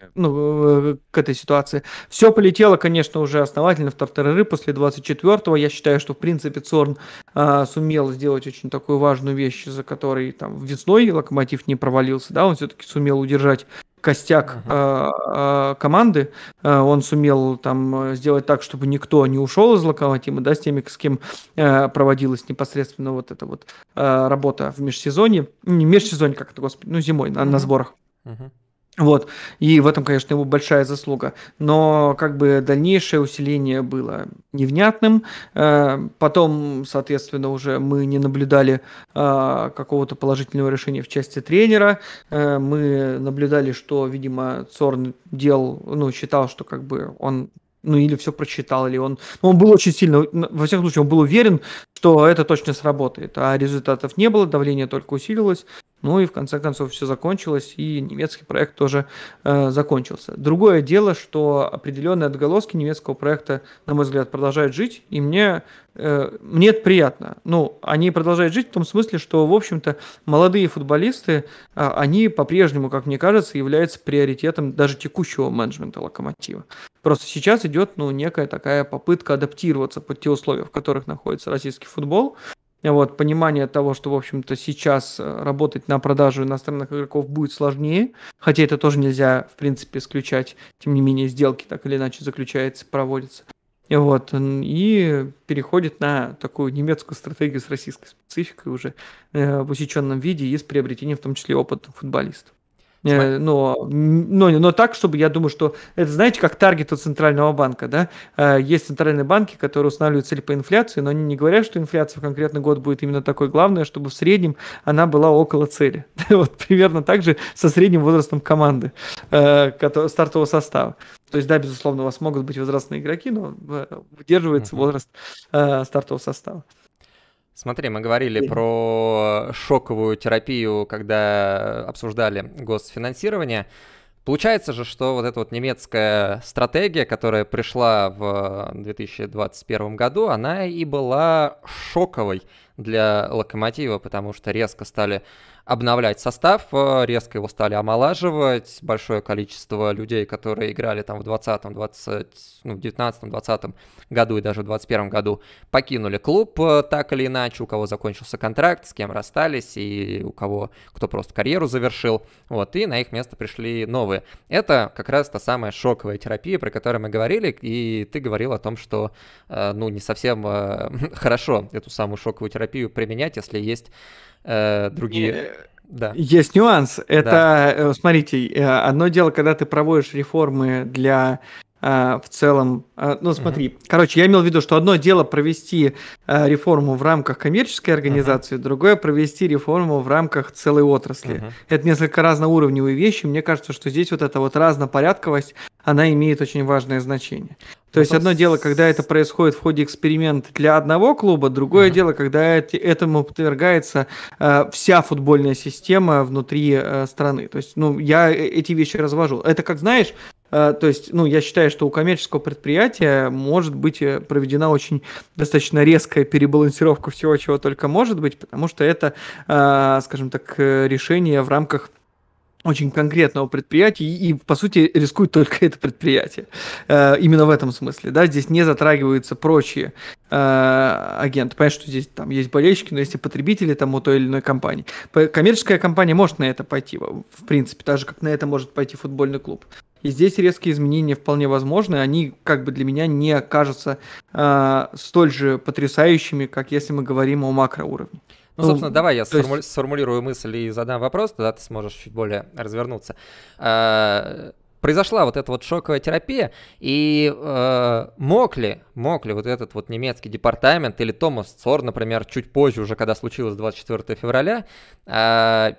Э, ну, э, к этой ситуации. Все полетело, конечно, уже основательно в тартарары после 24-го. Я считаю, что, в принципе, Цорн э, сумел сделать очень такую важную вещь, за которой там весной Локомотив не провалился, да, он все-таки сумел удержать костяк э, команды. Э, он сумел там э, сделать так, чтобы никто не ушел из Локомотива, да, с теми, с кем э, проводилась непосредственно вот эта вот э, работа в межсезонье. Не межсезонье, как это, господи, ну, зимой, на, на сборах. Uh-huh. Вот. И в этом, конечно, его большая заслуга. Но как бы дальнейшее усиление было невнятным. Э, потом, соответственно, уже мы не наблюдали э, какого-то положительного решения в части тренера. Э, мы наблюдали, что, видимо, Цорн делал, ну, считал, что как бы он ну или все прочитал, или он... Ну, он был очень сильно, ну, во всяком случае, он был уверен, что это точно сработает, а результатов не было, давление только усилилось, ну и в конце концов все закончилось, и немецкий проект тоже э, закончился. Другое дело, что определенные отголоски немецкого проекта, на мой взгляд, продолжают жить, и мне, э, мне это приятно. Ну, они продолжают жить в том смысле, что, в общем-то, молодые футболисты, э, они по-прежнему, как мне кажется, являются приоритетом даже текущего менеджмента локомотива. Просто сейчас идет ну, некая такая попытка адаптироваться под те условия, в которых находится российский футбол. Вот, понимание того, что, в общем-то, сейчас э, работать на продажу иностранных игроков будет сложнее, хотя это тоже нельзя, в принципе, исключать. Тем не менее, сделки так или иначе заключаются, проводятся. И Вот, и переходит на такую немецкую стратегию с российской спецификой уже э, в усеченном виде и с приобретением в том числе опыта футболистов. Э, но, но, но так, чтобы я думаю, что это, знаете, как таргет у центрального банка, да, э, есть центральные банки, которые устанавливают цели по инфляции, но они не говорят, что инфляция в конкретный год будет именно такой, главное, а чтобы в среднем она была около цели, вот примерно так же со средним возрастом команды, э, стартового состава. То есть, да, безусловно, у вас могут быть возрастные игроки, но выдерживается возраст стартового состава. Смотри, мы говорили про шоковую терапию, когда обсуждали госфинансирование. Получается же, что вот эта вот немецкая стратегия, которая пришла в 2021 году, она и была шоковой для локомотива, потому что резко стали обновлять состав, э, резко его стали омолаживать, большое количество людей, которые играли там в 20 20, ну, в 19 20 году и даже в 21 году, покинули клуб э, так или иначе, у кого закончился контракт, с кем расстались и у кого, кто просто карьеру завершил, вот, и на их место пришли новые. Это как раз та самая шоковая терапия, про которую мы говорили, и ты говорил о том, что, э, ну, не совсем хорошо эту самую шоковую терапию применять, если есть Э, другие... Ну, э, да. Есть нюанс. Это, да. Э, смотрите, одно дело, когда ты проводишь реформы для в целом, ну смотри, uh-huh. короче, я имел в виду, что одно дело провести реформу в рамках коммерческой организации, uh-huh. другое провести реформу в рамках целой отрасли. Uh-huh. Это несколько разноуровневые вещи. Мне кажется, что здесь вот эта вот разнопорядковость, она имеет очень важное значение. То есть одно дело, когда это происходит в ходе эксперимента для одного клуба, другое mm-hmm. дело, когда этому подвергается э, вся футбольная система внутри э, страны. То есть, ну, я э, эти вещи развожу. Это как, знаешь, э, то есть, ну, я считаю, что у коммерческого предприятия может быть э, проведена очень достаточно резкая перебалансировка всего, чего только может быть, потому что это, скажем так, решение в рамках очень конкретного предприятия и, и, по сути, рискует только это предприятие. Э, именно в этом смысле, да, здесь не затрагиваются прочие э, агенты. Понятно, что здесь там есть болельщики, но есть и потребители там у той или иной компании. Коммерческая компания может на это пойти, в принципе, так же, как на это может пойти футбольный клуб. И здесь резкие изменения вполне возможны, они как бы для меня не окажутся э, столь же потрясающими, как если мы говорим о макроуровне. Ну, ну, собственно, давай я сформу... есть... сформулирую мысль и задам вопрос, тогда ты сможешь чуть более развернуться. Э, произошла вот эта вот шоковая терапия, и э, мог ли, мог ли вот этот вот немецкий департамент или Томас Цор, например, чуть позже, уже когда случилось 24 февраля, э,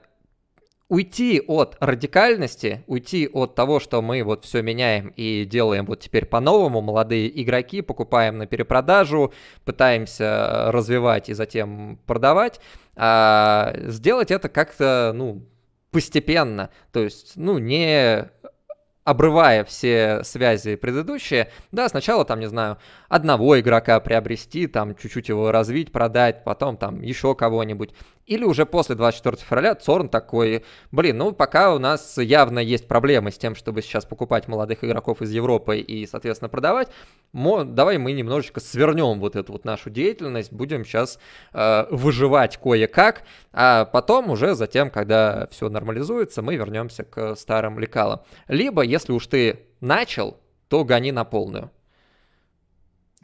уйти от радикальности, уйти от того, что мы вот все меняем и делаем вот теперь по-новому, молодые игроки покупаем на перепродажу, пытаемся э, развивать и затем продавать, а сделать это как-то, ну, постепенно, то есть, ну, не обрывая все связи предыдущие, да, сначала там, не знаю, одного игрока приобрести, там чуть-чуть его развить, продать, потом там еще кого-нибудь, или уже после 24 февраля Цорн такой, блин, ну пока у нас явно есть проблемы с тем, чтобы сейчас покупать молодых игроков из Европы и, соответственно, продавать, Мо, давай мы немножечко свернем вот эту вот нашу деятельность, будем сейчас э, выживать кое-как, а потом уже затем, когда все нормализуется, мы вернемся к старым лекалам. Либо, если уж ты начал, то гони на полную.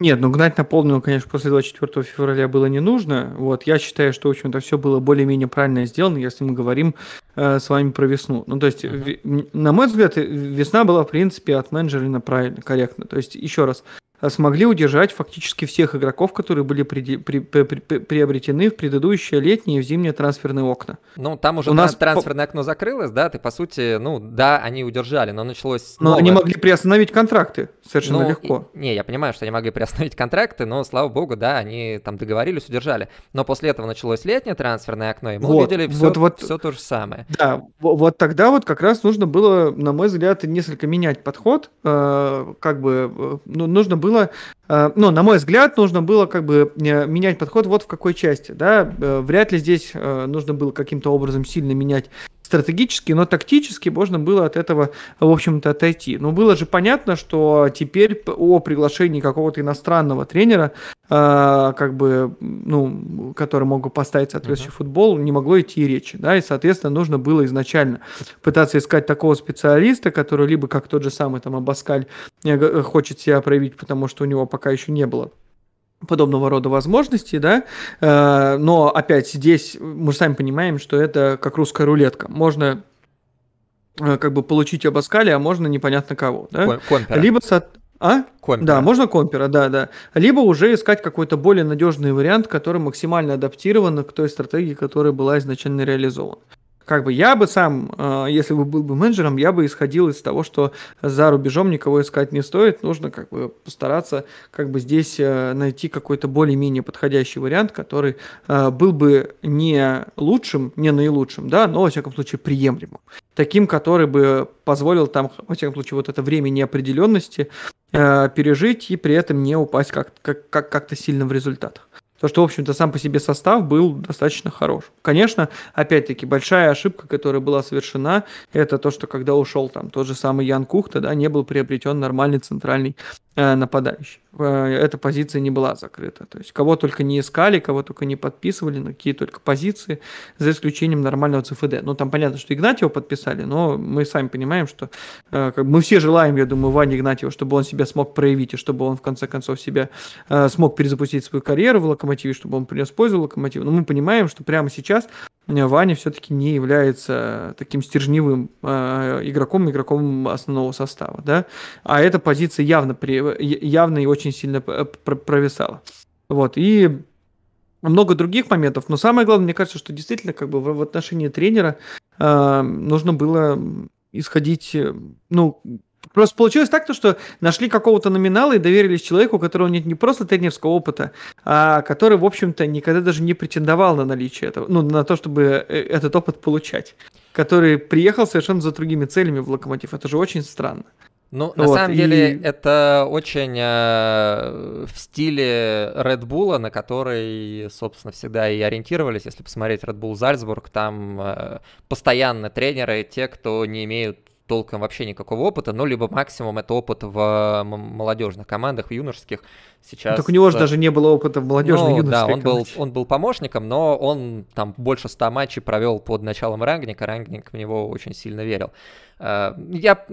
Нет, ну гнать на полную, конечно, после 24 февраля было не нужно. Вот, я считаю, что, в общем-то, все было более-менее правильно сделано, если мы говорим э, с вами про весну. Ну, то есть, uh-huh. в, на мой взгляд, весна была, в принципе, от менеджера правильно, корректно. То есть, еще раз, а, смогли удержать фактически всех игроков, которые были при, при, при, при, приобретены в предыдущие летние и в зимнее трансферные окна. Ну, там уже У нас трансферное окно закрылось, да, ты, по сути, ну, да, они удержали, но началось... Но новое... они могли приостановить контракты совершенно ну, легко. И, не, я понимаю, что они могли приостановить контракты, но, слава богу, да, они там договорились, удержали. Но после этого началось летнее трансферное окно, и мы вот, увидели все, вот, вот, все то же самое. Да, вот тогда вот как раз нужно было, на мой взгляд, несколько менять подход, э, как бы, э, ну, нужно было было, э, ну, на мой взгляд, нужно было как бы э, менять подход вот в какой части, да, э, вряд ли здесь нужно было каким-то образом сильно менять стратегически, но тактически можно было от этого, в общем-то, отойти. Но было же понятно, что теперь о приглашении какого-то иностранного тренера а, как бы, ну, которые могут поставить соответствующий uh-huh. футбол, не могло идти и речи, да, и, соответственно, нужно было изначально пытаться искать такого специалиста, который либо, как тот же самый там Абаскаль, э, хочет себя проявить, потому что у него пока еще не было подобного рода возможностей, да, э, но опять здесь мы же сами понимаем, что это как русская рулетка, можно э, как бы получить Абаскаля, а можно непонятно кого, да, Компера. либо, со а? Компера. Да, можно компера, да, да. Либо уже искать какой-то более надежный вариант, который максимально адаптирован к той стратегии, которая была изначально реализована. Как бы я бы сам, э, если бы был бы менеджером, я бы исходил из того, что за рубежом никого искать не стоит, нужно как бы постараться как бы здесь э, найти какой-то более-менее подходящий вариант, который э, был бы не лучшим, не наилучшим, да, но, во всяком случае, приемлемым. Таким, который бы позволил там, во всяком случае, вот это время неопределенности Э, пережить и при этом не упасть как, как, как, как-то сильно в результатах. то что, в общем-то, сам по себе состав был достаточно хорош. Конечно, опять-таки, большая ошибка, которая была совершена, это то, что когда ушел там тот же самый Ян Кухта, да, не был приобретен нормальный центральный Э, нападающий. Э, эта позиция не была закрыта. То есть кого только не искали, кого только не подписывали, на какие только позиции, за исключением нормального ЦФД. Ну, там понятно, что Игнатьева подписали, но мы сами понимаем, что э, как, мы все желаем, я думаю, Ване Игнатьева, чтобы он себя смог проявить, и чтобы он, в конце концов, себя э, смог перезапустить свою карьеру в Локомотиве, чтобы он принес пользу Локомотиву. Но мы понимаем, что прямо сейчас Ваня все-таки не является э, таким стержневым э, игроком, игроком основного состава, да, а эта позиция явно, при, э, явно и очень сильно э, провисала. Вот, и много других моментов, но самое главное, мне кажется, что действительно как бы в, в отношении тренера э, нужно было исходить, ну, Просто получилось так, то, что нашли какого-то номинала и доверились человеку, у которого нет не просто тренерского опыта, а который, в общем-то, никогда даже не претендовал на наличие этого, ну, на то, чтобы э, этот опыт получать, который приехал совершенно за другими целями в локомотив. Это же очень странно. Ну, вот, на самом и... деле, это очень э, в стиле Red Bull, на который, собственно, всегда и ориентировались. Если посмотреть Red Bull Зальцбург, там э, постоянно тренеры, те, кто не имеют толком вообще никакого опыта, ну, либо максимум это опыт в э, молодежных командах, в юношеских. Сейчас... Ну, так у него же э, даже не было опыта в молодежной ну, юношеской да, он был, он был помощником, но он там больше ста матчей провел под началом Рангника, Рангник в него очень сильно верил. Э, я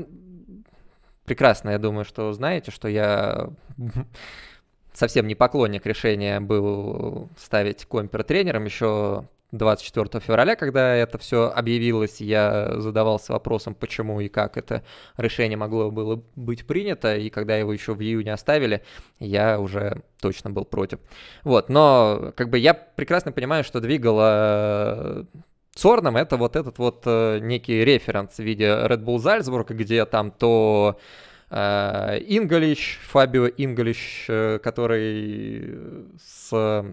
прекрасно, я думаю, что знаете, что я совсем не поклонник решения был ставить Компер тренером еще 24 февраля, когда это все объявилось, я задавался вопросом, почему и как это решение могло было быть принято, и когда его еще в июне оставили, я уже точно был против. Вот, но как бы я прекрасно понимаю, что двигало Цорном э, это вот этот вот э, некий референс в виде Red Bull Зальцбург, где там то Инглиш, Фабио Инглиш, который с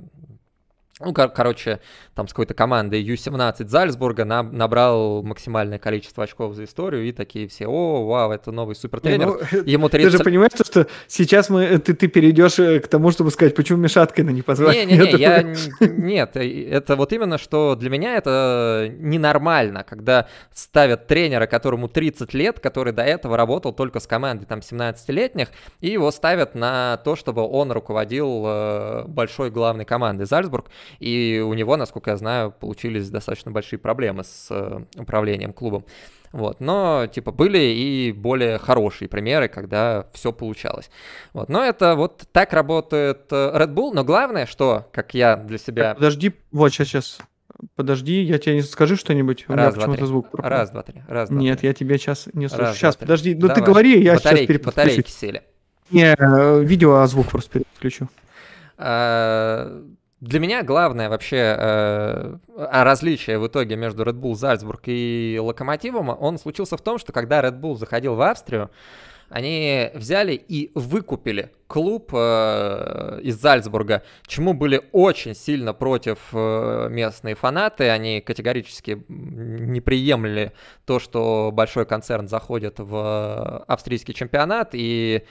ну, кор- короче, там с какой-то командой Ю-17 Зальцбурга на- набрал максимальное количество очков за историю, и такие все, о, вау, это новый супертренер. Не, ну, э, Ему 30... Ты же понимаешь, что сейчас мы, э, ты, ты перейдешь э, к тому, чтобы сказать, почему Мишаткина не позвать? Не, не, не, этого? я... Нет, это вот именно, что для меня это ненормально, когда ставят тренера, которому 30 лет, который до этого работал только с командой там 17-летних, и его ставят на то, чтобы он руководил большой главной командой Зальцбург. И у него, насколько я знаю, получились достаточно большие проблемы с э, управлением клубом. Вот, но, типа, были и более хорошие примеры, когда все получалось. Вот, но это вот так работает э, Red Bull, но главное, что, как я для себя... Э, подожди, вот, сейчас, сейчас, подожди, я тебе не скажу что-нибудь. раз, меня почему-то звук Раз, два, три. Раз, два, Нет, три. я тебе сейчас не слышу. Раз, сейчас, два, подожди. Ну ты говори, я батарейки, сейчас переподключу. Батарейки сели. Не, видео, а звук просто переключу. А, для меня главное вообще э, а, различие в итоге между Red Bull Зальцбург и Локомотивом, он случился в том, что когда Red Bull заходил в Австрию, они взяли и выкупили клуб э, из Зальцбурга, чему были очень сильно против э, местные фанаты. Они категорически не приемлили то, что большой концерн заходит в э, австрийский чемпионат, и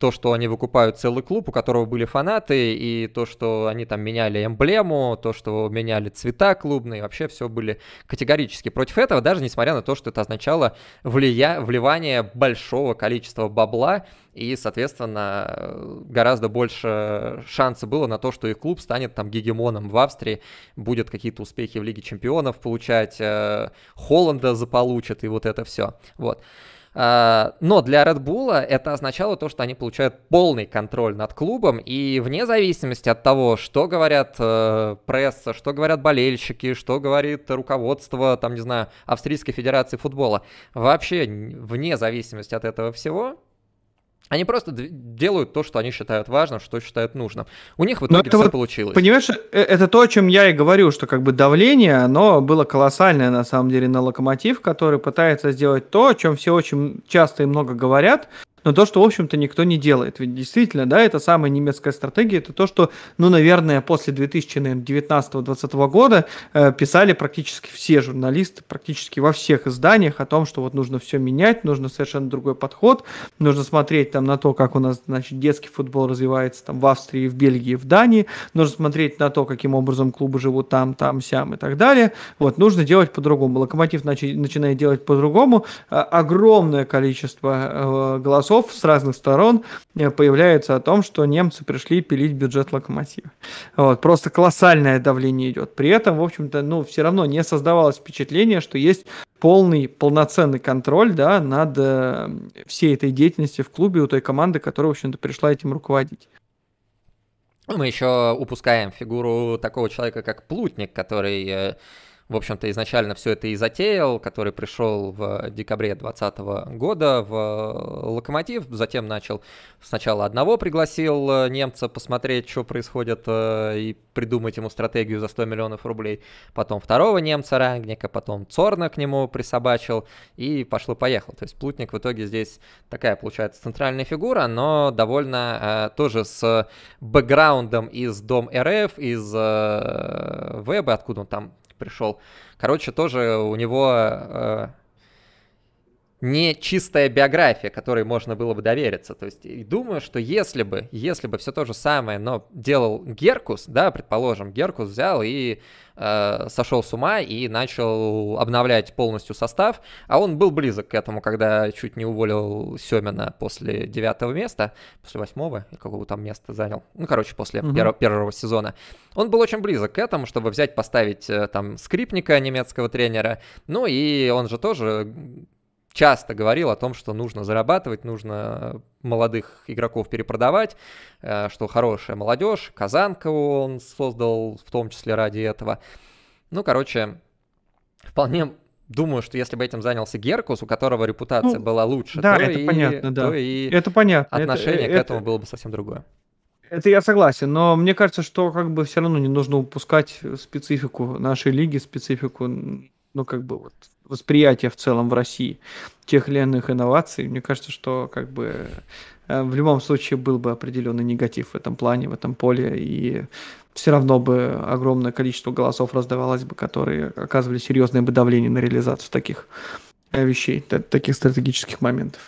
то, что они выкупают целый клуб, у которого были фанаты, и то, что они там меняли эмблему, то, что меняли цвета клубные, вообще все были категорически против этого, даже несмотря на то, что это означало влия... вливание большого количества бабла, и, соответственно, гораздо больше шанса было на то, что их клуб станет там гегемоном в Австрии, будет какие-то успехи в Лиге Чемпионов получать, э, Холланда заполучат и вот это все. Вот. А, но для Red Bull а это означало то, что они получают полный контроль над клубом, и вне зависимости от того, что говорят э, пресса, что говорят болельщики, что говорит руководство, там, не знаю, Австрийской Федерации футбола, вообще вне зависимости от этого всего, они просто делают то, что они считают важным, что считают нужным. У них в итоге это все вот, получилось. Понимаешь, э, это то, о чем я и говорю, что как бы давление, оно было колоссальное на самом деле на локомотив, который пытается сделать то, о чем все очень часто и много говорят, но то, что, в общем-то, никто не делает. Ведь действительно, да, это самая немецкая стратегия, это то, что, ну, наверное, после 2019-2020 года э, писали практически все журналисты, практически во всех изданиях о том, что вот нужно все менять, нужно совершенно другой подход, нужно смотреть там на то, как у нас, значит, детский футбол развивается там в Австрии, в Бельгии, в Дании, нужно смотреть на то, каким образом клубы живут там, там, сям и так далее. Вот, нужно делать по-другому. Локомотив начи- начинает делать по-другому. Э, огромное количество э, голосов голосов с разных сторон э, появляется о том, что немцы пришли пилить бюджет локомотива. Вот, просто колоссальное давление идет. При этом, в общем-то, ну, все равно не создавалось впечатление, что есть полный, полноценный контроль, да, над э, всей этой деятельностью в клубе у той команды, которая, в общем-то, пришла этим руководить. Мы еще упускаем фигуру такого человека, как Плутник, который э, в общем-то, изначально все это и затеял, который пришел в декабре 2020 года в э, Локомотив, затем начал, сначала одного пригласил э, немца посмотреть, что происходит, э, и придумать ему стратегию за 100 миллионов рублей, потом второго немца Рангника, потом Цорна к нему присобачил, и пошло-поехало. То есть Плутник в итоге здесь такая, получается, центральная фигура, но довольно э, тоже с бэкграундом из Дом РФ, из э, Веба, откуда он там пришел. Короче, тоже у него э, не чистая биография, которой можно было бы довериться. То есть, и думаю, что если бы, если бы все то же самое, но делал Геркус, да, предположим, Геркус взял и э, сошел с ума и начал обновлять полностью состав. А он был близок к этому, когда чуть не уволил Семена после девятого места, после восьмого, какого там места занял. Ну, короче, после угу. первого, первого сезона. Он был очень близок к этому, чтобы взять, поставить э, там скрипника немецкого тренера. Ну и он же тоже часто говорил о том, что нужно зарабатывать, нужно э, молодых игроков перепродавать, э, что хорошая молодежь, Казанкову он создал в том числе ради этого. Ну, короче, вполне думаю, что если бы этим занялся Геркус, у которого репутация ну, была лучше, да, то, это и, понятно, да. то и это понятно. отношение это, к этому было бы совсем другое. Это я согласен, но мне кажется, что как бы все равно не нужно упускать специфику нашей лиги, специфику, ну как бы вот восприятия в целом в России тех или иных инноваций, мне кажется, что как бы э, в любом случае был бы определенный негатив в этом плане, в этом поле, и все равно бы огромное количество голосов раздавалось бы, которые оказывали серьезное бы давление на реализацию таких э, вещей, таких стратегических моментов.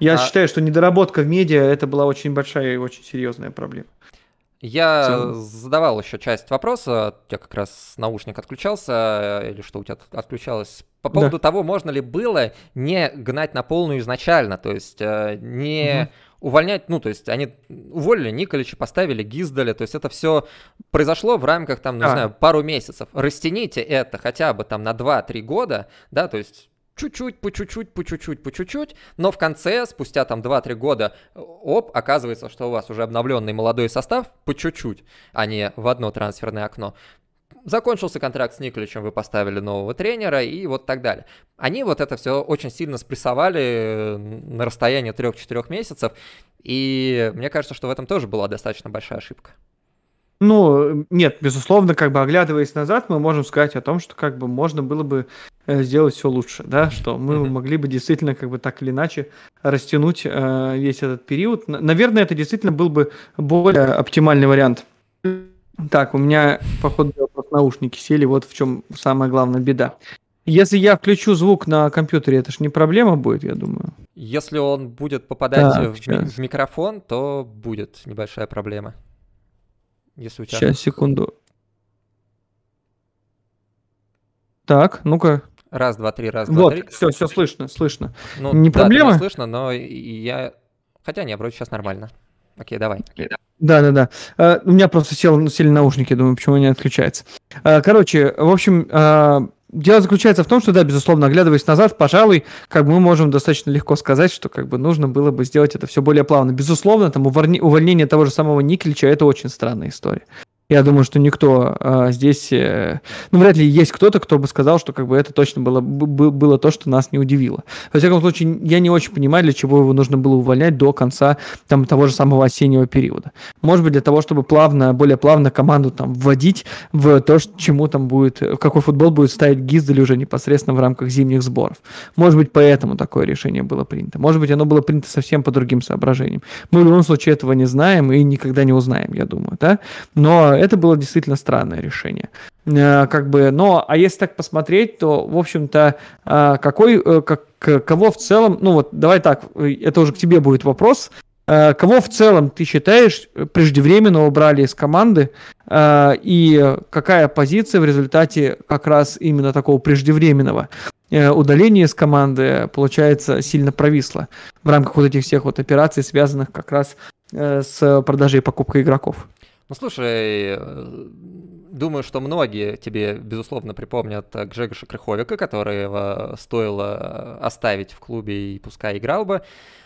Я а... считаю, что недоработка в медиа это была очень большая и очень серьезная проблема. Я задавал еще часть вопроса, тебя как раз наушник отключался, э, или что у тебя отключалось по поводу да. того, можно ли было не гнать на полную изначально, то есть э, не угу. увольнять, ну, то есть они уволили Николича, поставили Гиздаля, то есть это все произошло в рамках, там, не а. знаю, пару месяцев. Растяните это хотя бы там на 2-3 года, да, то есть чуть-чуть, по чуть-чуть, по чуть-чуть, по чуть-чуть, но в конце, спустя там 2-3 года, э, оп, оказывается, что у вас уже обновленный молодой состав по чуть-чуть, а не в одно трансферное окно закончился контракт с Николичем, вы поставили нового тренера и вот так далее. Они вот это все очень сильно спрессовали э, на расстоянии 3-4 месяцев, и мне кажется, что в этом тоже была достаточно большая ошибка. Ну, нет, безусловно, как бы оглядываясь назад, мы можем сказать о том, что как бы можно было бы э, сделать все лучше, да, что мы mm-hmm. могли бы действительно как бы так или иначе растянуть э, весь этот период. Наверное, это действительно был бы более оптимальный вариант. Так, у меня, походу, наушники сели, вот в чем самая главная беда. Если я включу звук на компьютере, это же не проблема будет, я думаю. Если он будет попадать так, в, в микрофон, то будет небольшая проблема. Если у тебя... Сейчас, секунду. Так, ну-ка. Раз, два, три, раз, два, вот, три. Все, все слышно, слышно. Ну, не да, проблема? слышно, но я... Хотя не, вроде сейчас нормально. Окей, давай. Окей, давай. Да, да, да. У меня просто сел, сели наушники, думаю, почему они отключаются. Э, короче, в общем, э, дело заключается в том, что, да, безусловно, оглядываясь назад, пожалуй, как бы мы можем достаточно легко сказать, что как бы нужно было бы сделать это все более плавно. Безусловно, там увольнение того же самого Никлича – это очень странная история. Я думаю, что никто э, здесь, э, ну вряд ли есть кто-то, кто бы сказал, что как бы это точно было было то, что нас не удивило. Во всяком случае, я не очень понимаю, для чего его нужно было увольнять до конца там того же самого осеннего периода. Может быть, для того, чтобы плавно, более плавно команду там вводить в то, чему там будет, какой футбол будет ставить Гиздель уже непосредственно в рамках зимних сборов. Может быть, поэтому такое решение было принято. Может быть, оно было принято совсем по другим соображениям. Мы в любом случае этого не знаем и никогда не узнаем, я думаю, да. Но это было действительно странное решение. Э, как бы, но, а если так посмотреть, то, в общем-то, э, какой, э, как, кого в целом, ну вот, давай так, это уже к тебе будет вопрос, Кого в целом ты считаешь преждевременно убрали из команды? И какая позиция в результате как раз именно такого преждевременного удаления из команды, получается, сильно провисла в рамках вот этих всех вот операций, связанных как раз с продажей и покупкой игроков? Ну слушай, э, думаю, что многие тебе, безусловно, припомнят э, Гжегоша Крыховика, которого стоило э, оставить в клубе и пускай играл бы.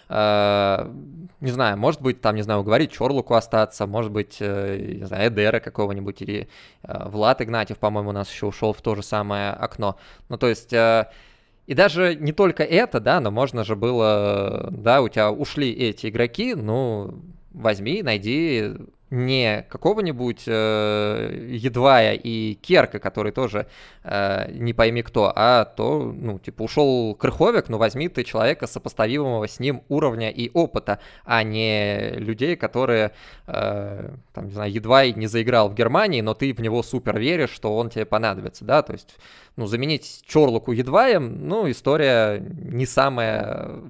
Не знаю, может быть, там, не знаю, уговорить Чорлуку остаться, может быть, не знаю, Эдера какого-нибудь или Влад Игнатьев, по-моему, у нас еще ушел в то же самое окно. Ну, то есть... И даже не только это, да, но можно же было, да, у тебя ушли эти игроки, ну, возьми, найди не какого-нибудь э, Едвая и Керка, который тоже э, не пойми кто, а то, ну, типа, ушел Крыховик, но ну, возьми ты человека сопоставимого с ним уровня и опыта, а не людей, которые, э, там, не знаю, едва и не заиграл в Германии, но ты в него супер веришь, что он тебе понадобится, да, то есть ну, заменить Чорлоку Едваем, ну, история не самая э,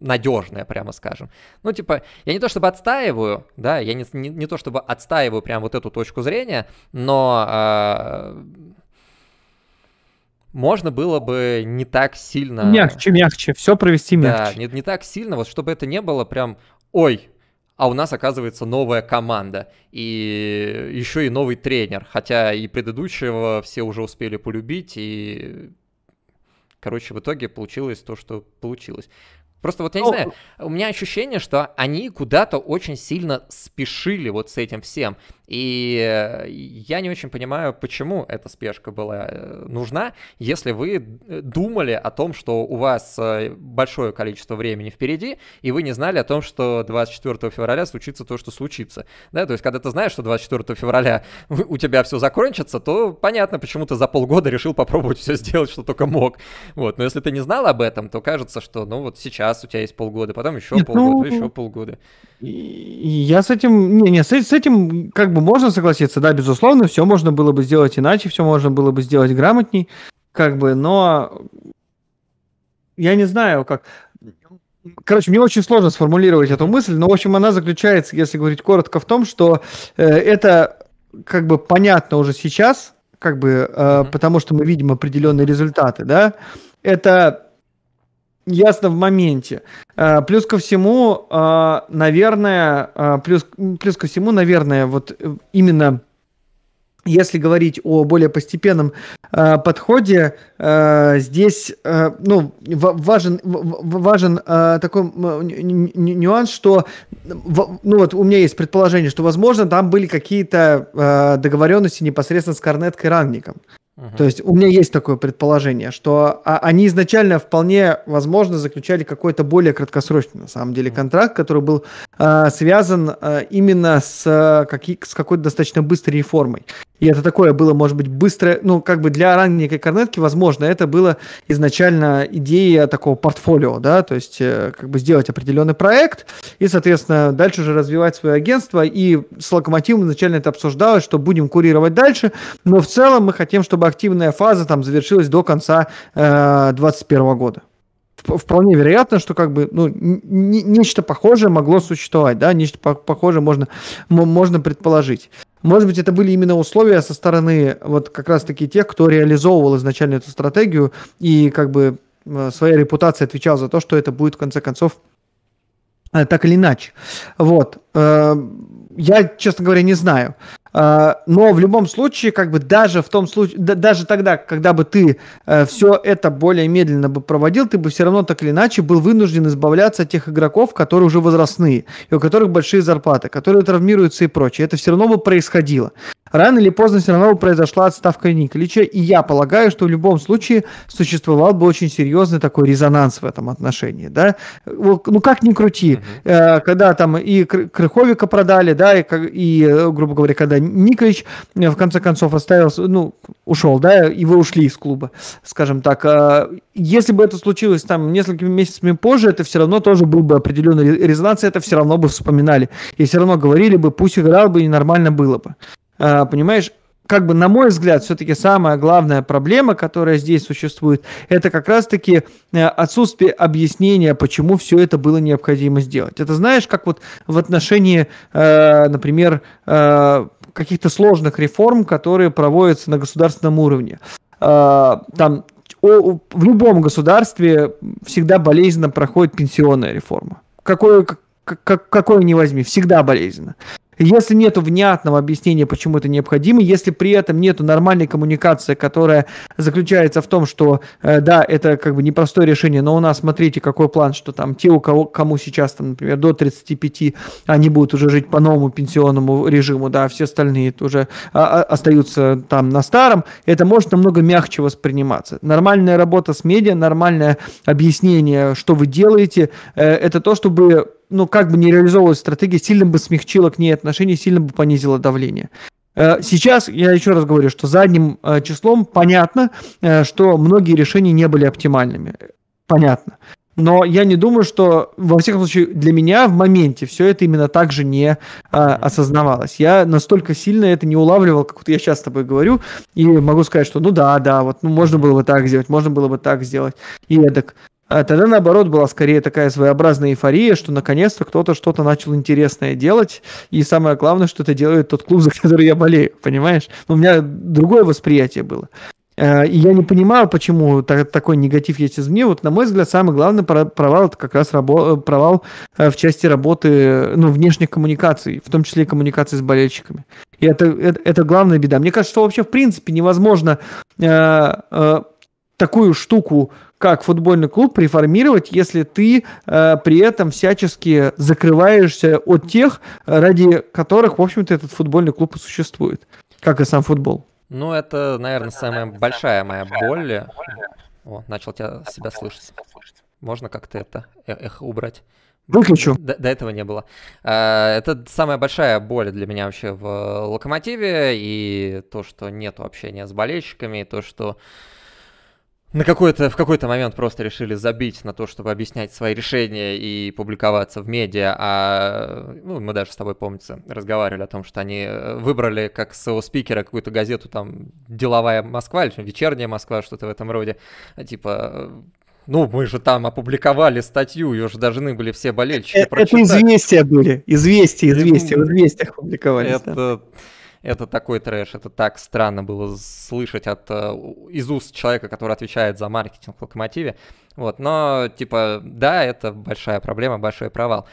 надежная, прямо скажем. Ну, типа, я не то чтобы отстаиваю, да, я не, не, не то чтобы отстаиваю прям вот эту точку зрения, но... Э, можно было бы не так сильно... Мягче, мягче, все провести мягче. Да, не, не так сильно, вот чтобы это не было прям, ой, а у нас оказывается новая команда и еще и новый тренер, хотя и предыдущего все уже успели полюбить и, короче, в итоге получилось то, что получилось. Просто вот я не ну, знаю, у меня ощущение, что они куда-то очень сильно спешили вот с этим всем. И э, я не очень понимаю, почему эта спешка была э, нужна, если вы э, думали о том, что у вас большое количество времени впереди, и вы не знали о том, что 24 февраля случится то, что случится. Да, то есть, когда ты знаешь, что 24 февраля у тебя все закончится, то понятно, почему ты за полгода решил попробовать все сделать, что только мог. Вот. Но если ты не знал об этом, то кажется, что ну вот сейчас у тебя есть полгода, потом еще Нет, полгода, ну, еще полгода. Я с этим, не, не, с этим как бы можно согласиться, да, безусловно, все можно было бы сделать иначе, все можно было бы сделать грамотней, как бы, но я не знаю, как... Короче, мне очень сложно сформулировать эту мысль, но, в общем, она заключается, если говорить коротко, в том, что э, это как бы понятно уже сейчас, как бы, э, mm-hmm. потому что мы видим определенные результаты, да, это ясно в моменте. Э, плюс ко всему, э, наверное, э, плюс, плюс ко всему, наверное, вот именно если говорить о более постепенном э, подходе, э, здесь э, ну, важен, важен э, такой нюанс, что в, ну, вот у меня есть предположение, что, возможно, там были какие-то э, договоренности непосредственно с Корнеткой и Рангником. Uh-huh. То есть у меня есть такое предположение, что а, они изначально вполне возможно заключали какой-то более краткосрочный на самом деле контракт, который был э, связан э, именно с, э, как, с какой-то достаточно быстрой реформой. И это такое было, может быть, быстрое, ну, как бы для ранней корнетки, возможно, это было изначально идея такого портфолио, да, то есть э, как бы сделать определенный проект и, соответственно, дальше уже развивать свое агентство. И с Локомотивом изначально это обсуждалось, что будем курировать дальше, но в целом мы хотим, чтобы активная фаза там завершилась до конца 2021 э, года вполне вероятно, что как бы ну, нечто похожее могло существовать, да, нечто похожее можно, можно предположить. Может быть, это были именно условия со стороны вот как раз-таки тех, кто реализовывал изначально эту стратегию и как бы э, своей репутацией отвечал за то, что это будет в конце концов э, так или иначе. Вот. Э, я, честно говоря, не знаю. А, но в любом случае, как бы даже в том случае, даже тогда, когда бы ты э, все это более медленно бы проводил, ты бы все равно так или иначе был вынужден избавляться от тех игроков, которые уже возрастные, и у которых большие зарплаты, которые травмируются и прочее. Это все равно бы происходило. Рано или поздно все равно произошла отставка Николича, и я полагаю, что в любом случае существовал бы очень серьезный такой резонанс в этом отношении, да. Ну как ни крути, mm когда там и Крыховика продали, да, и, и, э, грубо говоря, когда Николич э, в конце концов оставился, ну, ушел, да, и вы ушли из клуба, скажем так. Если бы это случилось там несколькими месяцами позже, это все равно тоже был бы определенный резонанс, это все равно бы вспоминали. И все равно говорили бы, пусть играл бы и нормально было бы. Э, понимаешь, как бы, на мой взгляд, все-таки самая главная проблема, которая здесь существует, это как раз-таки э, отсутствие объяснения, почему все это было необходимо сделать. Это знаешь, как вот в отношении, э, например, каких-то сложных реформ, которые проводятся на государственном уровне. Там в любом государстве всегда болезненно проходит пенсионная реформа. Какое, как, какое не возьми, всегда болезненно. Если нет внятного объяснения, почему это необходимо, если при этом нет нормальной коммуникации, которая заключается в том, что э, да, это как бы непростое решение, но у нас, смотрите, какой план, что там те, у кого, кому сейчас, там, например, до 35, они будут уже жить по новому пенсионному режиму, да, а все остальные уже а, а, остаются там на старом, это может намного мягче восприниматься. Нормальная работа с медиа, нормальное объяснение, что вы делаете, э, это то, чтобы ну, как бы не реализовывалась стратегия, сильно бы смягчила к ней отношения, сильно бы понизила давление. Э, сейчас, я еще раз говорю, что задним э, числом понятно, э, что многие решения не были оптимальными. Понятно. Но я не думаю, что, во всяком случае, для меня в моменте все это именно так же не а, осознавалось. Я настолько сильно это не улавливал, как вот я сейчас с тобой говорю, и могу сказать, что ну да, да, вот ну, можно было бы так сделать, можно было бы так сделать, и эдак. А тогда, наоборот, была скорее такая своеобразная эйфория, что наконец-то кто-то что-то начал интересное делать. И самое главное, что это делает тот клуб, за который я болею, понимаешь? Но ну, у меня другое восприятие было. А, и я не понимал, почему такой негатив есть из мне. Вот, на мой взгляд, самый главный провал это как раз провал э, в части работы ну, внешних коммуникаций, в том числе и коммуникации с болельщиками. И это, это, это главная беда. Мне кажется, что вообще в принципе невозможно э, э, такую штуку, как футбольный клуб, реформировать, если ты э, при этом всячески закрываешься от тех, э, ради которых, в общем-то, этот футбольный клуб и существует, как и сам футбол. Ну, это, наверное, самая большая моя боль. О, начал тебя себя слышать. Можно как-то это э эхо убрать? Выключу. До, до этого не было. А, это самая большая боль для меня вообще в Локомотиве, и то, что нет общения с болельщиками, и то, что на какой-то, в какой-то момент просто решили забить на то, чтобы объяснять свои решения и публиковаться в медиа, а ну, мы даже с тобой, помнится, разговаривали о том, что они э, выбрали как своего спикера какую-то газету там «Деловая Москва» или «Вечерняя Москва», что-то в этом роде, а типа э, ну, мы же там опубликовали статью, ее же должны были все болельщики э, это, прочитать. Это известия были, известия, известия, ну, в известиях публиковались. Это... Да это такой трэш, это так странно было слышать от, э, из уст человека, который отвечает за маркетинг в Локомотиве. Вот, но, типа, да, это большая проблема, большой провал.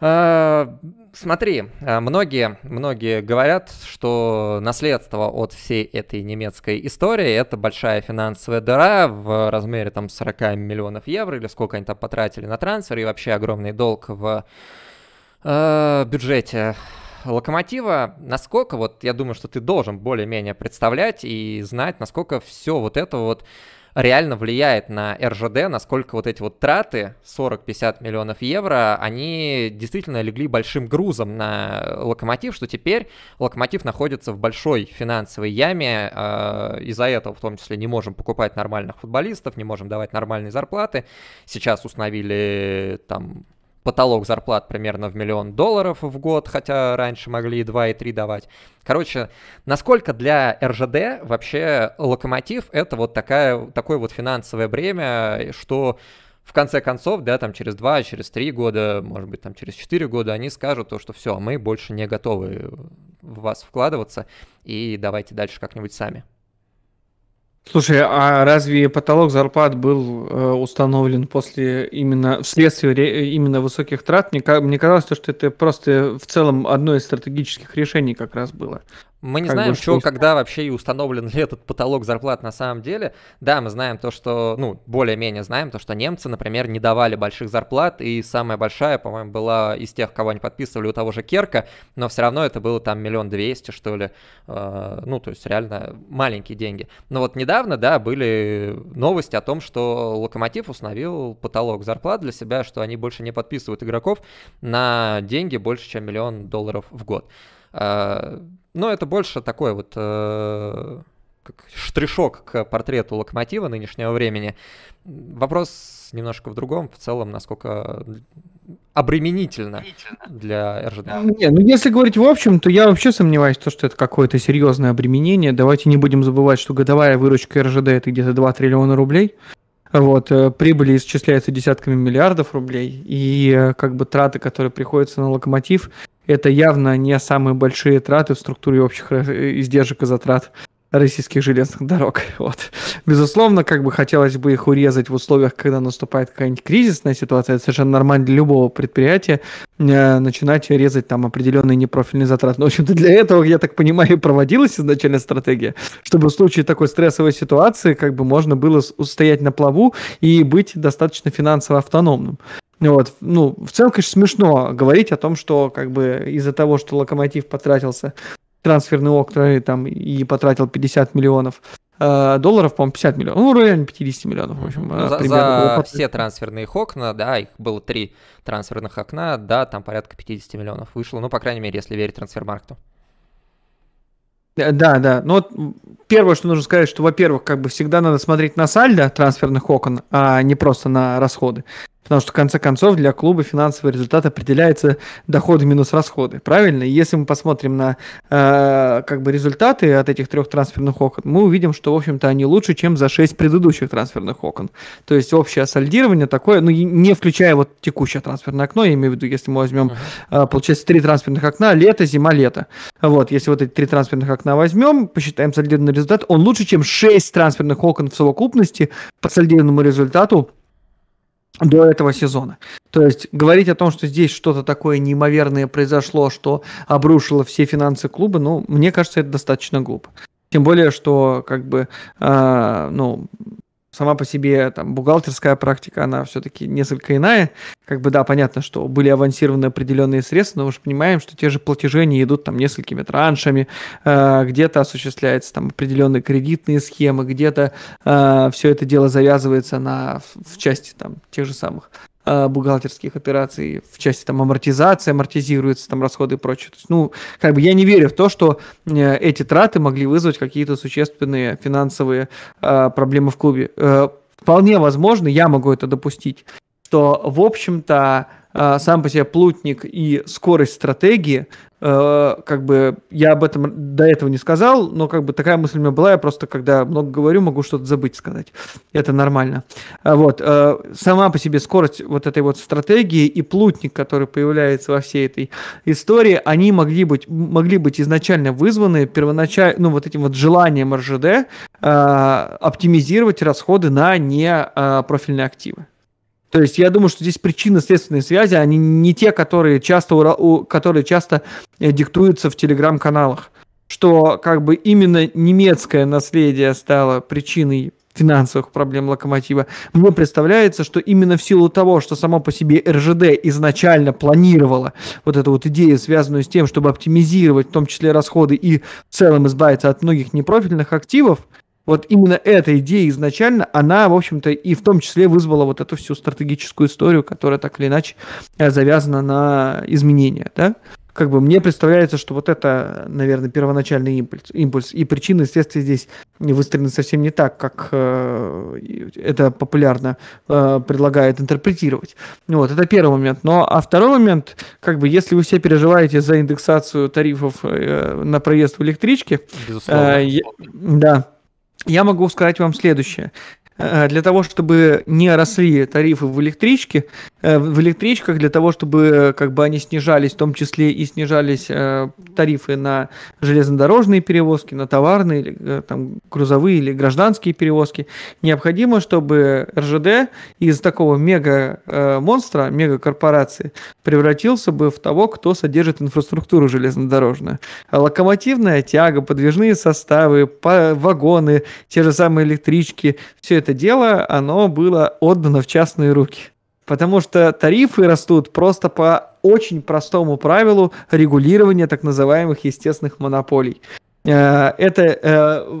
А, смотри, а, многие, многие говорят, что наследство от всей этой немецкой истории это большая финансовая дыра в размере там 40 миллионов евро или сколько они там потратили на трансфер и вообще огромный долг в э, бюджете Локомотива, насколько, вот я думаю, что ты должен более-менее представлять и знать, насколько все вот это вот реально влияет на РЖД, насколько вот эти вот траты 40-50 миллионов евро, они действительно легли большим грузом на Локомотив, что теперь Локомотив находится в большой финансовой яме, э, из-за этого в том числе не можем покупать нормальных футболистов, не можем давать нормальные зарплаты, сейчас установили там потолок зарплат примерно в миллион долларов в год, хотя раньше могли и 2, и 3 давать. Короче, насколько для РЖД вообще локомотив — это вот такая, такое вот финансовое бремя, что в конце концов, да, там через 2, через 3 года, может быть, там через 4 года они скажут то, что все, мы больше не готовы в вас вкладываться, и давайте дальше как-нибудь сами. Слушай, а разве потолок зарплат был э, установлен после именно вследствие э, именно высоких трат? мне казалось, что это просто в целом одно из стратегических решений как раз было. Мы не как знаем, что, что, когда вообще и установлен ли этот потолок зарплат на самом деле. Да, мы знаем то, что, ну, более-менее знаем то, что немцы, например, не давали больших зарплат, и самая большая, по-моему, была из тех, кого они подписывали у того же Керка, но все равно это было там миллион двести, что ли, э, ну, то есть реально маленькие деньги. Но вот недавно, да, были новости о том, что Локомотив установил потолок зарплат для себя, что они больше не подписывают игроков на деньги больше, чем миллион долларов в год э, но это больше такой вот э, как штришок к портрету локомотива нынешнего времени. Вопрос немножко в другом, в целом, насколько обременительно для РЖД. А, не, ну если говорить в общем, то я вообще сомневаюсь, то, что это какое-то серьезное обременение. Давайте не будем забывать, что годовая выручка РЖД это где-то 2 триллиона рублей. Вот, э, прибыли исчисляются десятками миллиардов рублей, и э, как бы траты, которые приходятся на локомотив, это явно не самые большие траты в структуре общих э, издержек и затрат российских железных дорог. Вот. Безусловно, как бы хотелось бы их урезать в условиях, когда наступает какая-нибудь кризисная ситуация, это совершенно нормально для любого предприятия э, начинать резать там определенные непрофильные затраты. Но, ну, в общем-то, для этого, я так понимаю, проводилась изначально стратегия, чтобы в случае такой стрессовой ситуации как бы можно было устоять на плаву и быть достаточно финансово автономным. Вот. Ну, в целом, конечно, смешно говорить о том, что как бы из-за того, что локомотив потратился трансферное окна э, и, там, и потратил 50 миллионов э, долларов, по-моему, 50 миллионов. Ну, реально 50 миллионов, в общем. Э, ну, за, за все трансферные окна, да, их было три трансферных окна, да, там порядка 50 миллионов вышло, ну, по крайней мере, если верить трансфермаркту. Да, да. Но вот первое, что нужно сказать, что, во-первых, как бы всегда надо смотреть на сальдо трансферных окон, а не просто на расходы. Потому что, в конце концов, для клуба финансовый результат определяется доходы минус расходы. Правильно? если мы посмотрим на э, как бы результаты от этих трех трансферных окон, мы увидим, что, в общем-то, они лучше, чем за шесть предыдущих трансферных окон. То есть общее сольдирование такое, ну, не включая вот текущее трансферное окно, я имею в виду, если мы возьмем, э, получается, три трансферных окна, лето, зима, лето. Вот, если вот эти три трансферных окна возьмем, посчитаем сольдированный результат, он лучше, чем шесть трансферных окон в совокупности по сольдированному результату до этого сезона. То есть говорить о том, что здесь что-то такое неимоверное произошло, что обрушило все финансы клуба, ну, мне кажется, это достаточно глупо. Тем более, что как бы, э, ну, сама по себе там бухгалтерская практика, она все-таки несколько иная. Как бы да, понятно, что были авансированы определенные средства, но мы же понимаем, что те же платежи не идут там несколькими траншами, э, где-то осуществляется там определенные кредитные схемы, где-то э, все это дело завязывается на в части там тех же самых Э, бухгалтерских операций в части там амортизации, амортизируется там расходы и прочее. То есть, ну, как бы я не верю в то, что э, эти траты могли вызвать какие-то существенные финансовые э, проблемы в клубе. Э, вполне возможно, я могу это допустить, что, в общем-то, э, сам по себе плутник и скорость стратегии Э, как бы я об этом до этого не сказал, но как бы такая мысль у меня была, я просто когда много говорю, могу что-то забыть сказать. Это нормально. А вот. Э, сама по себе скорость вот этой вот стратегии и плутник, который появляется во всей этой истории, они могли быть, могли быть изначально вызваны первоначально, ну, вот этим вот желанием РЖД э, оптимизировать расходы на непрофильные активы. То есть я думаю, что здесь причинно-следственные связи, они а не те, которые часто, которые часто э, диктуются в телеграм-каналах. Что как бы именно немецкое наследие стало причиной финансовых проблем локомотива. Мне представляется, что именно в силу того, что само по себе РЖД изначально планировала вот эту вот идею, связанную с тем, чтобы оптимизировать в том числе расходы и в целом избавиться от многих непрофильных активов, вот именно эта идея изначально, она, в общем-то, и в том числе вызвала вот эту всю стратегическую историю, которая так или иначе э, завязана на изменения, да? Как бы мне представляется, что вот это, наверное, первоначальный импульс. импульс. И причины, естественно, здесь выстроены совсем не так, как э, это популярно э, предлагает интерпретировать. Вот, это первый момент. Но, ну, а второй момент, как бы, если вы все переживаете за индексацию тарифов э, на проезд в электричке, Безусловно. Э, да, я могу сказать вам следующее. Э, э, для того, чтобы не росли тарифы в электричке, э, в электричках, для того, чтобы как бы они снижались, в том числе и снижались тарифы на железнодорожные перевозки, на товарные, или, там, грузовые или гражданские перевозки, необходимо, чтобы РЖД из такого мега-монстра, мега-корпорации превратился бы в того, кто содержит инфраструктуру железнодорожную. Локомотивная тяга, подвижные составы, вагоны, те же самые электрички, все это это дело, оно было отдано в частные руки. Потому что тарифы растут просто по очень простому правилу регулирования так называемых естественных монополий. Э, это э,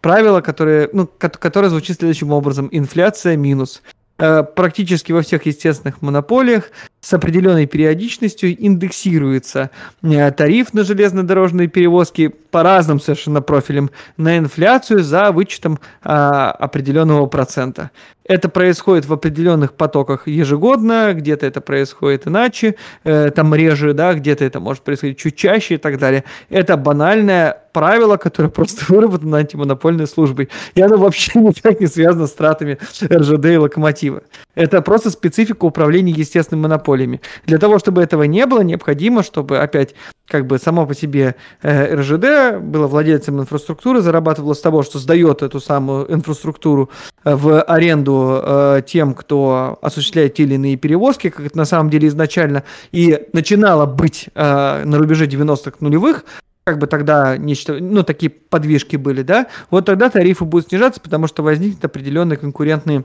правило, которое, ну, которое звучит следующим образом. Инфляция минус э, практически во всех естественных монополиях с определенной периодичностью индексируется э, тариф на железнодорожные перевозки по разным совершенно профилям на инфляцию за вычетом а, определенного процента. Это происходит в определенных потоках ежегодно, где-то это происходит иначе, э, там реже, да, где-то это может происходить чуть чаще и так далее. Это банальное правило, которое просто выработано антимонопольной службой. И оно вообще никак не связано с тратами РЖД и локомотива. Это просто специфика управления естественной монополией монополиями. Для того, чтобы этого не было, необходимо, чтобы опять как бы само по себе э, РЖД было владельцем инфраструктуры, зарабатывало с того, что сдает эту самую инфраструктуру э, в аренду э, тем, кто осуществляет те или иные перевозки, как это на самом деле изначально и начинало быть э, на рубеже 90-х нулевых, как бы тогда нечто, ну, такие подвижки были, да, вот тогда тарифы будут снижаться, потому что возникнет определенные конкурентные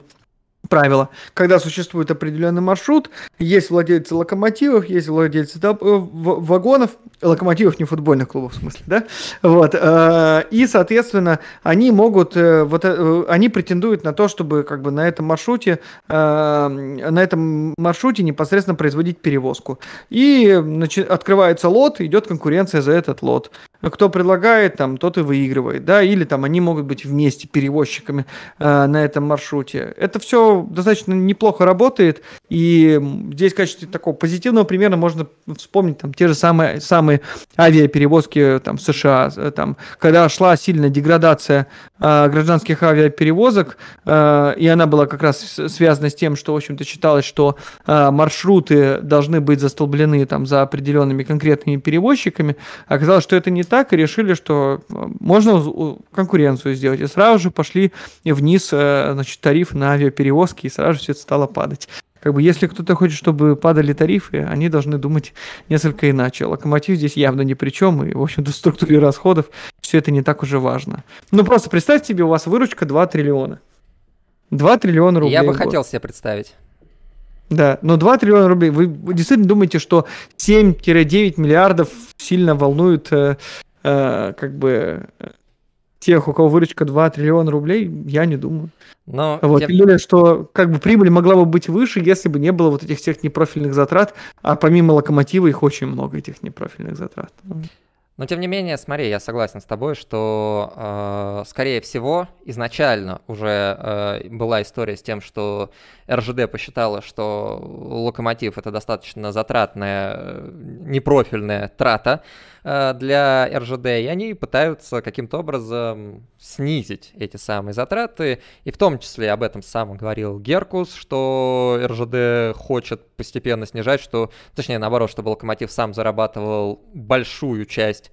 правило. Когда существует определенный маршрут, есть владельцы локомотивов, есть владельцы э, вагонов, локомотивов не футбольных клубов в смысле, да, вот, э, и, соответственно, они могут, э, вот, они претендуют на то, чтобы как бы на этом маршруте, на этом маршруте непосредственно производить перевозку. И открывается лот, идет конкуренция за этот лот кто предлагает, там, тот и выигрывает, да, или там они могут быть вместе перевозчиками э, на этом маршруте. Это все достаточно неплохо работает, и здесь в качестве такого позитивного примера можно вспомнить там те же самые, самые авиаперевозки там в США, э, там, когда шла сильная деградация Э, гражданских авиаперевозок, э, и она была как раз связана с тем, что, в общем-то, считалось, что э, маршруты должны быть застолблены там за определенными конкретными перевозчиками. Оказалось, что это не так, и решили, что можно конкуренцию сделать. И сразу же пошли вниз значит, тариф на авиаперевозки, и сразу все это стало падать. Как бы, если кто-то хочет, чтобы падали тарифы, они должны думать несколько иначе. Локомотив здесь явно ни при чем, и, в общем-то, в структуре расходов все это не так уже важно. Ну, просто представьте себе, у вас выручка 2 триллиона. 2 триллиона рублей. Я бы хотел себе представить. Да, но 2 триллиона рублей. Вы действительно думаете, что 7-9 миллиардов сильно волнует э, э, как бы тех, у кого выручка 2 триллиона рублей, я не думаю. Но вот. я... Тем более, что как бы прибыль могла бы быть выше, если бы не было вот этих всех непрофильных затрат, а помимо локомотива их очень много, этих непрофильных затрат. Но тем не менее, смотри, я согласен с тобой, что, э, скорее всего, изначально уже э, была история с тем, что РЖД посчитала, что локомотив это достаточно затратная, э, непрофильная трата Э, для РЖД, и они пытаются каким-то образом снизить эти самые затраты. И в том числе об этом сам говорил Геркус, что РЖД хочет постепенно снижать, что, точнее, наоборот, чтобы Локомотив сам зарабатывал большую часть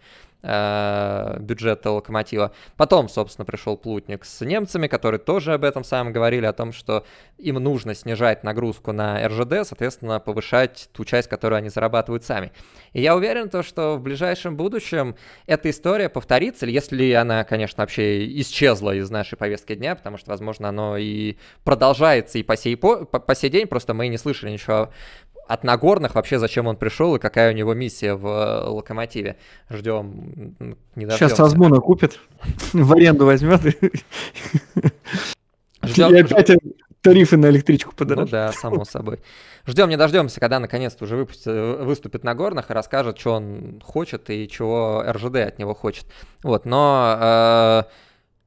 Э, бюджета локомотива. Потом, собственно, пришел Плутник с немцами, которые тоже об этом самом говорили, о том, что им нужно снижать нагрузку на РЖД, соответственно, повышать ту часть, которую они зарабатывают сами. И я уверен, то, что в ближайшем будущем эта история повторится, если она, конечно, вообще исчезла из нашей повестки дня, потому что, возможно, оно и продолжается и по сей, по, по сей день, просто мы не слышали ничего от Нагорных вообще зачем он пришел и какая у него миссия в э, Локомотиве. Ждем. Не Сейчас Азмуна купит, в аренду возьмет Ждем... И опять э, тарифы на электричку подорожают. Ну да, само собой. Ждем, не дождемся, когда наконец-то уже выпустит, э, выступит горных и расскажет, что он хочет и чего РЖД от него хочет. Вот, но э,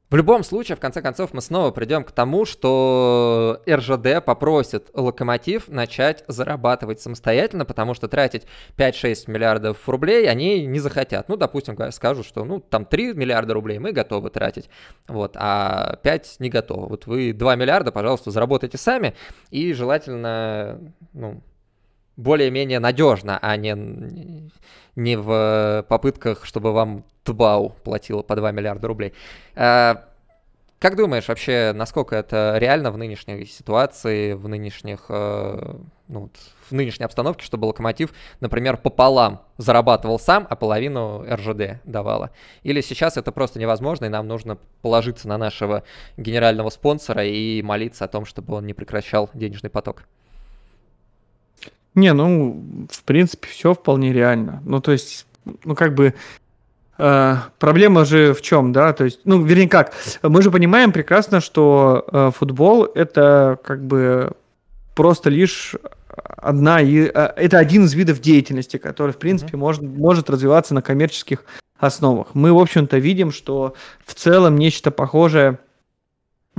в любом случае, в конце концов, мы снова придем к тому, что РЖД попросит Локомотив начать зарабатывать самостоятельно, потому что тратить 5-6 миллиардов рублей они не захотят. Ну, допустим, скажут, что ну там 3 миллиарда рублей мы готовы тратить, вот, а 5 не готовы. Вот вы 2 миллиарда, пожалуйста, заработайте сами и желательно, ну, более-менее надежно, а не не в э, попытках, чтобы вам ТБАУ платила по 2 миллиарда рублей. Э, как думаешь вообще, насколько это реально в нынешней ситуации, в нынешних, э, ну, в нынешней обстановке, чтобы Локомотив, например, пополам зарабатывал сам, а половину РЖД давала? Или сейчас это просто невозможно, и нам нужно положиться на нашего генерального спонсора и молиться о том, чтобы он не прекращал денежный поток? Не, ну, в принципе, все вполне реально. Ну, то есть, ну, как бы, э, проблема же в чем, да? То есть, ну, вернее, как, мы же понимаем прекрасно, что э, футбол это как бы просто лишь одна и э, это один из видов деятельности, который в принципе mm-hmm. может может развиваться на коммерческих основах. Мы в общем-то видим, что в целом нечто похожее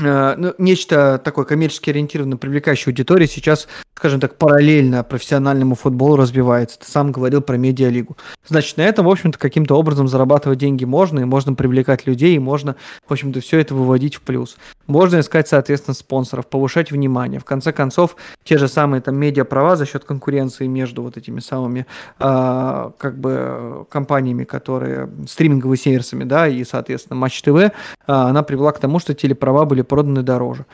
Э, ну, нечто такое коммерчески ориентированное, привлекающее аудиторию сейчас, скажем так, параллельно профессиональному футболу разбивается. Ты сам говорил про медиалигу. Значит, на этом, в общем-то, каким-то образом зарабатывать деньги можно, и можно привлекать людей, и можно, в общем-то, все это выводить в плюс. Можно искать, соответственно, спонсоров, повышать внимание. В конце концов, те же самые там медиаправа за счет конкуренции между вот этими самыми э, как бы компаниями, которые стриминговыми сервисами, да, и, соответственно, Матч ТВ, э, она привела к тому, что телеправа были проданы дороже.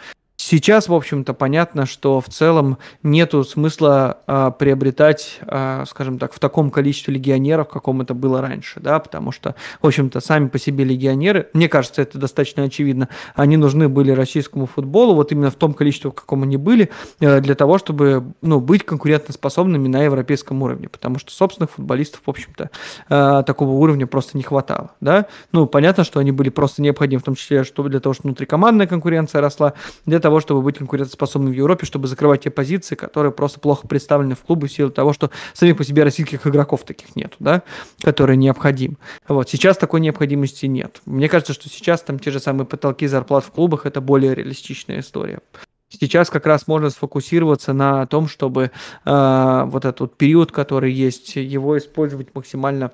Сейчас, в общем-то, понятно, что в целом нет смысла э, приобретать, э, скажем так, в таком количестве легионеров, каком это было раньше, да, потому что, в общем-то, сами по себе легионеры, мне кажется, это достаточно очевидно, они нужны были российскому футболу, вот именно в том количестве, в каком они были, э, для того, чтобы, ну, быть конкурентоспособными на европейском уровне, потому что собственных футболистов, в общем-то, э, такого уровня просто не хватало, да. Ну, понятно, что они были просто необходимы, в том числе, чтобы для того, чтобы внутрикомандная конкуренция росла, для того, того, чтобы быть конкурентоспособным в Европе, чтобы закрывать те позиции, которые просто плохо представлены в клубы в силу того, что самих по себе российских игроков таких нет, да, которые необходим. Вот сейчас такой необходимости нет. Мне кажется, что сейчас там те же самые потолки зарплат в клубах это более реалистичная история сейчас как раз можно сфокусироваться на том, чтобы э, вот этот вот период, который есть, его использовать максимально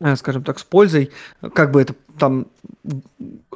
э, скажем так, с пользой, как бы это там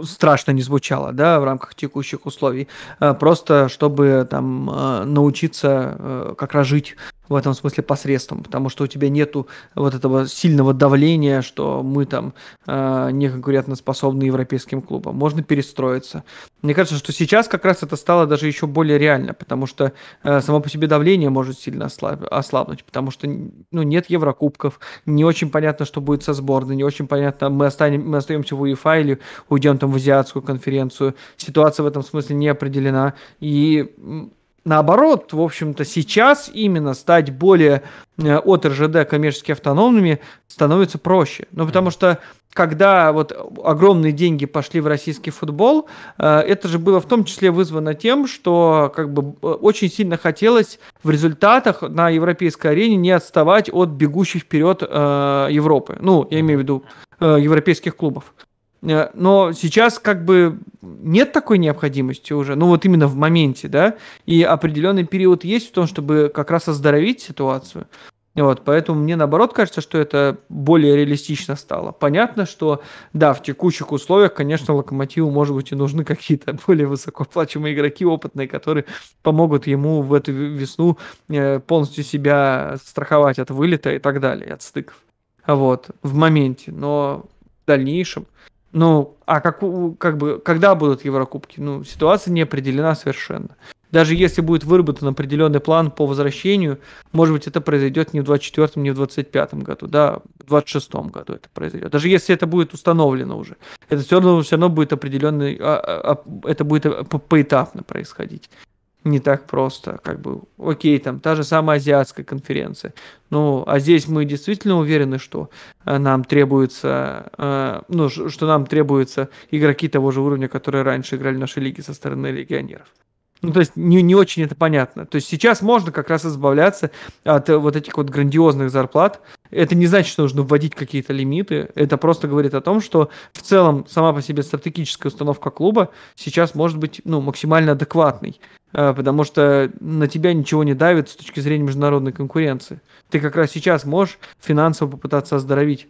страшно не звучало, да, в рамках текущих условий. Э, просто чтобы там э, научиться э, как раз жить в этом смысле посредством, потому что у тебя нету вот этого сильного давления, что мы там э, европейским клубам. Можно перестроиться. Мне кажется, что сейчас как раз это стало даже еще более реально, потому что само по себе давление может сильно ослабнуть, потому что ну, нет Еврокубков, не очень понятно, что будет со сборной, не очень понятно, мы, останем, мы остаемся вернемся в УЕФА или уйдем там в азиатскую конференцию. Ситуация в этом смысле не определена. И наоборот, в общем-то, сейчас именно стать более э, от РЖД коммерчески автономными становится проще. Ну, потому что когда вот огромные деньги пошли в российский футбол, э, это же было в том числе вызвано тем, что как бы э, очень сильно хотелось в результатах на европейской арене не отставать от бегущей вперед Европы. Ну, я имею в виду Э, европейских клубов. Э, но сейчас как бы нет такой необходимости уже, ну вот именно в моменте, да, и определенный период есть в том, чтобы как раз оздоровить ситуацию. Вот, поэтому мне наоборот кажется, что это более реалистично стало. Понятно, что да, в текущих условиях, конечно, локомотиву, может быть, и нужны какие-то более высокооплачиваемые игроки, опытные, которые помогут ему в эту весну э, полностью себя страховать от вылета и так далее, от стыков вот, в моменте, но в дальнейшем. Ну, а как, как бы, когда будут Еврокубки? Ну, ситуация не определена совершенно. Даже если будет выработан определенный план по возвращению, может быть, это произойдет не в 24 не в 25 году, да, в 26 году это произойдет. Даже если это будет установлено уже, это все равно, все равно будет определенный, а, а, а, это будет поэтапно происходить не так просто, как бы, окей, там, та же самая азиатская конференция. Ну, а здесь мы действительно уверены, что э, нам требуется, э, ну, что нам требуются игроки того же уровня, которые раньше играли в нашей лиге со стороны легионеров. Ну, то есть не, не очень это понятно. То есть сейчас можно как раз избавляться от вот этих вот грандиозных зарплат. Это не значит, что нужно вводить какие-то лимиты. Это просто говорит о том, что в целом сама по себе стратегическая установка клуба сейчас может быть ну, максимально адекватной. А, потому что на тебя ничего не давит с точки зрения международной конкуренции. Ты как раз сейчас можешь финансово попытаться оздоровить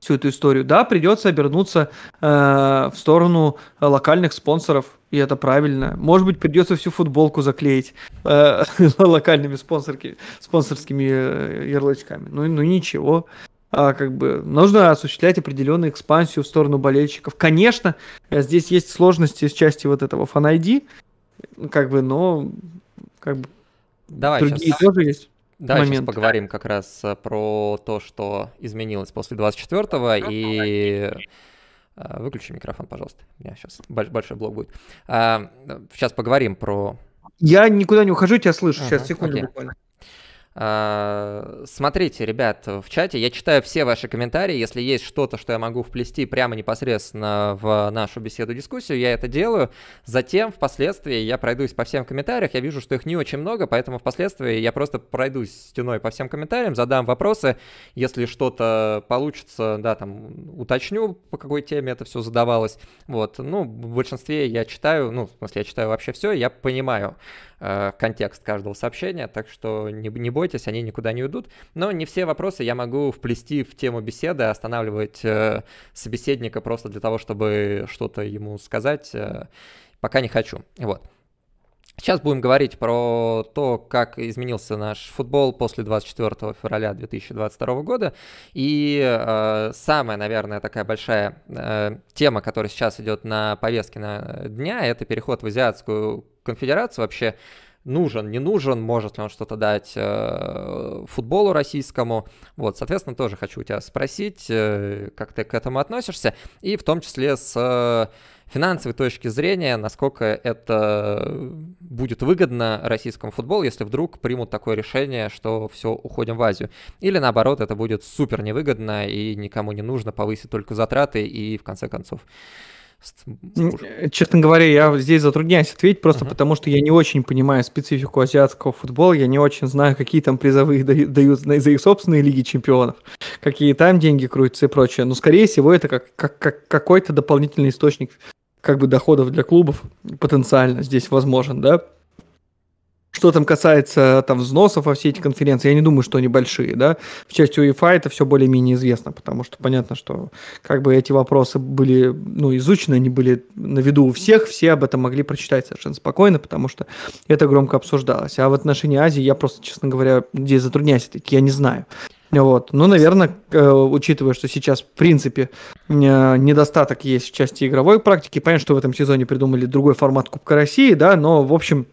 всю эту историю. Да, придется обернуться э, в сторону локальных спонсоров, и это правильно. Может быть, придется всю футболку заклеить э, локальными спонсорки, спонсорскими э, ярлычками. Ну, ну ничего. А, как бы нужно осуществлять определенную экспансию в сторону болельщиков. Конечно, э, здесь есть сложности с части вот этого Фанайди. Как бы, но как бы Давай другие сейчас... тоже есть. Да, момент. сейчас поговорим как раз э, про то, что изменилось после 24-го, и э, Выключи микрофон, пожалуйста. У меня сейчас большой блок будет. Сейчас а, э, поговорим про... Я никуда не ухожу, тебя слышу. сейчас, секунду окей. буквально. А, смотрите, ребят, в чате я читаю все ваши комментарии. Если есть что-то, что я могу вплести прямо непосредственно в нашу беседу-дискуссию, я это делаю. Затем, впоследствии, я пройдусь по всем комментариях. Я вижу, что их не очень много, поэтому впоследствии я просто пройдусь стеной по всем комментариям, задам вопросы. Если что-то получится, да, там, уточню, по какой теме это все задавалось. Вот, ну, в большинстве я читаю, ну, в смысле, я читаю вообще все, я понимаю, э, контекст каждого сообщения, так что не, не бойтесь, они никуда не уйдут. Но не все вопросы я могу вплести в тему беседы, останавливать э, собеседника просто для того, чтобы что-то ему сказать, э, пока не хочу. Вот. Сейчас будем говорить про то, как изменился наш футбол после 24 февраля 2022 года. И э, самая, наверное, такая большая э, тема, которая сейчас идет на повестке на э, дня, это переход в азиатскую конфедерации вообще нужен, не нужен, может ли он что-то дать э, футболу российскому. Вот, соответственно, тоже хочу у тебя спросить, э, как ты к этому относишься, и в том числе с э, финансовой точки зрения, насколько это будет выгодно российскому футболу, если вдруг примут такое решение, что все, уходим в Азию. Или наоборот, это будет супер невыгодно и никому не нужно, повысить только затраты и в конце концов ну, э, честно говоря, я здесь затрудняюсь ответить просто uh-huh. потому, что я не очень понимаю специфику азиатского футбола, я не очень знаю, какие там призовые дают за их собственные лиги чемпионов, какие там деньги крутятся и прочее. Но, скорее всего, это как, как, как какой-то дополнительный источник как бы доходов для клубов потенциально здесь возможен, да? Что там касается там взносов во все эти конференции, я не думаю, что они большие, да. В части УЕФА это все более-менее известно, потому что понятно, что как бы эти вопросы были, ну, изучены, они были на виду у всех, все об этом могли прочитать совершенно спокойно, потому что это громко обсуждалось. А в отношении Азии я просто, честно говоря, здесь затрудняюсь, таки я не знаю. Вот. Ну, наверное, э, учитывая, что сейчас, в принципе, э, недостаток есть в части игровой практики, понятно, что в этом сезоне придумали другой формат Кубка России, да, но, в общем,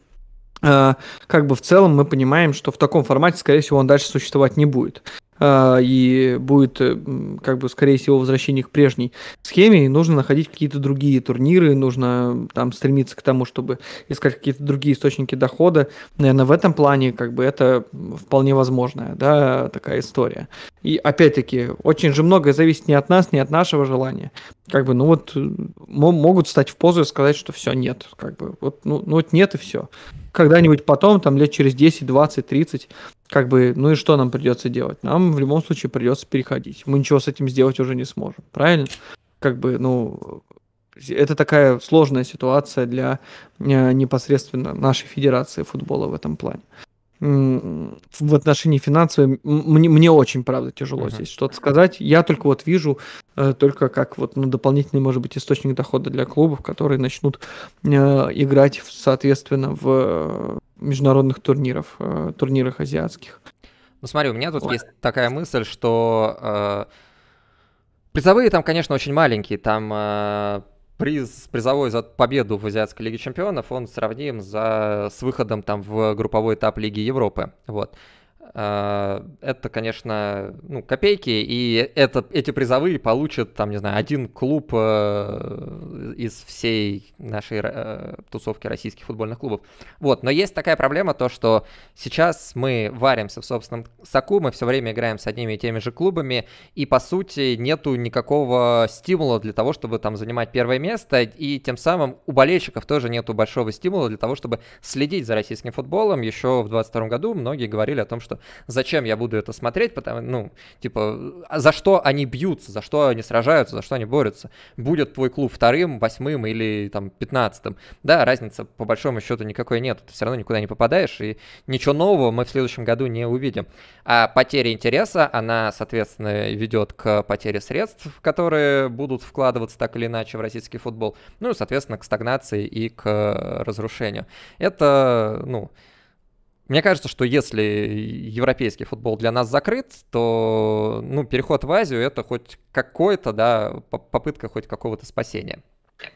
Э, как бы в целом мы понимаем, что в таком формате, скорее всего, он дальше существовать не будет. А, и будет, э, как бы, скорее всего, возвращение к прежней схеме, и нужно находить какие-то другие турниры, нужно там стремиться к тому, чтобы искать какие-то другие источники дохода. Наверное, в этом плане, как бы, это вполне возможная, да, такая история. И, опять-таки, очень же многое зависит не от нас, не от нашего желания. Как бы, ну вот, э, могут стать в позу и сказать, что все, нет, как бы, вот, ну, ну вот нет и все. Когда-нибудь потом, там, лет через 10, 20, 30, как бы, ну и что нам придется делать? Нам в любом случае придется переходить. Мы ничего с этим сделать уже не сможем, правильно? Как бы, ну, это такая сложная ситуация для э, непосредственно нашей федерации футбола в этом плане. В отношении финансовой мне, мне очень, правда, тяжело uh-huh. здесь что-то сказать. Я только вот вижу э, только как вот ну, дополнительный, может быть, источник дохода для клубов, которые начнут э, играть, соответственно, в международных турниров, э, турнирах азиатских. Ну смотри, у меня тут Ой. есть такая мысль, что э, призовые там, конечно, очень маленькие, там э, приз призовой за победу в азиатской лиге чемпионов он сравним за с выходом там в групповой этап лиги Европы, вот. А, это, конечно, ну, копейки, и это, эти призовые получат, там, не знаю, один клуб э, из всей нашей э, тусовки российских футбольных клубов. Вот, но есть такая проблема, то, что сейчас мы варимся в собственном соку, мы все время играем с одними и теми же клубами, и, по сути, нету никакого стимула для того, чтобы там занимать первое место, и тем самым у болельщиков тоже нету большого стимула для того, чтобы следить за российским футболом. Еще в 2022 году многие говорили о том, что что зачем я буду это смотреть, потому, ну, типа, «А за что они бьются, за что они сражаются, за что они борются. Будет твой клуб вторым, восьмым или там пятнадцатым. Да, разница по большому счету никакой нет. Ты все равно никуда не попадаешь, и ничего нового мы в следующем году не увидим. А потеря интереса, она, соответственно, ведет к потере средств, которые будут вкладываться так или иначе в российский футбол. Ну и, соответственно, к стагнации и к разрушению. Это, ну, мне кажется, что если европейский футбол для нас закрыт, то ну, переход в Азию это хоть какое-то, да, попытка хоть какого-то спасения.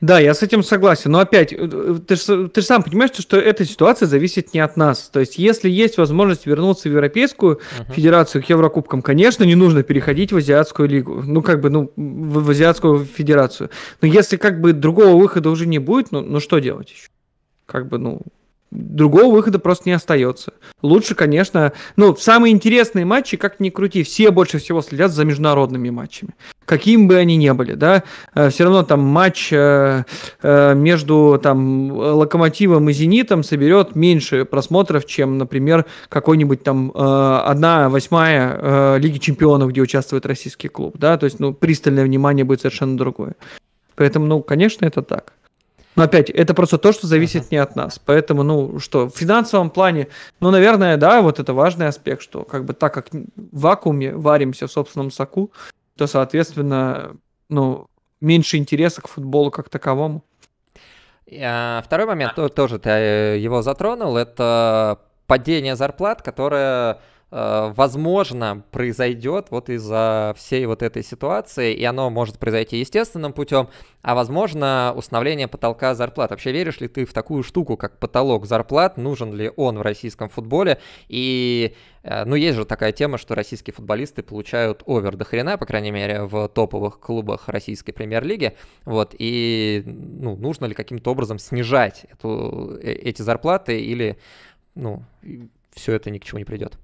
Да, я с этим согласен. Но опять, э, ты же ты ж сам понимаешь, что эта ситуация зависит не от нас. То есть, если есть возможность вернуться в Европейскую uh-huh. Федерацию к Еврокубкам, конечно, не нужно переходить в Азиатскую Лигу. Ну, как бы, ну, в, в Азиатскую Федерацию. Но если как бы другого выхода уже не будет, ну, ну что делать еще? Как бы, ну, другого выхода просто не остается. Лучше, конечно, ну, самые интересные матчи, как ни крути, все больше всего следят за международными матчами. Каким бы они ни были, да, э, все равно там матч э, э, между там Локомотивом и Зенитом соберет меньше просмотров, чем, например, какой-нибудь там одна восьмая Лиги Чемпионов, где участвует российский клуб, да, то есть, ну, пристальное внимание будет совершенно другое. Поэтому, ну, конечно, это так. Но опять, это просто то, что зависит uh-huh. не от нас. Поэтому, ну, что, в финансовом плане, ну, наверное, да, вот это важный аспект, что как бы так как в вакууме варимся в собственном соку, то, соответственно, ну, меньше интереса к футболу как таковому. А, второй момент, тоже ты э, его затронул, это падение зарплат, которое Э, возможно, произойдет вот из-за всей вот этой ситуации, и оно может произойти естественным путем, а возможно, установление потолка зарплат. Вообще веришь ли ты в такую штуку, как потолок зарплат, нужен ли он в российском футболе? И, э, ну, есть же такая тема, что российские футболисты получают овер до хрена, по крайней мере, в топовых клубах российской премьер-лиги, вот, и, ну, нужно ли каким-то образом снижать эту, э, эти зарплаты или, ну, все это ни к чему не придет?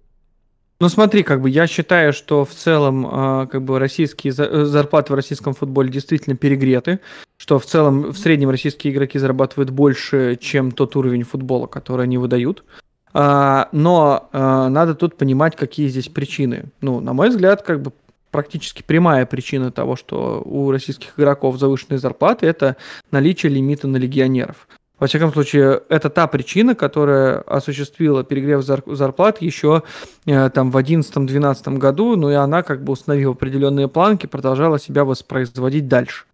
Ну смотри, как бы я считаю, что в целом а, как бы российские э, зарплаты в российском футболе действительно перегреты, что в целом в среднем российские игроки зарабатывают больше, чем тот уровень футбола, который они выдают. А, но а, надо тут понимать, какие здесь причины. Ну, на мой взгляд, как бы практически прямая причина того, что у российских игроков завышенные зарплаты, это наличие лимита на легионеров. Во всяком случае, это та причина, которая осуществила перегрев зарплат еще э, там в 2011-2012 году, ну и она как бы установила определенные планки, продолжала себя воспроизводить дальше.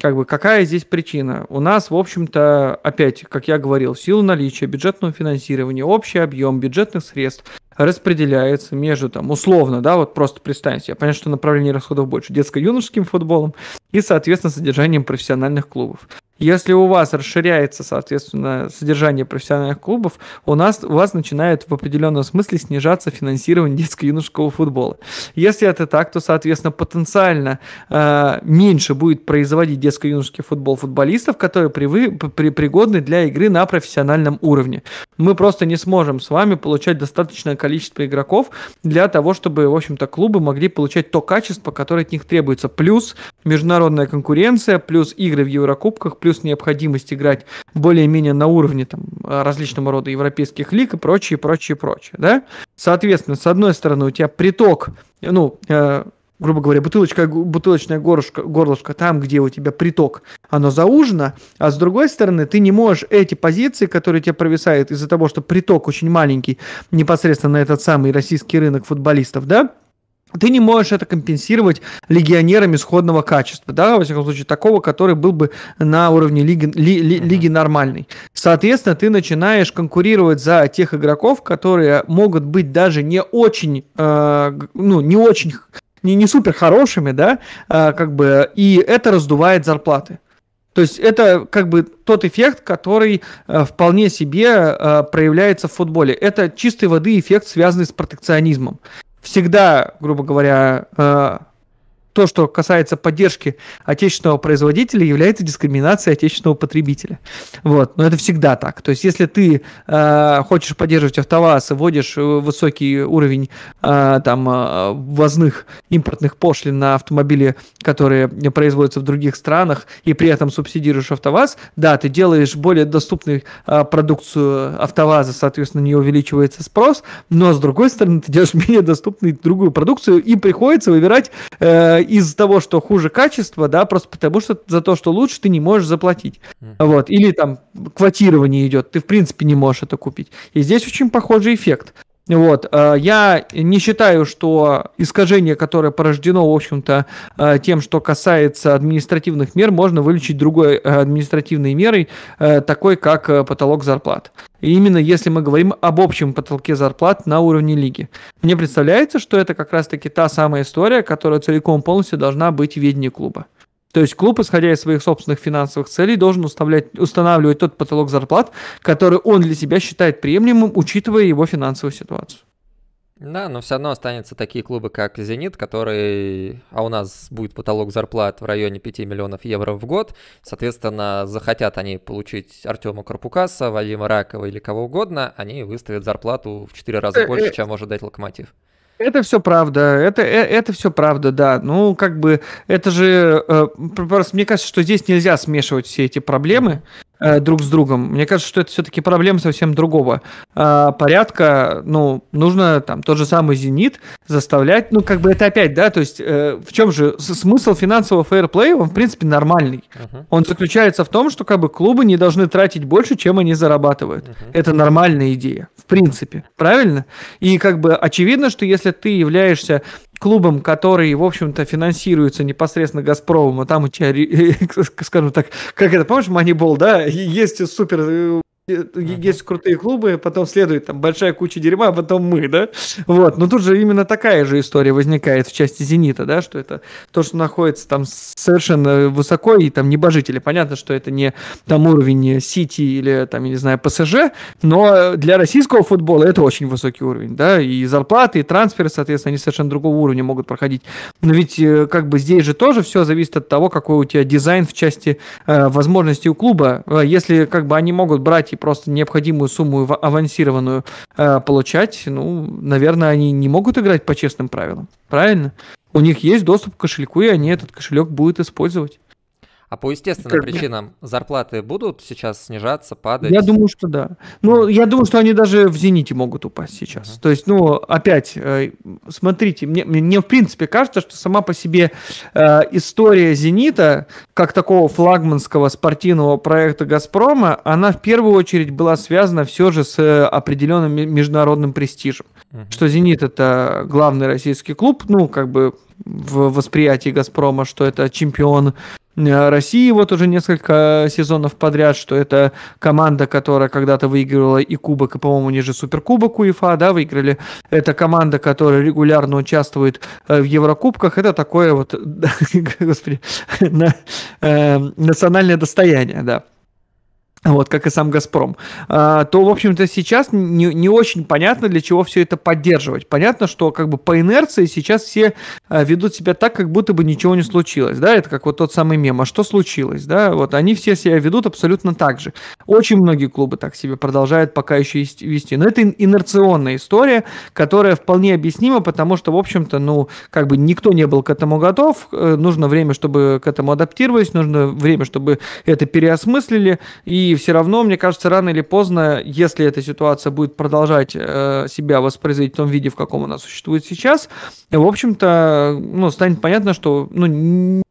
Как бы какая здесь причина? У нас, в общем-то, опять, как я говорил, сила наличия, бюджетного финансирования, общий объем бюджетных средств распределяется между там условно, да, вот просто представьте, я понимаю, что направление расходов больше детско-юношеским футболом и, соответственно, содержанием профессиональных клубов. Если у вас расширяется, соответственно, содержание профессиональных клубов, у нас у вас начинает в определенном смысле снижаться финансирование детско-юношеского футбола. Если это так, то, соответственно, потенциально э, меньше будет производить детско-юношеский футбол футболистов, которые привы, при, пригодны для игры на профессиональном уровне. Мы просто не сможем с вами получать достаточное количество игроков для того, чтобы, в общем-то, клубы могли получать то качество, которое от них требуется. Плюс международная конкуренция, плюс игры в Еврокубках, плюс необходимость играть более-менее на уровне там, различного рода европейских лиг и прочее, прочее, прочее. Да? Соответственно, с одной стороны, у тебя приток ну, э, грубо говоря, бутылочка, бутылочное горлышко, горлышко там, где у тебя приток, оно заужено, а с другой стороны, ты не можешь эти позиции, которые тебе провисают из-за того, что приток очень маленький непосредственно на этот самый российский рынок футболистов, да, ты не можешь это компенсировать легионерами сходного качества, да, во всяком случае, такого, который был бы на уровне лиги, ли, ли, лиги нормальной. Соответственно, ты начинаешь конкурировать за тех игроков, которые могут быть даже не очень, э, ну, не очень не, не супер хорошими, да, а, как бы, и это раздувает зарплаты. То есть это как бы тот эффект, который э, вполне себе э, проявляется в футболе. Это чистой воды эффект, связанный с протекционизмом. Всегда, грубо говоря, э, то, что касается поддержки отечественного производителя, является дискриминацией отечественного потребителя. Вот. Но это всегда так. То есть, если ты э, хочешь поддерживать автоваз, вводишь э, высокий уровень э, там, э, ввозных импортных пошлин на автомобили, которые производятся в других странах, и при этом субсидируешь автоваз, да, ты делаешь более доступной э, продукцию автоваза, соответственно, не увеличивается спрос, но с другой стороны, ты делаешь менее доступной другую продукцию, и приходится выбирать э, из за того, что хуже качество, да, просто потому что за то, что лучше, ты не можешь заплатить. Mm-hmm. Вот. Или там квотирование идет, ты в принципе не можешь это купить. И здесь очень похожий эффект. Вот. Э, я не считаю, что искажение, которое порождено, в общем-то, э, тем, что касается административных мер, можно вылечить другой э, административной мерой, такой как потолок зарплат. И именно если мы говорим об общем потолке зарплат на уровне лиги. Мне представляется, что это как раз-таки та самая история, которая целиком полностью должна быть в ведении клуба. То есть клуб, исходя из своих собственных финансовых целей, должен уставлять, устанавливать тот потолок зарплат, который он для себя считает приемлемым, учитывая его финансовую ситуацию. Да, но все равно останется такие клубы, как «Зенит», который, а у нас будет потолок зарплат в районе 5 миллионов евро в год. Соответственно, захотят они получить Артема Карпукаса, Вадима Ракова или кого угодно, они выставят зарплату в 4 раза э, больше, э. чем может дать «Локомотив». Это все правда, это, э, это все правда, да. Ну, как бы, это же, э, просто мне кажется, что здесь нельзя смешивать все эти проблемы, Э, друг с другом. Мне кажется, что это все-таки проблема совсем другого э, порядка. Ну, нужно там тот же самый «Зенит» заставлять, ну, как бы это опять, да, то есть э, в чем же смысл финансового фейерплея, он, в принципе, нормальный. Uh-huh. Он заключается в том, что как бы клубы не должны тратить больше, чем они зарабатывают. Uh-huh. Это нормальная идея, в принципе, правильно? И как бы очевидно, что если ты являешься клубам, которые, в общем-то, финансируются непосредственно Газпромом, а там у тебя, скажем так, как это, помнишь, Манибол, да, есть супер э, есть крутые клубы, потом следует там большая куча дерьма, а потом мы, да? Вот, но тут же именно такая же история возникает в части «Зенита», да, что это то, что находится там совершенно высоко, и там небожители. Понятно, что это не там уровень Сити или там, я не знаю, ПСЖ, но для российского футбола это очень высокий уровень, да, и зарплаты, и трансферы, соответственно, они совершенно другого уровня могут проходить. Но ведь э, как бы здесь же тоже все зависит от того, какой у тебя дизайн в части э, возможностей у клуба. Э, если как бы они могут брать и просто необходимую сумму авансированную э, получать, ну, наверное, они не могут играть по честным правилам, правильно? У них есть доступ к кошельку, и они этот кошелек будут использовать. А по естественным как... причинам зарплаты будут сейчас снижаться, падать? Я думаю, что да. Ну, я думаю, что они даже в «Зените» могут упасть сейчас. Uh-huh. То есть, ну, опять, э, смотрите, мне, мне в принципе кажется, что сама по себе э, история «Зенита», как такого флагманского спортивного проекта «Газпрома», она в первую очередь была связана все же с э, определенным международным престижем. Uh-huh. Что «Зенит» — это главный российский клуб, ну, как бы в восприятии «Газпрома», что это чемпион Э, России вот уже несколько сезонов подряд, что это команда, которая когда-то выигрывала и кубок, и, по-моему, ниже суперкубок УЕФА, да, выиграли. Это команда, которая регулярно участвует э, в Еврокубках. Это такое вот, господи, э, национальное достояние, да вот, как и сам «Газпром», а, то, в общем-то, сейчас не, не очень понятно, для чего все это поддерживать. Понятно, что как бы по инерции сейчас все а, ведут себя так, как будто бы ничего не случилось, да, это как вот тот самый мем, а что случилось, да, вот они все себя ведут абсолютно так же. Очень многие клубы так себе продолжают пока еще вести, но это инерционная история, которая вполне объяснима, потому что, в общем-то, ну, как бы никто не был к этому готов, э, нужно время, чтобы к этому адаптировались, нужно время, чтобы это переосмыслили, и все равно, мне кажется, рано или поздно, если эта ситуация будет продолжать э, себя воспроизводить в том виде, в каком она существует сейчас, в общем-то, ну, станет понятно, что ну,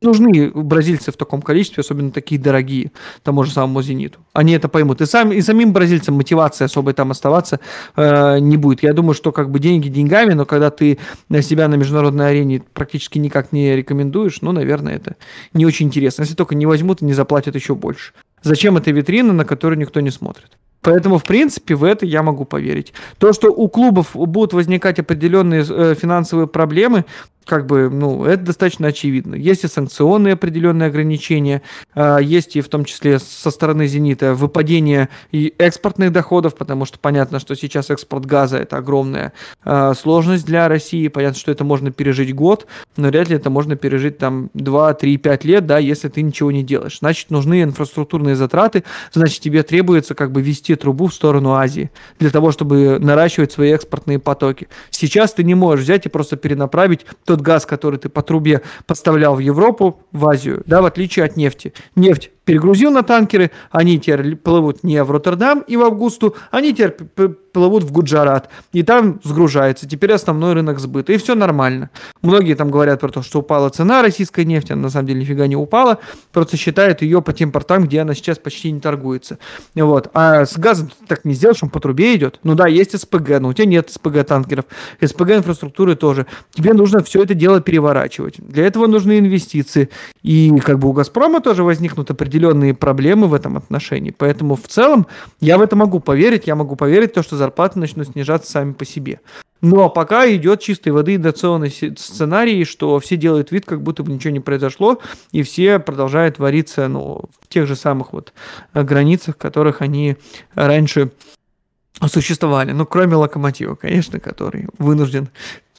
нужны бразильцы в таком количестве, особенно такие дорогие, тому же самому «Зениту». Они это поймут. И, сам, и самим бразильцам мотивации особой там оставаться э, не будет. Я думаю, что как бы деньги деньгами, но когда ты себя на международной арене практически никак не рекомендуешь, ну, наверное, это не очень интересно. Если только не возьмут и не заплатят еще больше. Зачем эта витрина, на которую никто не смотрит? Поэтому, в принципе, в это я могу поверить. То, что у клубов будут возникать определенные э, финансовые проблемы, как бы, ну, это достаточно очевидно. Есть и санкционные определенные ограничения, а, есть и в том числе со стороны «Зенита» выпадение и экспортных доходов, потому что понятно, что сейчас экспорт газа – это огромная а, сложность для России. Понятно, что это можно пережить год, но вряд ли это можно пережить там 2, 3, 5 лет, да, если ты ничего не делаешь. Значит, нужны инфраструктурные затраты, значит, тебе требуется как бы вести трубу в сторону Азии для того, чтобы наращивать свои экспортные потоки. Сейчас ты не можешь взять и просто перенаправить то тот газ, который ты по трубе поставлял в Европу, в Азию, да, в отличие от нефти. Нефть перегрузил на танкеры, они теперь плывут не в Роттердам и в Августу, они теперь плывут в Гуджарат, и там сгружается. теперь основной рынок сбыта, и все нормально. Многие там говорят про то, что упала цена российской нефти, она на самом деле нифига не упала, просто считают ее по тем портам, где она сейчас почти не торгуется. Вот. А с газом так не сделаешь, он по трубе идет. Ну да, есть СПГ, но у тебя нет СПГ танкеров, СПГ инфраструктуры тоже. Тебе нужно все это дело переворачивать. Для этого нужны инвестиции. И как бы у Газпрома тоже возникнут определенные определенные проблемы в этом отношении. Поэтому в целом я в это могу поверить, я могу поверить в то, что зарплаты начнут снижаться сами по себе. Но пока идет чистой воды инновационный сценарий, что все делают вид, как будто бы ничего не произошло, и все продолжают вариться ну, в тех же самых вот э, границах, в которых они раньше существовали. Ну, кроме локомотива, конечно, который вынужден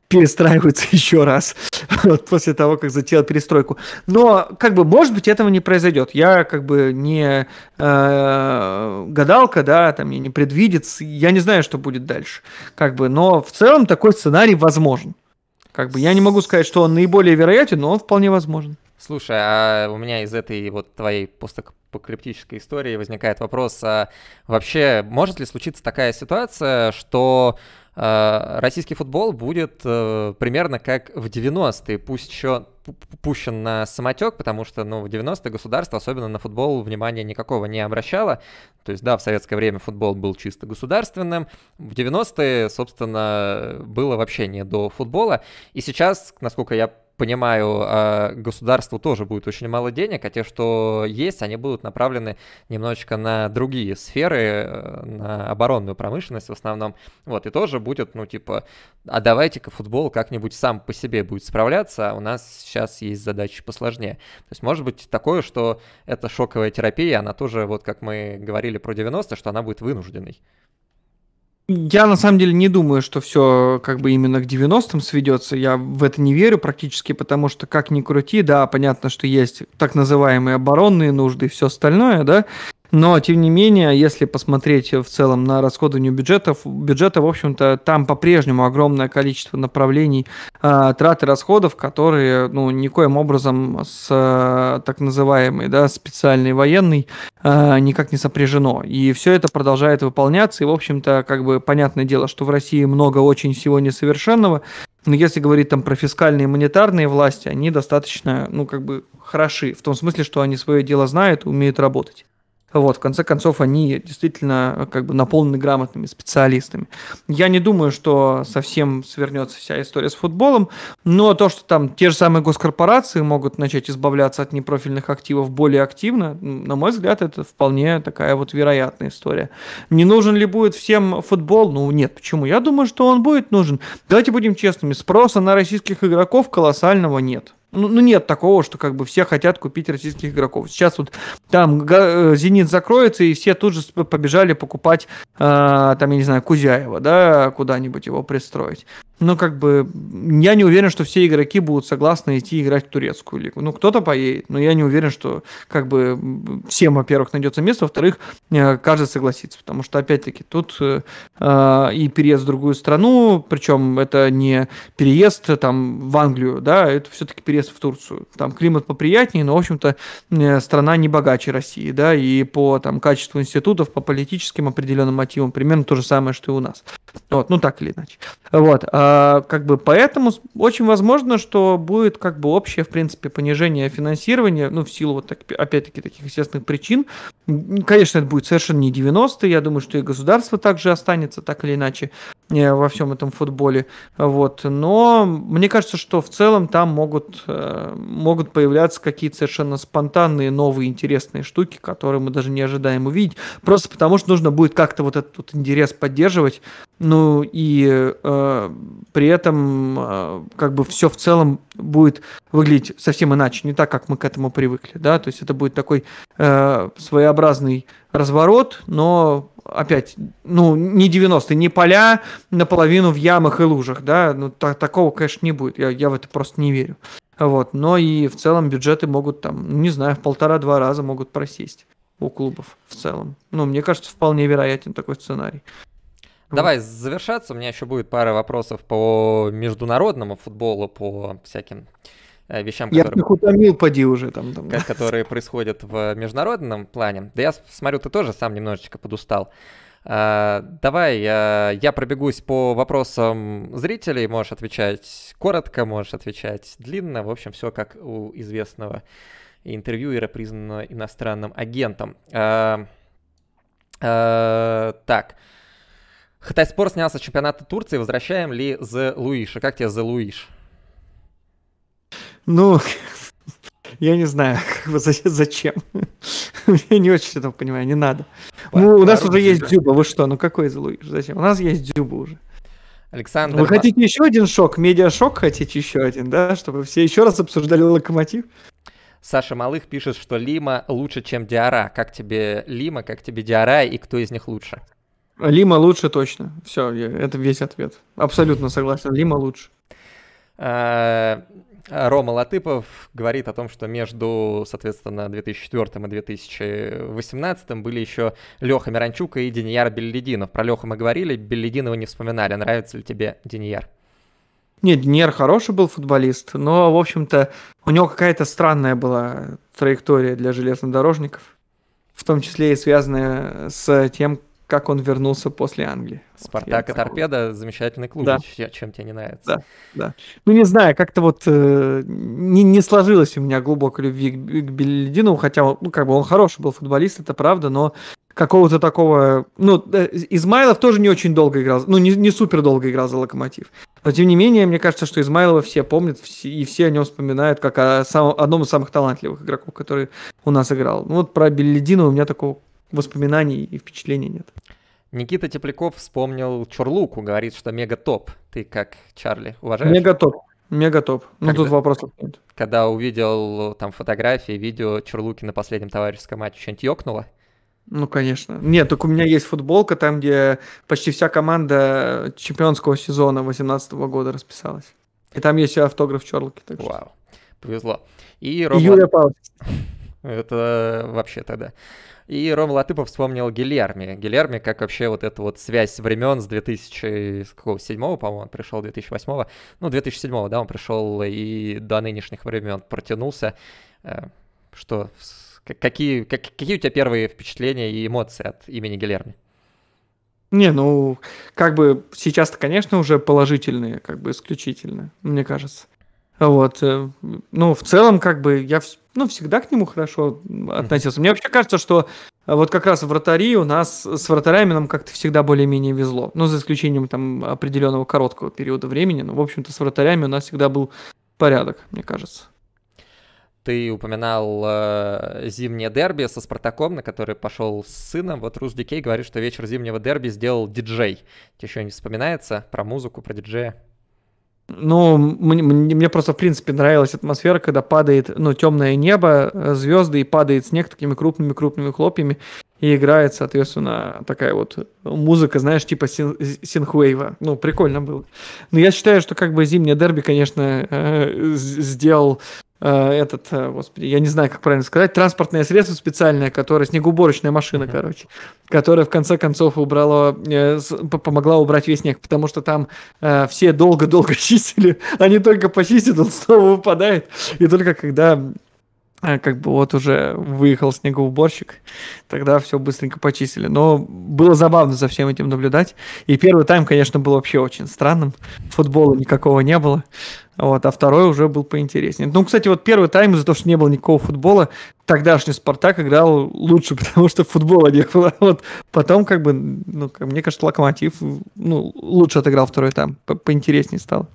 перестраиваются еще раз вот, после того, как затеял перестройку. Но, как бы, может быть, этого не произойдет. Я, как бы, не э, гадалка, да, там, я не предвидец, я не знаю, что будет дальше. Как бы, но в целом такой сценарий возможен. Как бы, я не могу сказать, что он наиболее вероятен, но он вполне возможен. Слушай, а у меня из этой вот твоей постапокалиптической истории возникает вопрос, а вообще может ли случиться такая ситуация, что Э, российский футбол будет э, примерно как в 90-е, пусть еще пущен на самотек, потому что ну, в 90-е государство особенно на футбол внимания никакого не обращало. То есть, да, в советское время футбол был чисто государственным. В 90-е, собственно, было вообще не до футбола. И сейчас, насколько я понимаю, а, государству тоже будет очень мало денег, а те, что есть, они будут направлены немножечко на другие сферы, э, на оборонную промышленность в основном. Вот, и тоже будет, ну, типа, а давайте-ка футбол как-нибудь сам по себе будет справляться, а у нас сейчас есть задачи посложнее. То есть, может быть, такое, что эта шоковая терапия, она тоже, вот как мы говорили про 90 что она будет вынужденной. Я на самом деле не думаю, что все как бы именно к 90-м сведется. Я в это не верю практически, потому что как ни крути, да, понятно, что есть так называемые оборонные нужды и все остальное, да, но, тем не менее, если посмотреть в целом на расходование бюджетов, бюджета, в общем-то, там по-прежнему огромное количество направлений э, а, трат и расходов, которые, ну, никоим образом с э, так называемой, да, специальной военной э, никак не сопряжено. И все это продолжает выполняться, и, в общем-то, как бы понятное дело, что в России много очень всего несовершенного, но если говорить там про фискальные и монетарные власти, они достаточно, ну, как бы хороши, в том смысле, что они свое дело знают, умеют работать. Вот, в конце концов, они действительно э, как бы наполнены грамотными специалистами. Я не думаю, что совсем свернется вся история с футболом, но то, что там те же самые госкорпорации могут начать избавляться от непрофильных активов более активно, на мой взгляд, это вполне такая вот вероятная история. Не нужен ли будет всем футбол? Ну, нет, почему? Я думаю, что он будет нужен. Давайте будем честными, спроса на российских игроков колоссального нет. Ну, ну нет такого, что как бы все хотят купить российских игроков. Сейчас вот там э, Зенит закроется, и все тут же побежали покупать, э, там, я не знаю, Кузяева, да, куда-нибудь его пристроить. Ну как бы я не уверен, что все игроки будут согласны идти играть в турецкую лигу. Ну, кто-то поедет, но я не уверен, что как бы всем, во-первых, найдется место, во-вторых, э, каждый согласится, потому что, опять-таки, тут э, э и переезд в другую страну, причем это не переезд э, там в Англию, да, это все-таки переезд в Турцию. Там климат поприятнее, но, в общем-то, страна не богаче России, да, и по там качеству институтов, по политическим определенным мотивам примерно то же самое, что и у нас. Вот, ну так или иначе. Вот, а а, как бы поэтому очень возможно, что будет как бы общее, в принципе, понижение финансирования, ну, в силу вот так, опять-таки таких естественных причин. Конечно, это будет совершенно не 90-е, я думаю, что и государство также останется так или иначе э, во всем этом футболе, вот, но мне кажется, что в целом там могут, э, могут появляться какие-то совершенно спонтанные, новые, интересные штуки, которые мы даже не ожидаем увидеть, просто потому что нужно будет как-то вот этот вот интерес поддерживать, ну, и э, при этом а, как бы все в целом будет выглядеть совсем иначе, не так, как мы к этому привыкли, да, то есть это будет такой э, своеобразный разворот, но опять, ну, не 90-е, не поля наполовину в ямах и лужах, да, ну, та- такого, конечно, не будет, я, я в это просто не верю, вот, но и в целом бюджеты могут там, не знаю, в полтора-два раза могут просесть у клубов в целом. Ну, мне кажется, вполне вероятен такой сценарий. Давай завершаться. У меня еще будет пара вопросов по международному футболу, по всяким э, вещам, я которые... Я утомил, поди уже там. там да. Которые происходят в международном плане. Да я смотрю, ты тоже сам немножечко подустал. Э, давай, э, я, пробегусь по вопросам зрителей. Можешь отвечать коротко, можешь отвечать длинно. В общем, все как у известного интервьюера, признанного иностранным агентом. А, а, так. Так. Хотя Хатайспор снялся с чемпионата Турции. Возвращаем ли The А Как тебе The Луиш? Ну, я не знаю, зачем. Я не очень этого понимаю, не надо. Ну, у нас уже есть Дзюба, вы что? Ну какой The Луиш? Зачем? У нас есть Дзюба уже. Александр. Вы хотите еще один шок? Медиашок хотите еще один, да? Чтобы все еще раз обсуждали локомотив? Саша Малых пишет, что Лима лучше, чем Диара. Как тебе Лима, как тебе Диара и кто из них лучше? Лима лучше точно. Все, это весь ответ. Абсолютно согласен. Лима лучше. Э, Рома Латыпов говорит о том, что между, соответственно, 2004 и 2018 были еще Леха Миранчук и Денияр Беллидинов. Про Леху мы говорили, Беллидинова не вспоминали. А нравится ли тебе Денияр? Нет, Денияр хороший был футболист, но, в общем-то, у него какая-то странная была траектория для железнодорожников, в том числе и связанная с тем, как он вернулся после Англии. Спартак вот, и Торпеда замечательный клуб, да. чем тебе не нравится. Да, да. Ну не знаю, как-то вот э, не, не сложилось у меня глубокой любви к, к Белединову, хотя он, ну, как бы он хороший был футболист, это правда, но какого-то такого... Ну, э, Измайлов тоже не очень долго играл, ну, не, не супер долго играл за Локомотив. Но, тем не менее, мне кажется, что Измайлова все помнят, и все о нем вспоминают как о сам, одном из самых талантливых игроков, который у нас играл. Ну, вот про Беллидинова у меня такого воспоминаний и впечатлений нет. Никита Тепляков вспомнил Чурлуку, говорит, что мега топ. Ты как, Чарли, уважаешь? Мега топ. Мега топ. Ну тут вопросов нет. Когда увидел там фотографии, видео Чурлуки на последнем товарищеском матче, что-нибудь ёкнуло? Ну, конечно. Нет, только у меня есть футболка, там, где почти вся команда чемпионского сезона 2018 года расписалась. И там есть автограф Чорлоки. Вау, что. повезло. И Рома... Юрия Павлович. Это вообще тогда. И Ром Латыпов вспомнил Гильярми. Гильярми, как вообще вот эта вот связь времен с 2007, по-моему, он пришел 2008, ну, 2007, да, он пришел и до нынешних времен протянулся. Э, что, какие, как, какие у тебя первые впечатления и эмоции от имени Гильярми? Не, ну, как бы сейчас-то, конечно, уже положительные, как бы исключительно, мне кажется. Вот. Э, ну, в целом, как бы, я ну, всегда к нему хорошо относился. Мне вообще кажется, что э, вот как раз вратари у нас с вратарями нам как-то всегда более-менее везло. Ну, за исключением там определенного короткого периода времени. Но, ну, в общем-то, с вратарями у нас всегда был порядок, мне кажется. Ты упоминал э, зимнее дерби со Спартаком, на который пошел с сыном. Вот Рус Дикей говорит, что вечер зимнего дерби сделал диджей. Тебе еще не вспоминается про музыку, про диджея? Ну, мне, мне просто, в принципе, нравилась атмосфера, когда падает, ну, темное небо, э, звезды, и падает снег такими крупными-крупными хлопьями, и играет, соответственно, такая вот музыка, знаешь, типа син, синхвейва. Ну, прикольно было. Но я считаю, что как бы зимнее дерби, конечно, э, сделал Э, этот, э, господи, я не знаю, как правильно сказать, транспортное средство специальное, которое, снегоуборочная машина, mm-hmm. короче, которая в конце концов убрала, э, помогла убрать весь снег, потому что там э, все долго-долго чистили, они только почистят, он снова выпадает, и только когда а, как бы вот уже выехал снегоуборщик, тогда все быстренько почистили. Но было забавно за всем этим наблюдать. И первый тайм, конечно, был вообще очень странным. Футбола никакого не было. Вот, а второй уже был поинтереснее. Ну, кстати, вот первый тайм из-за того, что не было никакого футбола, тогдашний «Спартак» играл лучше, потому что футбола не было. Вот потом, как бы, ну, мне кажется, «Локомотив» ну, лучше отыграл второй тайм, поинтереснее стало.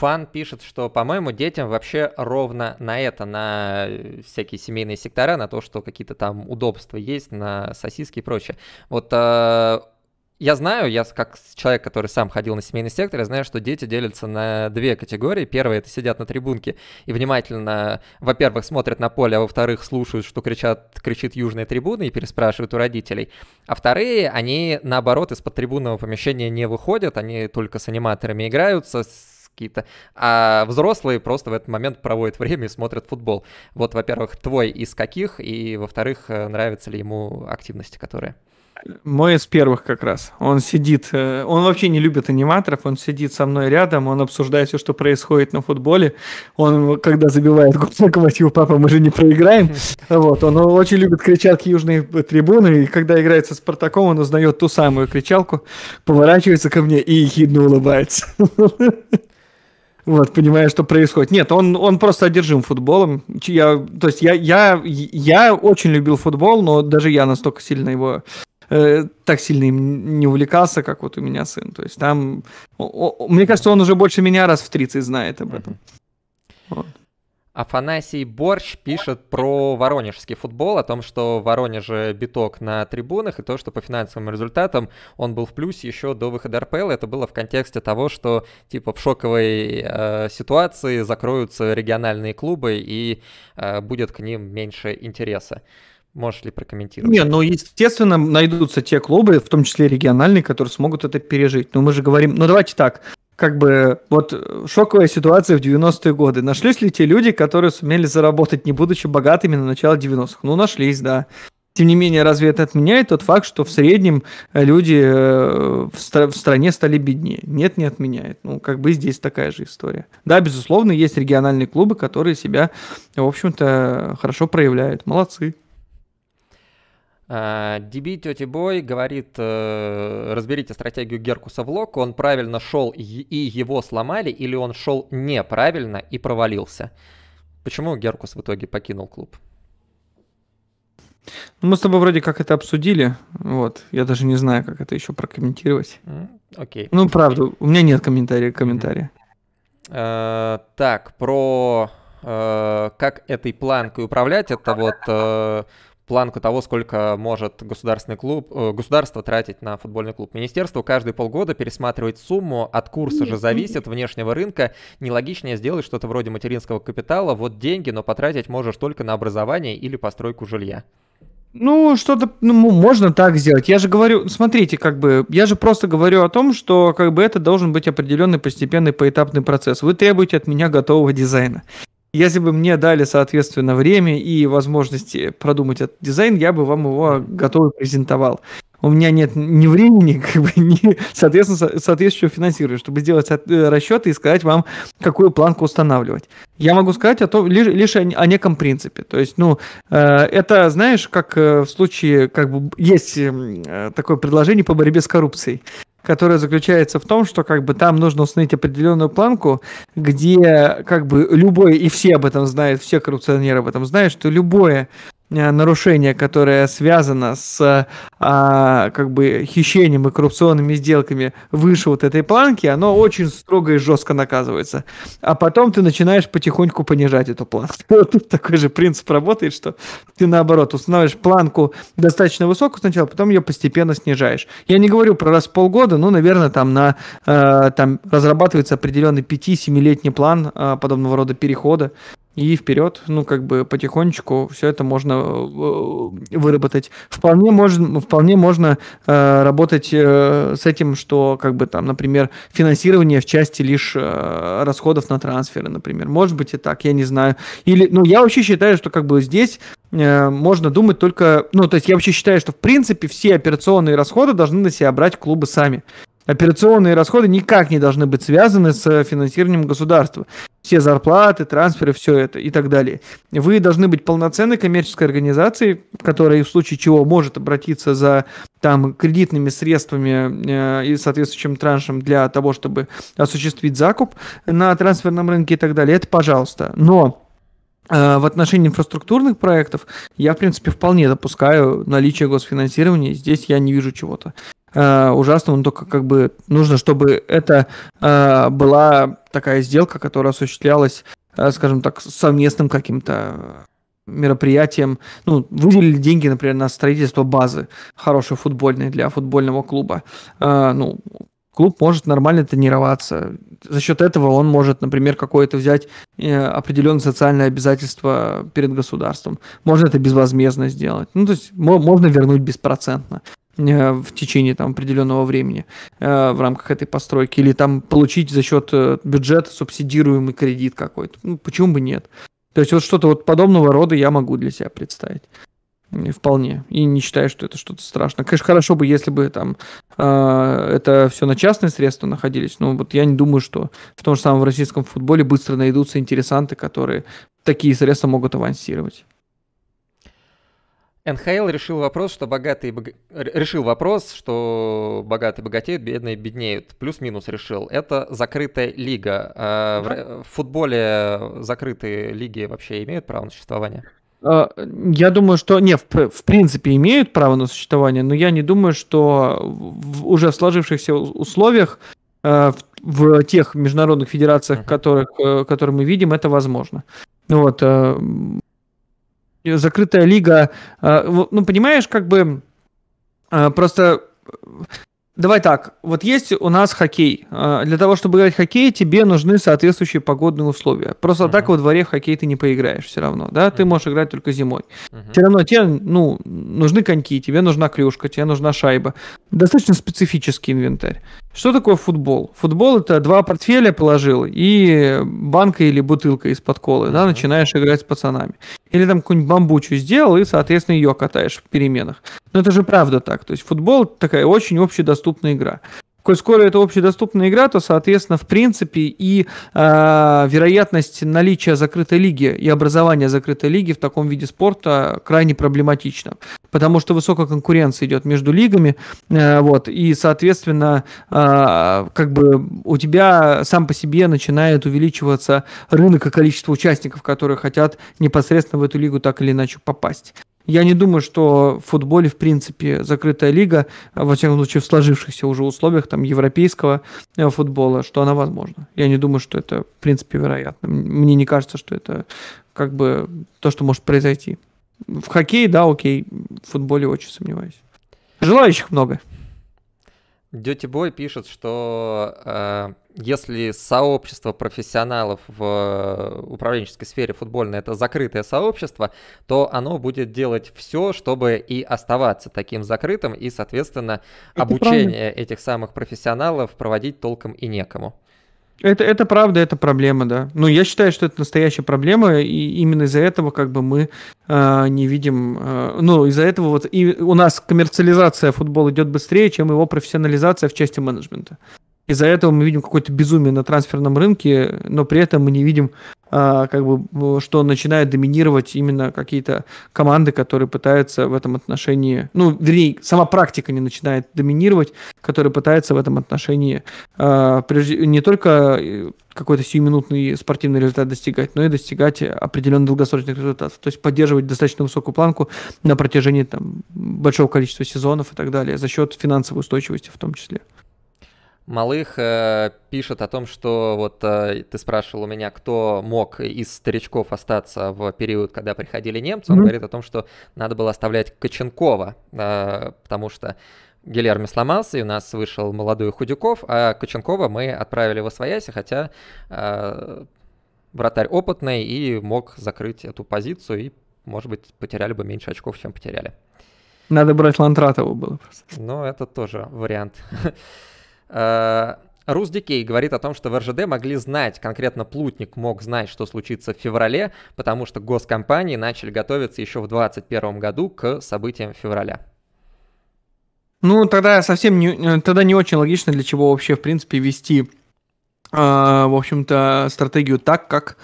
Фан пишет, что, по-моему, детям вообще ровно на это, на э, всякие семейные сектора, на то, что какие-то там удобства есть, на сосиски и прочее. Вот э, я знаю, я как человек, который сам ходил на семейный сектор, я знаю, что дети делятся на две категории. Первые — это сидят на трибунке и внимательно, во-первых, смотрят на поле, а во-вторых, слушают, что кричат, кричит южная трибуна и переспрашивают у родителей. А вторые, они, наоборот, из-под трибунного помещения не выходят, они только с аниматорами играются, с какие-то, а взрослые просто в этот момент проводят время и смотрят футбол. Вот, во-первых, твой из каких, и, во-вторых, э, нравятся ли ему активности, которые? Мой из первых как раз. Он сидит, э, он вообще не любит аниматоров, он сидит со мной рядом, он обсуждает все, что происходит на футболе. Он, когда забивает гол локомотиву, папа, мы же не проиграем. Вот, он очень любит кричалки южной трибуны, и когда играет со Спартаком, он узнает ту самую кричалку, поворачивается ко мне и ехидно улыбается. вот, понимая, что происходит. Нет, он, он просто одержим футболом. Я, то есть я, я, я очень любил футбол, но даже я настолько сильно его э, так сильно им не увлекался, как вот у меня сын. То есть там, о, о, мне кажется, он уже больше меня раз в 30 знает об этом. Вот. Афанасий Борщ пишет про воронежский футбол, о том, что в Воронеже биток на трибунах, и то, что по финансовым результатам он был в плюсе еще до выхода РПЛ. Это было в контексте того, что типа в шоковой э, ситуации закроются региональные клубы и э, будет к ним меньше интереса. Можешь ли прокомментировать? Не, ну, естественно, найдутся те клубы, в том числе региональные, которые смогут это пережить. Но мы же говорим, ну, давайте так, как бы вот э, шоковая ситуация в 90-е годы. Нашлись ли те люди, которые сумели заработать, не будучи богатыми на начало 90-х? Ну, нашлись, да. Тем не менее, разве это отменяет тот факт, что в среднем э, люди э, в, стра- в стране стали беднее? Нет, не отменяет. Ну, как бы здесь такая же история. Да, безусловно, есть региональные клубы, которые себя, в общем-то, хорошо проявляют. Молодцы. Э, DB Тети Бой говорит, э, разберите стратегию Геркуса в лок, он правильно шел и его сломали, или он шел неправильно и провалился. Почему Геркус в итоге покинул клуб? Ну, мы с тобой вроде как это обсудили, вот. Я даже не знаю, как это еще прокомментировать. Окей. Ну, правда, у меня нет комментария, комментария. Uh, так, про как этой планкой управлять, это вот планку того, сколько может государственный клуб, э, государство тратить на футбольный клуб. Министерство каждые полгода пересматривает сумму, от курса же зависит, внешнего рынка. Нелогичнее сделать что-то вроде материнского капитала, вот деньги, но потратить можешь только на образование или постройку жилья. Ну, что-то, ну, можно так сделать. Я же говорю, смотрите, как бы, я же просто говорю о том, что как бы это должен быть определенный постепенный поэтапный процесс. Вы требуете от меня готового дизайна. Если бы мне дали, соответственно, время и возможности продумать этот дизайн, я бы вам его готовый презентовал. У меня нет ни времени, как бы, ни, соответственно, соответствующего финансирования, чтобы сделать э, расчеты и сказать вам, какую планку устанавливать. Я могу сказать о том, лишь, лишь о, о неком принципе. То есть, ну, э, это, знаешь, как э, в случае, как бы, есть эм, такое предложение по борьбе с коррупцией которая заключается в том, что как бы там нужно установить определенную планку, где как бы любой, и все об этом знают, все коррупционеры об этом знают, что любое Э, нарушение, которое связано с э, а, как бы хищением и коррупционными сделками выше вот этой планки, оно очень строго и жестко наказывается. А потом ты начинаешь потихоньку понижать эту планку. Тут такой же принцип работает, что ты наоборот устанавливаешь планку достаточно высокую сначала, потом ее постепенно снижаешь. Я не говорю про раз в полгода, но, наверное, там на э, там разрабатывается определенный 5-7-летний план э, подобного рода перехода и вперед, ну, как бы потихонечку все это можно э, э, выработать. Вполне можно, вполне можно э, работать э, с этим, что, как бы там, например, финансирование в части лишь э, расходов на трансферы, например. Может быть и так, я не знаю. Или, ну, я вообще считаю, что как бы здесь э, можно думать только, ну, то есть я вообще считаю, что в принципе все операционные расходы должны на себя брать клубы сами. Операционные расходы никак не должны быть связаны с э, финансированием государства. Все зарплаты, трансферы, все это и так далее. Вы должны быть полноценной коммерческой организацией, которая в случае чего может обратиться за там, кредитными средствами э, и соответствующим траншем для того, чтобы осуществить закуп на трансферном рынке и так далее. Это пожалуйста. Но э, в отношении инфраструктурных проектов я, в принципе, вполне допускаю наличие госфинансирования. Здесь я не вижу чего-то э, ужасно, но только как бы нужно, чтобы это э, была такая сделка, которая осуществлялась, э, скажем так, совместным каким-то мероприятием. Ну, выделили деньги, например, на строительство базы хорошей футбольной для футбольного клуба. Э, ну, клуб может нормально тренироваться. За счет этого он может, например, какое-то взять э, определенное социальное обязательство перед государством. Можно это безвозмездно сделать. Ну, то есть можно вернуть беспроцентно. Э, в течение там, определенного времени э, в рамках этой постройки, или там получить за счет э, бюджета субсидируемый кредит какой-то. Ну, почему бы нет? То есть вот что-то вот подобного рода я могу для себя представить. Вполне. И не считаю, что это что-то страшное. Конечно, хорошо бы, если бы там э, это все на частные средства находились, но вот я не думаю, что в том же самом российском футболе быстро найдутся интересанты, которые такие средства могут авансировать. НХЛ решил вопрос, что богатые бог... решил вопрос, что богатые богатеют, бедные беднеют. Плюс-минус решил. Это закрытая лига. А, да. В футболе закрытые лиги вообще имеют право на существование? А, я думаю, что не, в, в принципе имеют право на существование, но я не думаю, что в, уже в сложившихся условиях а, в, в тех международных федерациях, uh-huh. которых, э, которые мы видим, это возможно. Ну вот, э, закрытая лига. Э, ну, понимаешь, как бы э, просто... Давай так, вот есть у нас хоккей. Э, для того, чтобы играть в хоккей, тебе нужны соответствующие погодные условия. Просто uh-huh. так во дворе в хоккей ты не поиграешь все равно, да? Uh-huh. Ты можешь играть только зимой. Uh-huh. Все равно тебе, ну, нужны коньки, тебе нужна клюшка, тебе нужна шайба. Достаточно специфический инвентарь. Что такое футбол? Футбол это два портфеля положил и банка или бутылка из-под колы, да, начинаешь играть с пацанами. Или там какую-нибудь бамбучу сделал и, соответственно, ее катаешь в переменах. Но это же правда так. То есть футбол такая очень общедоступная игра. Коль скоро это общедоступная игра, то, соответственно, в принципе, и э, вероятность наличия закрытой лиги и образования закрытой лиги в таком виде спорта крайне проблематична. Потому что высокая конкуренция идет между лигами, э, вот, и, соответственно, э, как бы у тебя сам по себе начинает увеличиваться рынок и количество участников, которые хотят непосредственно в эту лигу так или иначе попасть. Я не думаю, что в футболе, в принципе, закрытая лига, а, во всяком случае, в сложившихся уже условиях там, европейского э, футбола, что она возможна. Я не думаю, что это, в принципе, вероятно. Мне не кажется, что это как бы то, что может произойти. В хоккее, да, окей, в футболе очень сомневаюсь. Желающих много. Дьюти Бой пишет, что э, если сообщество профессионалов в управленческой сфере футбольной это закрытое сообщество, то оно будет делать все, чтобы и оставаться таким закрытым, и, соответственно, это обучение правильно. этих самых профессионалов проводить толком и некому. Это, это правда, это проблема, да. Ну, я считаю, что это настоящая проблема, и именно из-за этого как бы мы э, не видим, э, ну, из-за этого вот и у нас коммерциализация футбола идет быстрее, чем его профессионализация в части менеджмента. Из-за этого мы видим какое-то безумие на трансферном рынке, но при этом мы не видим, а, как бы, что начинают доминировать именно какие-то команды, которые пытаются в этом отношении, ну, вернее, сама практика не начинает доминировать, которые пытаются в этом отношении а, прежде, не только э, какой-то сиюминутный спортивный результат достигать, но и достигать определенно долгосрочных результатов. То есть поддерживать достаточно высокую планку на протяжении там, большого количества сезонов и так далее за счет финансовой устойчивости в том числе. Малых э, пишет о том, что вот э, ты спрашивал у меня, кто мог из старичков остаться в период, когда приходили немцы. Он mm-hmm. говорит о том, что надо было оставлять Коченкова, э, потому что Гильермо сломался, и у нас вышел молодой Худюков, а Коченкова мы отправили в Освояси, хотя э, вратарь опытный и мог закрыть эту позицию, и, может быть, потеряли бы меньше очков, чем потеряли. Надо брать Лантратова было просто. Ну, это тоже вариант. Э, Руздикей говорит о том, что в РЖД могли знать, конкретно Плутник мог знать, что случится в феврале, потому что госкомпании начали готовиться еще в 2021 году к событиям февраля. Ну, тогда совсем не, э, тогда не очень логично, для чего вообще, в принципе, вести, э, в общем-то, стратегию так, как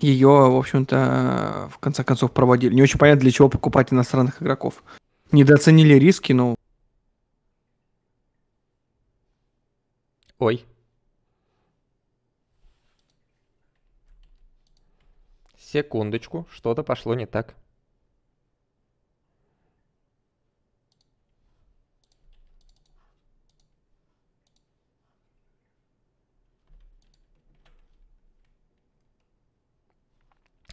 ее, в общем-то, в конце концов проводили. Не очень понятно, для чего покупать иностранных игроков. Недооценили риски, но ну, Ой. Секундочку, что-то пошло не так.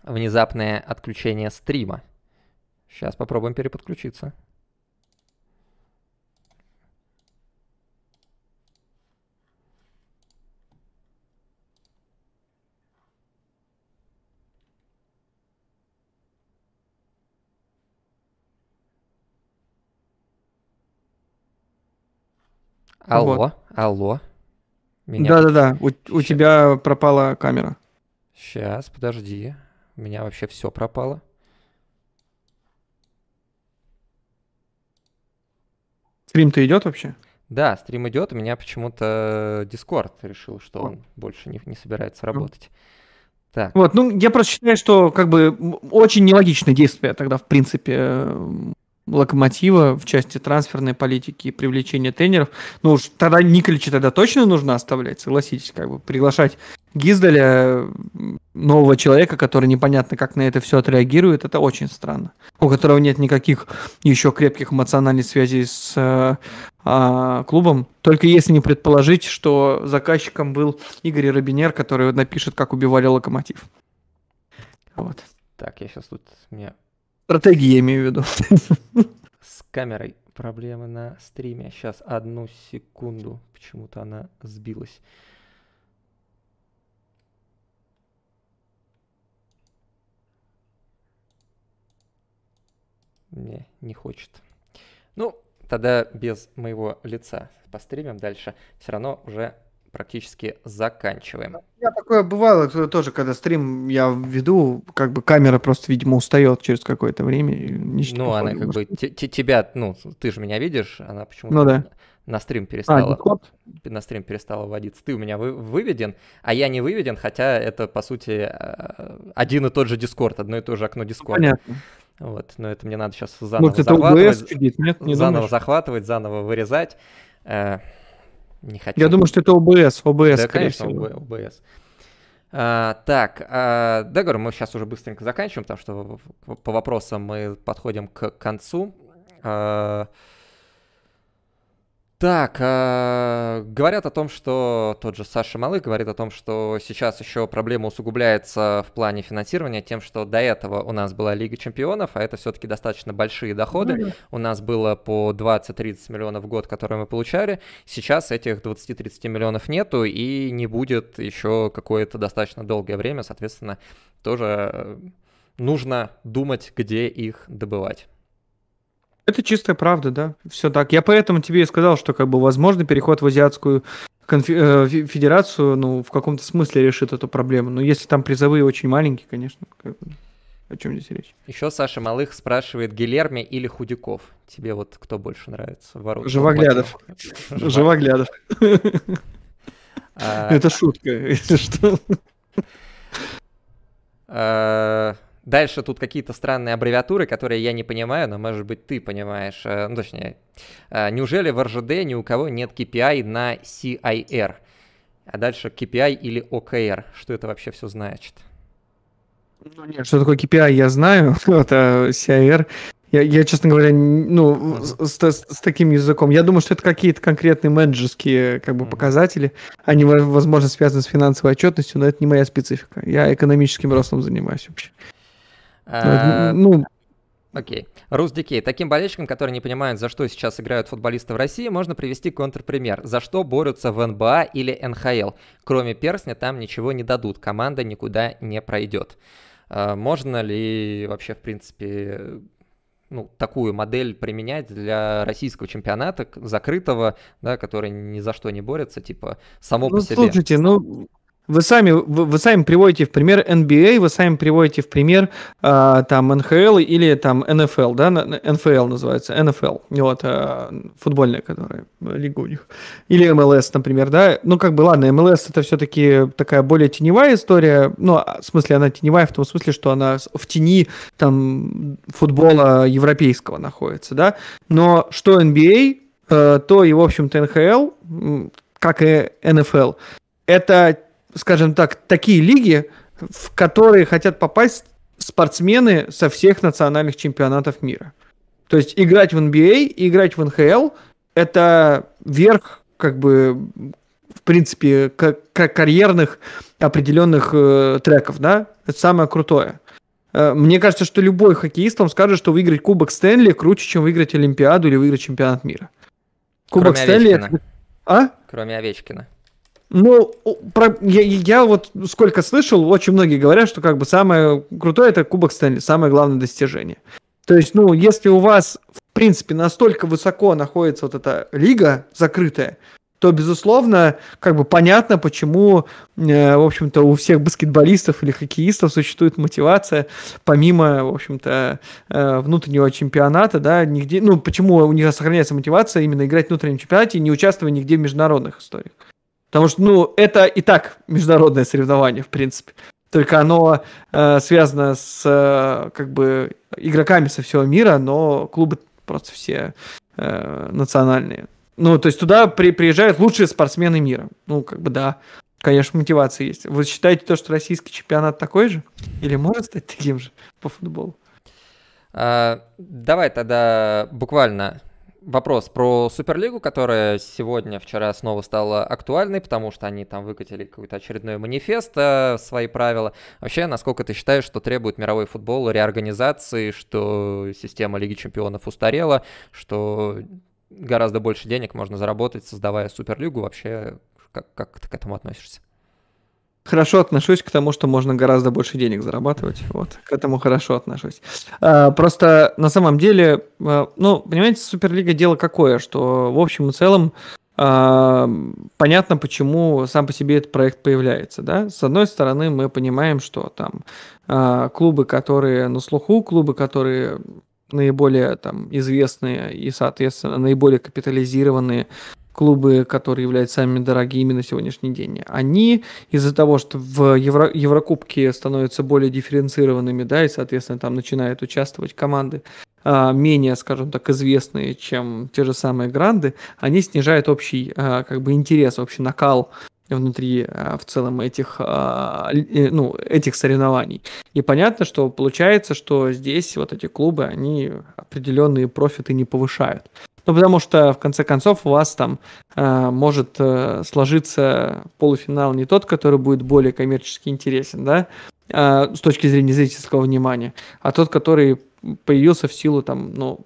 Внезапное отключение стрима. Сейчас попробуем переподключиться. Алло, вот. алло. Да-да-да, у, у тебя пропала камера. Сейчас, подожди. У меня вообще все пропало. Стрим-то идет вообще? Да, стрим идет. У меня почему-то э, Discord решил, что О. он больше не, не собирается работать. Так. Вот, ну, я просто считаю, что как бы очень нелогичное действие тогда, в принципе, э, Локомотива в части трансферной политики и привлечения тренеров. Ну уж тогда Николича тогда точно нужно оставлять, согласитесь, как бы приглашать Гиздаля, нового человека, который непонятно как на это все отреагирует, это очень странно. У которого нет никаких еще крепких эмоциональных связей с э, а, клубом. Только если не предположить, что заказчиком был Игорь Робинер, который напишет, как убивали локомотив. Вот. Так, я сейчас тут... Меня Стратегии, я имею в виду. С камерой проблемы на стриме. Сейчас, одну секунду. Почему-то она сбилась. Не, не хочет. Ну, тогда без моего лица постримим дальше. Все равно уже практически заканчиваем. Я такое бывало тоже, когда стрим я веду, как бы камера просто, видимо, устает через какое-то время. ну, она как бы тебя, ну, ты же меня видишь, она почему-то ну, да. на стрим а, перестала. А, на стрим перестала вводиться. Ты у меня вы, выведен, а я не выведен, хотя это, по сути, э, один и тот же Дискорд, одно и то же окно Дискорда. Понятно. Вот, но это мне надо сейчас ну, заново Может, захватывать, это Нет, не заново думаешь? захватывать, заново вырезать. Э, не хочу. Я думаю, что это ОБС, ОБС, да, конечно, всего. ОБС. А, так, а, да, мы сейчас уже быстренько заканчиваем, потому что по вопросам мы подходим к концу. А, так, э, говорят о том, что тот же Саша Малых говорит о том, что сейчас еще проблема усугубляется в плане финансирования тем, что до этого у нас была Лига Чемпионов, а это все-таки достаточно большие доходы. У нас было по 20-30 миллионов в год, которые мы получали. Сейчас этих 20-30 миллионов нету и не будет еще какое-то достаточно долгое время, соответственно, тоже э, нужно думать, где их добывать. Это чистая правда, да. Все так. Я поэтому тебе и сказал, что как бы возможно переход в азиатскую конфи- э, федерацию, ну, в каком-то смысле решит эту проблему. Но ну, если там призовые очень маленькие, конечно, как бы, о чем здесь речь. Еще Саша Малых спрашивает, Гилерми или Худяков? Тебе вот кто больше нравится? Ворот, Живоглядов. Живоглядов. А, Это шутка, если что. А, Дальше тут какие-то странные аббревиатуры, которые я не понимаю, но, может быть, ты понимаешь. Э, ну, точнее, э, неужели в РЖД ни у кого нет KPI на CIR? А дальше KPI или OKR? Что это вообще все значит? Ну нет, что такое KPI, я знаю, а это CIR. Я, я, честно говоря, ну, с, с, с таким языком. Я думаю, что это какие-то конкретные менеджерские как бы, показатели. Они, возможно, связаны с финансовой отчетностью, но это не моя специфика. Я экономическим ростом занимаюсь вообще. mm Э, ну, Окей. Рус Дикей. Таким болельщикам, которые не понимают, за что сейчас играют футболисты в России, можно привести контрпример. За что борются в НБА или НХЛ. Кроме перстня там ничего не дадут, команда никуда не пройдет. Э, можно ли вообще, в принципе, ну, такую модель применять для российского чемпионата, закрытого, да, который ни за что не борется, типа, само ну, по себе? слушайте, ну, вы сами, вы, вы сами приводите в пример NBA, а, вы сами приводите в пример э, там НХЛ или там НФЛ, да, НФЛ называется, НФЛ, вот, э, футбольная, которая лига у них. Или MLS например, да, ну как бы, ладно, MLS это все-таки такая более теневая история, ну, в смысле, она теневая в том смысле, что она в тени там футбола европейского находится, да, но что NBA, э, то и, в общем-то, НХЛ, как и НФЛ, это скажем так, такие лиги, в которые хотят попасть спортсмены со всех национальных чемпионатов мира. То есть играть в NBA, а играть в НХЛ – это верх, как бы, в принципе, как карьерных определенных э, треков, да? Это самое крутое. Э, мне кажется, что любой хоккеист вам скажет, что выиграть Кубок Стэнли круче, чем выиграть Олимпиаду или выиграть чемпионат мира. Кубок Кроме Стэнли... Овечкина. А? Кроме Овечкина. Ну, про, я, я вот сколько слышал, очень многие говорят, что как бы самое крутое это Кубок Стэнли, самое главное достижение. То есть, ну, если у вас, в принципе, настолько высоко находится вот эта лига закрытая, то, безусловно, как бы понятно, почему, э, в общем-то, у всех баскетболистов или хоккеистов существует мотивация, помимо, в общем-то, э, внутреннего чемпионата, да, нигде, ну, почему у них сохраняется мотивация именно играть в внутреннем чемпионате и не участвовать нигде в международных историях. Потому что, ну, это и так международное соревнование, в принципе. Только оно э, связано с, э, как бы, игроками со всего мира, но клубы просто все э, национальные. Ну, то есть туда при, приезжают лучшие спортсмены мира. Ну, как бы, да, конечно, мотивация есть. Вы считаете то, что российский чемпионат такой же? Или может стать таким же по футболу? А, давай тогда буквально вопрос про Суперлигу, которая сегодня, вчера снова стала актуальной, потому что они там выкатили какой-то очередной манифест, э, свои правила. Вообще, насколько ты считаешь, что требует мировой футбол реорганизации, что система Лиги Чемпионов устарела, что гораздо больше денег можно заработать, создавая Суперлигу? Вообще, как, как ты к этому относишься? хорошо отношусь к тому, что можно гораздо больше денег зарабатывать. Вот, к этому хорошо отношусь. А, просто на самом деле, а, ну, понимаете, Суперлига дело какое, что в общем и целом а, понятно, почему сам по себе этот проект появляется, да. С одной стороны, мы понимаем, что там а, клубы, которые на слуху, клубы, которые наиболее там известные и, соответственно, наиболее капитализированные, клубы, которые являются самыми дорогими на сегодняшний день, они из-за того, что в Евро, Еврокубке становятся более дифференцированными, да, и, соответственно, там начинают участвовать команды а, менее, скажем так, известные, чем те же самые гранды, они снижают общий, а, как бы, интерес, общий накал внутри а, в целом этих, а, ну, этих соревнований. И понятно, что получается, что здесь вот эти клубы, они определенные профиты не повышают. Ну, потому что, в конце концов, у вас там э, может э, сложиться полуфинал не тот, который будет более коммерчески интересен, да, э, с точки зрения зрительского внимания, а тот, который появился в силу там, ну,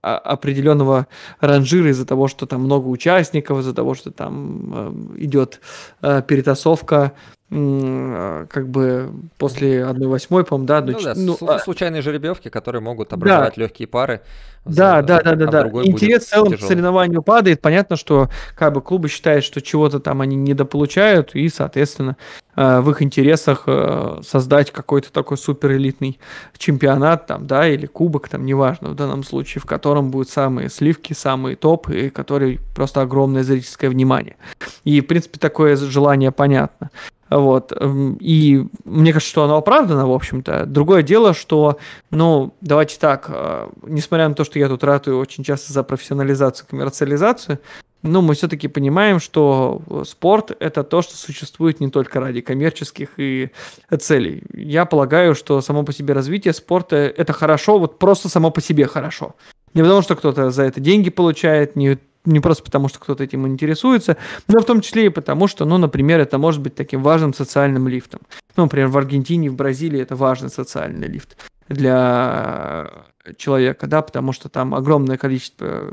определенного ранжира из-за того, что там много участников, из-за того, что там э, идет э, перетасовка как бы после 1-8, по да, 1 ну, ну, да, ну, сл- а случайные жеребьевки, которые могут образовать да. легкие пары. Да, за, да, да, а да, да. Интерес в целом к соревнованию падает. Понятно, что как бы клубы считают, что чего-то там они недополучают, и, соответственно, э, в их интересах э, создать какой-то такой суперэлитный чемпионат, там, да, или кубок, там, неважно, в данном случае, в котором будут самые сливки, самые топы, и который просто огромное зрительское внимание. И, в принципе, такое желание понятно. Вот. Эм, и мне кажется, что оно оправдано, в общем-то. Другое дело, что, ну, давайте так, э, несмотря на то, что я тут ратую очень часто за профессионализацию, коммерциализацию, ну, мы все-таки понимаем, что э, спорт – это то, что существует не только ради коммерческих и целей. Я полагаю, что само по себе развитие спорта – это хорошо, вот просто само по себе хорошо. Не потому, что кто-то за это деньги получает, не не просто потому, что кто-то этим интересуется, но в том числе и потому, что, ну, например, это может быть таким важным социальным лифтом. Ну, например, в Аргентине в Бразилии это важный социальный лифт для человека, да, потому что там огромное количество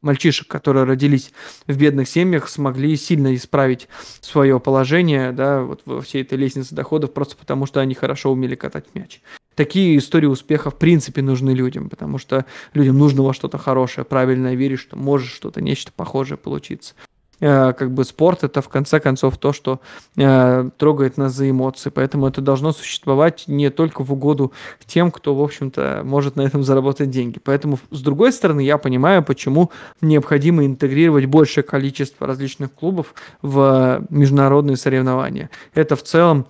мальчишек, которые родились в бедных семьях, смогли сильно исправить свое положение, да, вот во всей этой лестнице доходов, просто потому что они хорошо умели катать мяч. Такие истории успеха в принципе нужны людям, потому что людям нужно во что-то хорошее, правильно верить, что может что-то, нечто похожее получиться. Э, как бы спорт это в конце концов то, что э, трогает нас за эмоции, поэтому это должно существовать не только в угоду тем, кто, в общем-то, может на этом заработать деньги. Поэтому, с другой стороны, я понимаю, почему необходимо интегрировать большее количество различных клубов в э, международные соревнования. Это в целом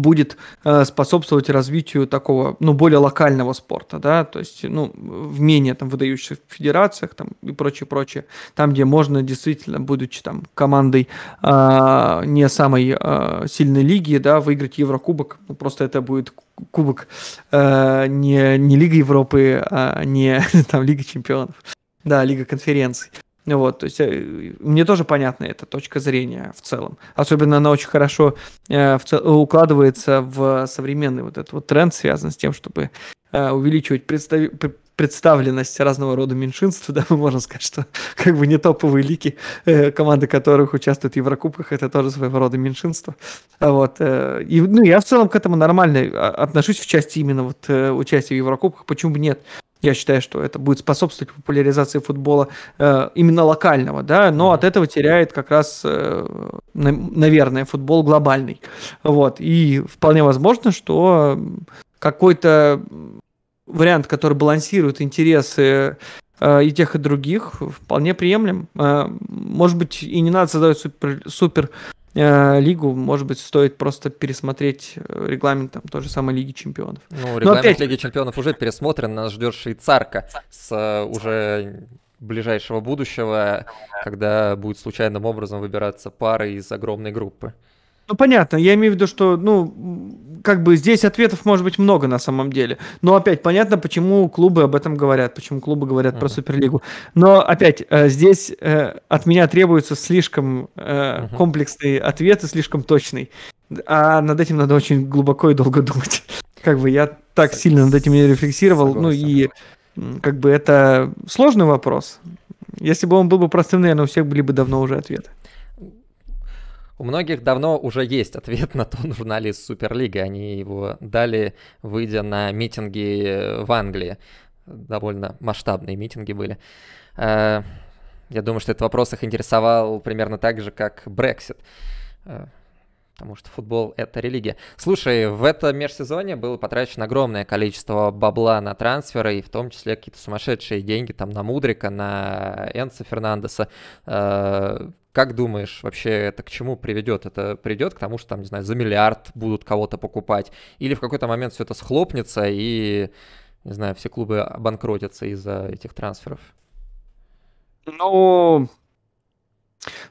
будет э, способствовать развитию такого, ну, более локального спорта, да, то есть, ну, в менее там выдающихся федерациях там и прочее, прочее, там, где можно действительно, будучи там командой э, не самой э, сильной лиги, да, выиграть Еврокубок, ну, просто это будет кубок э, не, не Лига Европы, а не там Лига Чемпионов, да, Лига Конференций. Вот, то есть э, мне тоже понятна эта точка зрения в целом. Особенно она очень хорошо э, цел, укладывается в современный вот этот вот тренд, связан с тем, чтобы э, увеличивать представ, представленность разного рода меньшинств, да, можно сказать, что как бы не топовые лики, э, команды которых участвуют в Еврокубках, это тоже своего рода меньшинство. А вот. Э, и, ну, я в целом к этому нормально э, отношусь в части именно вот э, участия в Еврокубках, почему бы нет? Я считаю, что это будет способствовать популяризации футбола э, именно локального, да, но от этого теряет как раз, э, наверное, футбол глобальный. Вот. И вполне возможно, что какой-то вариант, который балансирует интересы э, и тех, и других, вполне приемлем. Э, может быть, и не надо создавать супер, супер Э, лигу, может быть, стоит просто пересмотреть э, регламент там, той же самой Лиги Чемпионов. Ну, регламент опять... Лиги Чемпионов уже пересмотрен, нас ждет швейцарка с э, уже ближайшего будущего, когда будет случайным образом выбираться пары из огромной группы. Ну, понятно, я имею в виду, что, ну, как бы здесь ответов может быть много на самом деле. Но опять понятно, почему клубы об этом говорят, почему клубы говорят mm-hmm. про Суперлигу. Но опять э, здесь э, от меня требуется слишком mm-hmm. Э, комплексный ответ и слишком точный. А над этим надо очень глубоко и долго думать. Как бы я так сильно над этим не рефлексировал. Ну и как бы это сложный вопрос. Если бы он был бы простым, наверное, у всех были бы давно уже ответы. У многих давно уже есть ответ на то, нужна ли Суперлига. Они его дали, выйдя на митинги в Англии. Довольно масштабные митинги были. Э, я думаю, что этот вопрос их интересовал примерно так же, как Brexit, э, Потому что футбол — это религия. Слушай, в этом межсезонье было потрачено огромное количество бабла на трансферы, и в том числе какие-то сумасшедшие деньги там на Мудрика, на Энса Фернандеса. Э, как думаешь, вообще это к чему приведет? Это приведет к тому, что там, не знаю, за миллиард будут кого-то покупать? Или в какой-то момент все это схлопнется и, не знаю, все клубы обанкротятся из-за этих трансферов? Ну,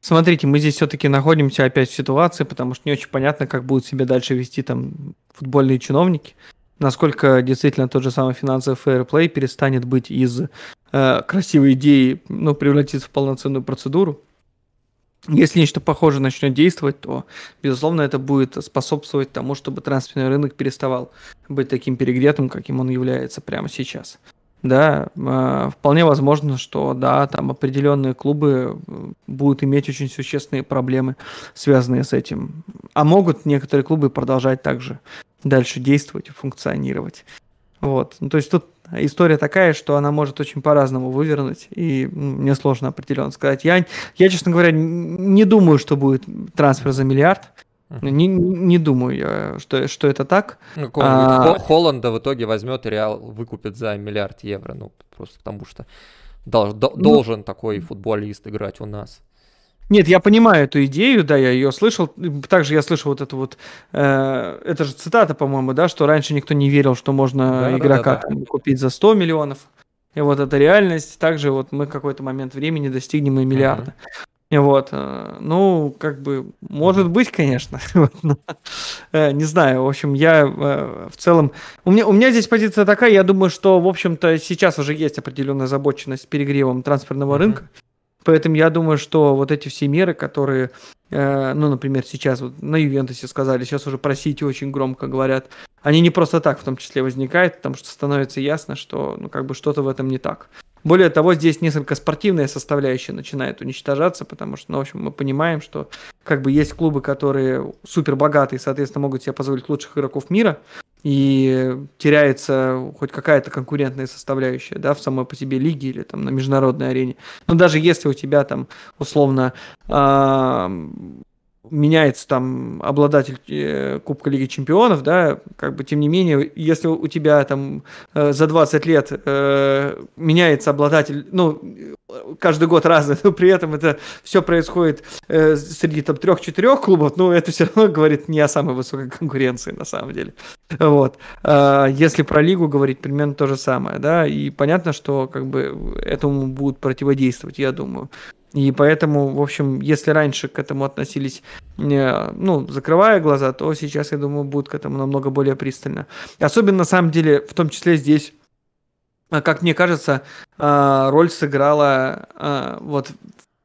смотрите, мы здесь все-таки находимся опять в ситуации, потому что не очень понятно, как будут себя дальше вести там футбольные чиновники насколько действительно тот же самый финансовый фейерплей перестанет быть из э, красивой идеи, ну, превратится в полноценную процедуру. Если нечто похожее начнет действовать, то, безусловно, это будет способствовать тому, чтобы транспортный рынок переставал быть таким перегретым, каким он является прямо сейчас. Да, а, вполне возможно, что да, там определенные клубы будут иметь очень существенные проблемы, связанные с этим. А могут некоторые клубы продолжать также дальше действовать и функционировать. Вот. Ну, то есть тут история такая, что она может очень по-разному вывернуть, и мне сложно определенно сказать. Я, я, честно говоря, не думаю, что будет трансфер за миллиард. Не, не думаю я, что, что это так. Ну, а... Холланда в итоге возьмет Реал выкупит за миллиард евро, ну, просто потому что долж, ну, должен ну... такой футболист играть у нас. Нет, я понимаю эту идею, да, я ее слышал. Также я слышал вот эту вот, э, это же цитата, по-моему, да, что раньше никто не верил, что можно да, игрока да, да, да. купить за 100 миллионов. И вот это реальность, также вот мы какой-то момент времени достигнем и миллиарда. Uh-huh. Вот, э, ну, как бы, может быть, конечно. Э, не знаю, в общем, я э, в целом... У меня, у меня здесь позиция такая, я думаю, что, в общем-то, сейчас уже есть определенная озабоченность перегревом трансферного рынка. Mm-hmm. Поэтому я думаю, что вот эти все меры, которые, э, ну, например, сейчас вот на Ювентусе сказали, сейчас уже про Сити очень громко говорят, они не просто так в том числе возникают, потому что становится ясно, что, ну, как бы что-то в этом не так. Более того, здесь несколько спортивная составляющая начинает уничтожаться, потому что, ну, в общем, мы понимаем, что как бы есть клубы, которые супер богатые, соответственно, могут себе позволить лучших игроков мира, и теряется хоть какая-то конкурентная составляющая, да, в самой по себе лиге или там на международной арене. Но даже если у тебя там условно а, меняется там обладатель э, Кубка Лиги Чемпионов, да, как бы тем не менее, если у тебя там э, за 20 лет э, меняется обладатель, ну, каждый год разный, но при этом это все происходит э, среди там трех-четырех клубов, ну, это все равно говорит не о самой высокой конкуренции на самом деле. Вот. Э, если про Лигу говорить, примерно то же самое, да, и понятно, что как бы этому будут противодействовать, я думаю. И поэтому, в общем, если раньше к этому относились, э, ну, закрывая глаза, то сейчас, я думаю, будут к этому намного более пристально. Особенно, на самом деле, в том числе здесь, э, как мне кажется, э, роль сыграла вот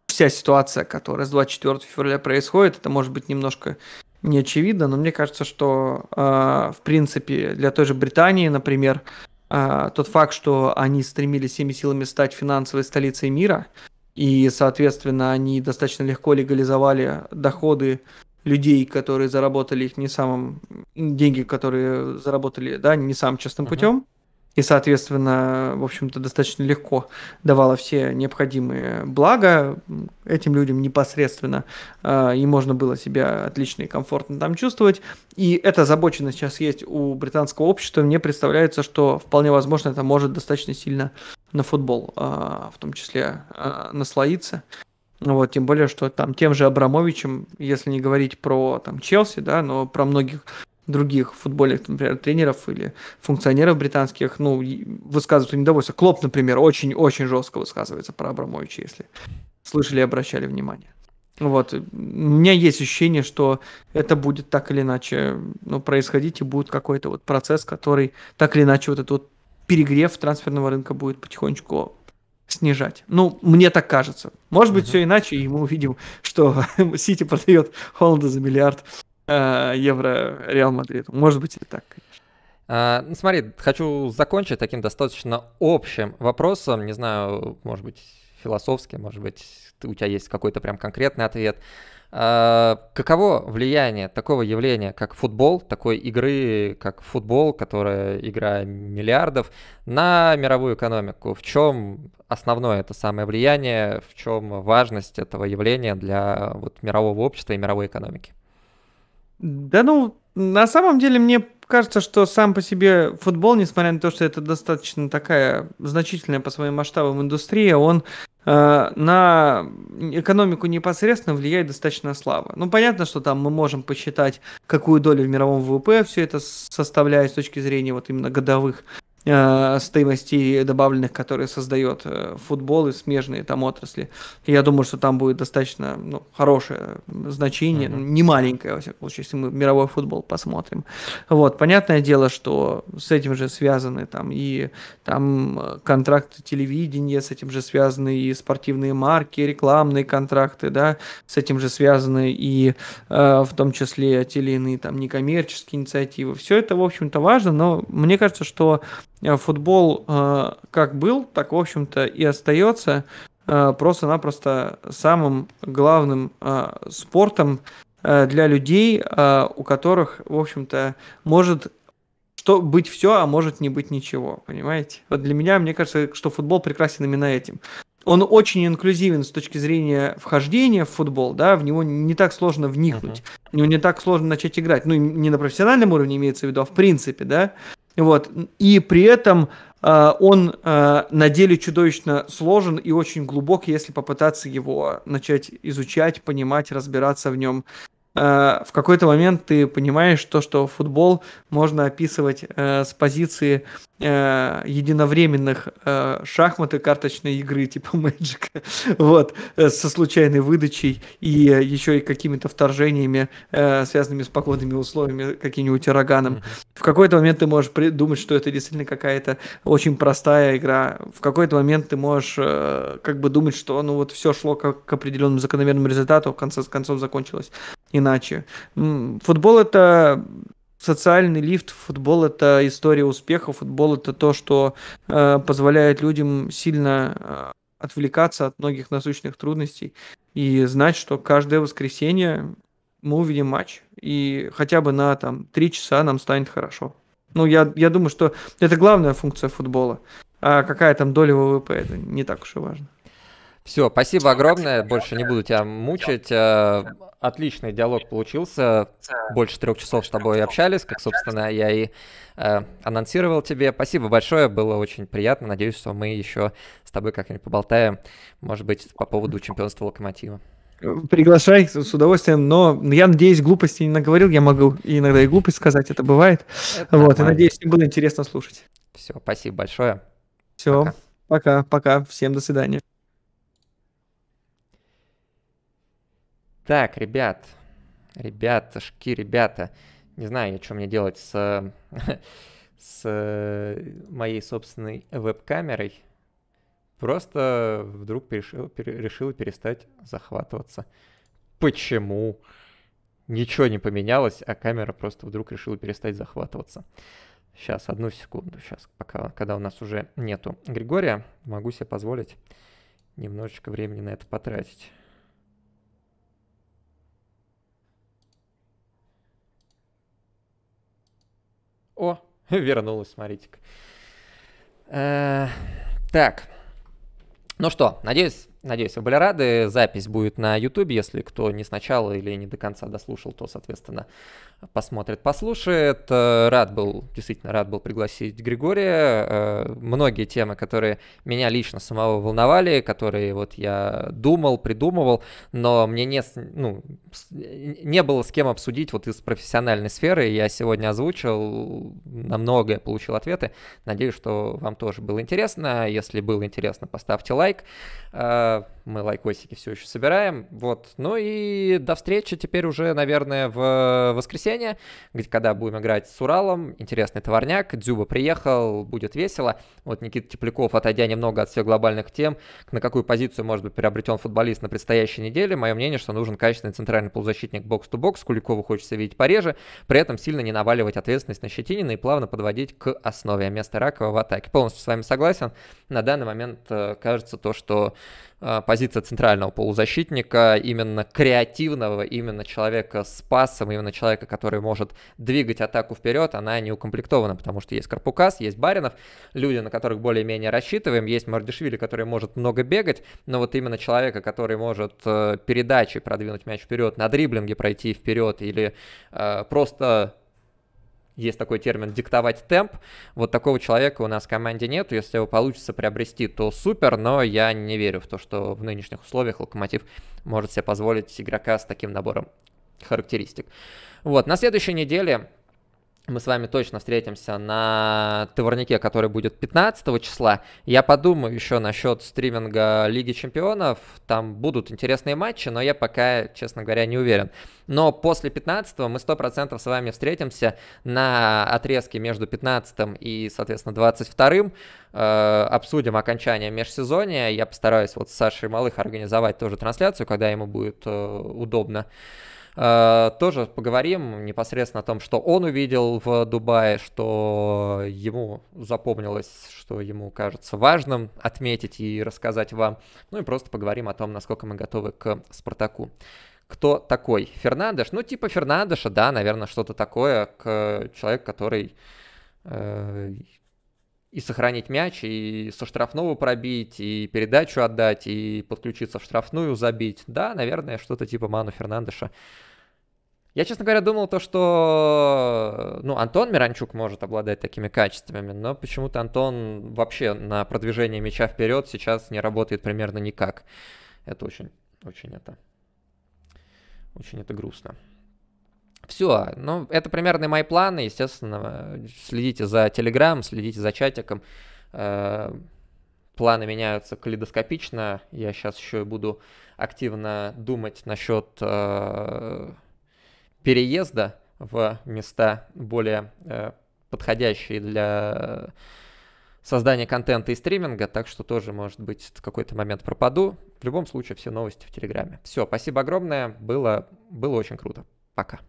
вся ситуация, которая с 24 февраля происходит. Это может быть немножко не очевидно, но мне кажется, что, в принципе, для той же Британии, например, тот факт, что они стремились всеми силами стать финансовой столицей мира – и, соответственно, они достаточно легко легализовали доходы людей, которые заработали их не самым... Деньги, которые заработали, да, не самым честным путем. И, соответственно, в общем-то, достаточно легко давала все необходимые блага этим людям непосредственно. А, и можно было себя отлично и комфортно там чувствовать. И эта озабоченность сейчас есть у британского общества. Мне представляется, что вполне возможно это может достаточно сильно на футбол, а, в том числе а, наслоиться. Вот, тем более, что там тем же Абрамовичем, если не говорить про там, Челси, да, но про многих других футбольных, например, тренеров или функционеров британских, ну, высказывают недовольство. Клоп, например, очень-очень жестко высказывается про Абрамовича, если слышали и обращали внимание. Вот. У меня есть ощущение, что это будет так или иначе ну, происходить, и будет какой-то вот процесс, который так или иначе вот эту вот перегрев трансферного рынка будет потихонечку снижать. Ну, мне так кажется. Может быть, uh-huh. все иначе, и мы увидим, что Сити продает Холланда за миллиард э, евро Реал Мадрид. Может быть, и так, конечно. А, ну, смотри, хочу закончить таким достаточно общим вопросом. Не знаю, может быть, философским, может быть, у тебя есть какой-то прям конкретный ответ. А, каково влияние такого явления, как футбол, такой игры, как футбол, которая игра миллиардов, на мировую экономику? В чем основное это самое влияние, в чем важность этого явления для вот, мирового общества и мировой экономики? Да ну, на самом деле мне кажется, что сам по себе футбол, несмотря на то, что это достаточно такая значительная по своим масштабам индустрия, он Э, на экономику непосредственно влияет достаточно слабо. Ну, понятно, что там мы можем посчитать, какую долю в мировом ВВП все это составляет с точки зрения вот именно годовых Э, стоимости добавленных, которые создает э, футбол и смежные там отрасли. я думаю, что там будет достаточно ну, хорошее значение, mm-hmm. не маленькое, во всяком случае, если мы мировой футбол посмотрим. Вот, понятное дело, что с этим же связаны там и там контракты телевидения, с этим же связаны и спортивные марки, рекламные контракты, да, с этим же связаны и э, в том числе те или иные там некоммерческие инициативы. Все это, в общем-то, важно, но мне кажется, что Э, футбол э, как был, так, в общем-то, и остается э, просто-напросто самым главным спортом для людей, у которых, в общем-то, может что быть все, а может не быть ничего, понимаете? Вот для меня, мне кажется, что футбол прекрасен именно этим. Он очень инклюзивен с точки зрения вхождения в футбол, да, в него не так сложно вникнуть, uh-huh. в него не так сложно начать играть. Ну, не на профессиональном уровне имеется в виду, а в принципе, да. Вот. И при этом э, он э, на деле чудовищно сложен и очень глубок, если попытаться его начать изучать, понимать, разбираться в нем. Э, в какой-то момент ты понимаешь то, что футбол можно описывать э, с позиции э, единовременных шахмат и карточной игры типа Magic, вот, со случайной выдачей и еще и какими-то вторжениями, связанными с погодными условиями, каким-нибудь ураганом. В какой-то момент ты можешь придумать, что это действительно какая-то очень простая игра. В какой-то момент ты можешь как бы думать, что ну вот все шло как к определенному закономерному результату, в конце с концом закончилось. И иначе. Футбол это социальный лифт, футбол это история успеха, футбол это то, что э, позволяет людям сильно э, отвлекаться от многих насущных трудностей и знать, что каждое воскресенье мы увидим матч, и хотя бы на там три часа нам станет хорошо. Ну, я, я думаю, что это главная функция футбола. А какая там доля ВВП, это не так уж и важно. Все, спасибо огромное. Больше не буду тебя мучить. Э, отличный диалог получился. Больше трех часов с тобой общались, как, собственно, я и э, анонсировал тебе. Спасибо большое, было очень приятно. Надеюсь, что мы еще с тобой как-нибудь поболтаем, может быть, по поводу чемпионства Локомотива. Э, приглашай с удовольствием, но я надеюсь, глупости не наговорил, я могу иногда и глупость сказать, это бывает. Это вот, нормально. и надеюсь, им было интересно слушать. Все, спасибо большое. Все, пока-пока, всем до свидания. Так, ребят, ребятушки, ребята, не знаю, что мне делать с, с моей собственной веб-камерой. Просто вдруг решил, решил перестать захватываться. Почему? Ничего не поменялось, а камера просто вдруг решила перестать захватываться. Сейчас, одну секунду, сейчас, пока, когда у нас уже нету Григория, могу себе позволить немножечко времени на это потратить. О, вернулась, смотрите-ка. Э, так. Ну что, надеюсь, надеюсь, вы были рады. Запись будет на YouTube. Если кто не сначала или не до конца дослушал, то, соответственно, посмотрит, послушает. Э, рад был, действительно рад был пригласить Григория. Э, многие темы, которые меня лично самого волновали, которые вот я думал, придумывал, но мне не, ну, не было с кем обсудить вот из профессиональной сферы. Я сегодня озвучил, на многое получил ответы. Надеюсь, что вам тоже было интересно. Если было интересно, поставьте лайк. Э, мы лайкосики все еще собираем. Вот. Ну и до встречи теперь уже, наверное, в э, воскресенье, где, когда будем играть с Уралом. Интересный товарняк. Дзюба приехал, будет весело. Вот Никита Тепляков, отойдя немного от всех глобальных тем, на какую позицию может быть приобретен футболист на предстоящей неделе. Мое мнение, что нужен качественный центральный полузащитник бокс ту бокс Куликову хочется видеть пореже, при этом сильно не наваливать ответственность на Щетинина и плавно подводить к основе, а место Ракова в атаке. Полностью с вами согласен. На данный момент э, кажется то, что Э, позиция центрального полузащитника, именно креативного, именно человека с пасом, именно человека, который может двигать атаку вперед, она не укомплектована, потому что есть Карпукас, есть Баринов, люди, на которых более-менее рассчитываем, есть Мардишвили, который может много бегать, но вот именно человека, который может э, передачи продвинуть мяч вперед, на дриблинге пройти вперед или э, просто есть такой термин «диктовать темп». Вот такого человека у нас в команде нет. Если его получится приобрести, то супер, но я не верю в то, что в нынешних условиях «Локомотив» может себе позволить игрока с таким набором характеристик. Вот, на следующей неделе мы с вами точно встретимся на товарнике, который будет 15 числа. Я подумаю еще насчет стриминга Лиги Чемпионов. Там будут интересные матчи, но я пока, честно говоря, не уверен. Но после 15 мы 100% с вами встретимся на отрезке между 15 и, соответственно, 22. Э, обсудим окончание межсезонья. Я постараюсь вот с Сашей Малых организовать тоже трансляцию, когда ему будет э, удобно. Э, тоже поговорим непосредственно о том, что он увидел в Дубае, что ему запомнилось, что ему кажется важным отметить и рассказать вам. Ну и просто поговорим о том, насколько мы готовы к «Спартаку» кто такой Фернандеш. Ну, типа Фернандеша, да, наверное, что-то такое, к человек, который э, и сохранить мяч, и со штрафного пробить, и передачу отдать, и подключиться в штрафную забить. Да, наверное, что-то типа Ману Фернандеша я, честно говоря, думал то, что ну, Антон Миранчук может обладать такими качествами, но почему-то Антон вообще на продвижение мяча вперед сейчас не работает примерно никак. Это очень, очень это, очень это грустно. Все, ну, это примерно мои планы, естественно, следите за Телеграм, следите за чатиком, э, планы меняются калейдоскопично. Я сейчас еще и буду активно думать насчет э, переезда в места более э, подходящие для создания контента и стриминга, так что тоже, может быть, в какой-то момент пропаду. В любом случае, все новости в Телеграме. Все, спасибо огромное, было, было очень круто. Пока.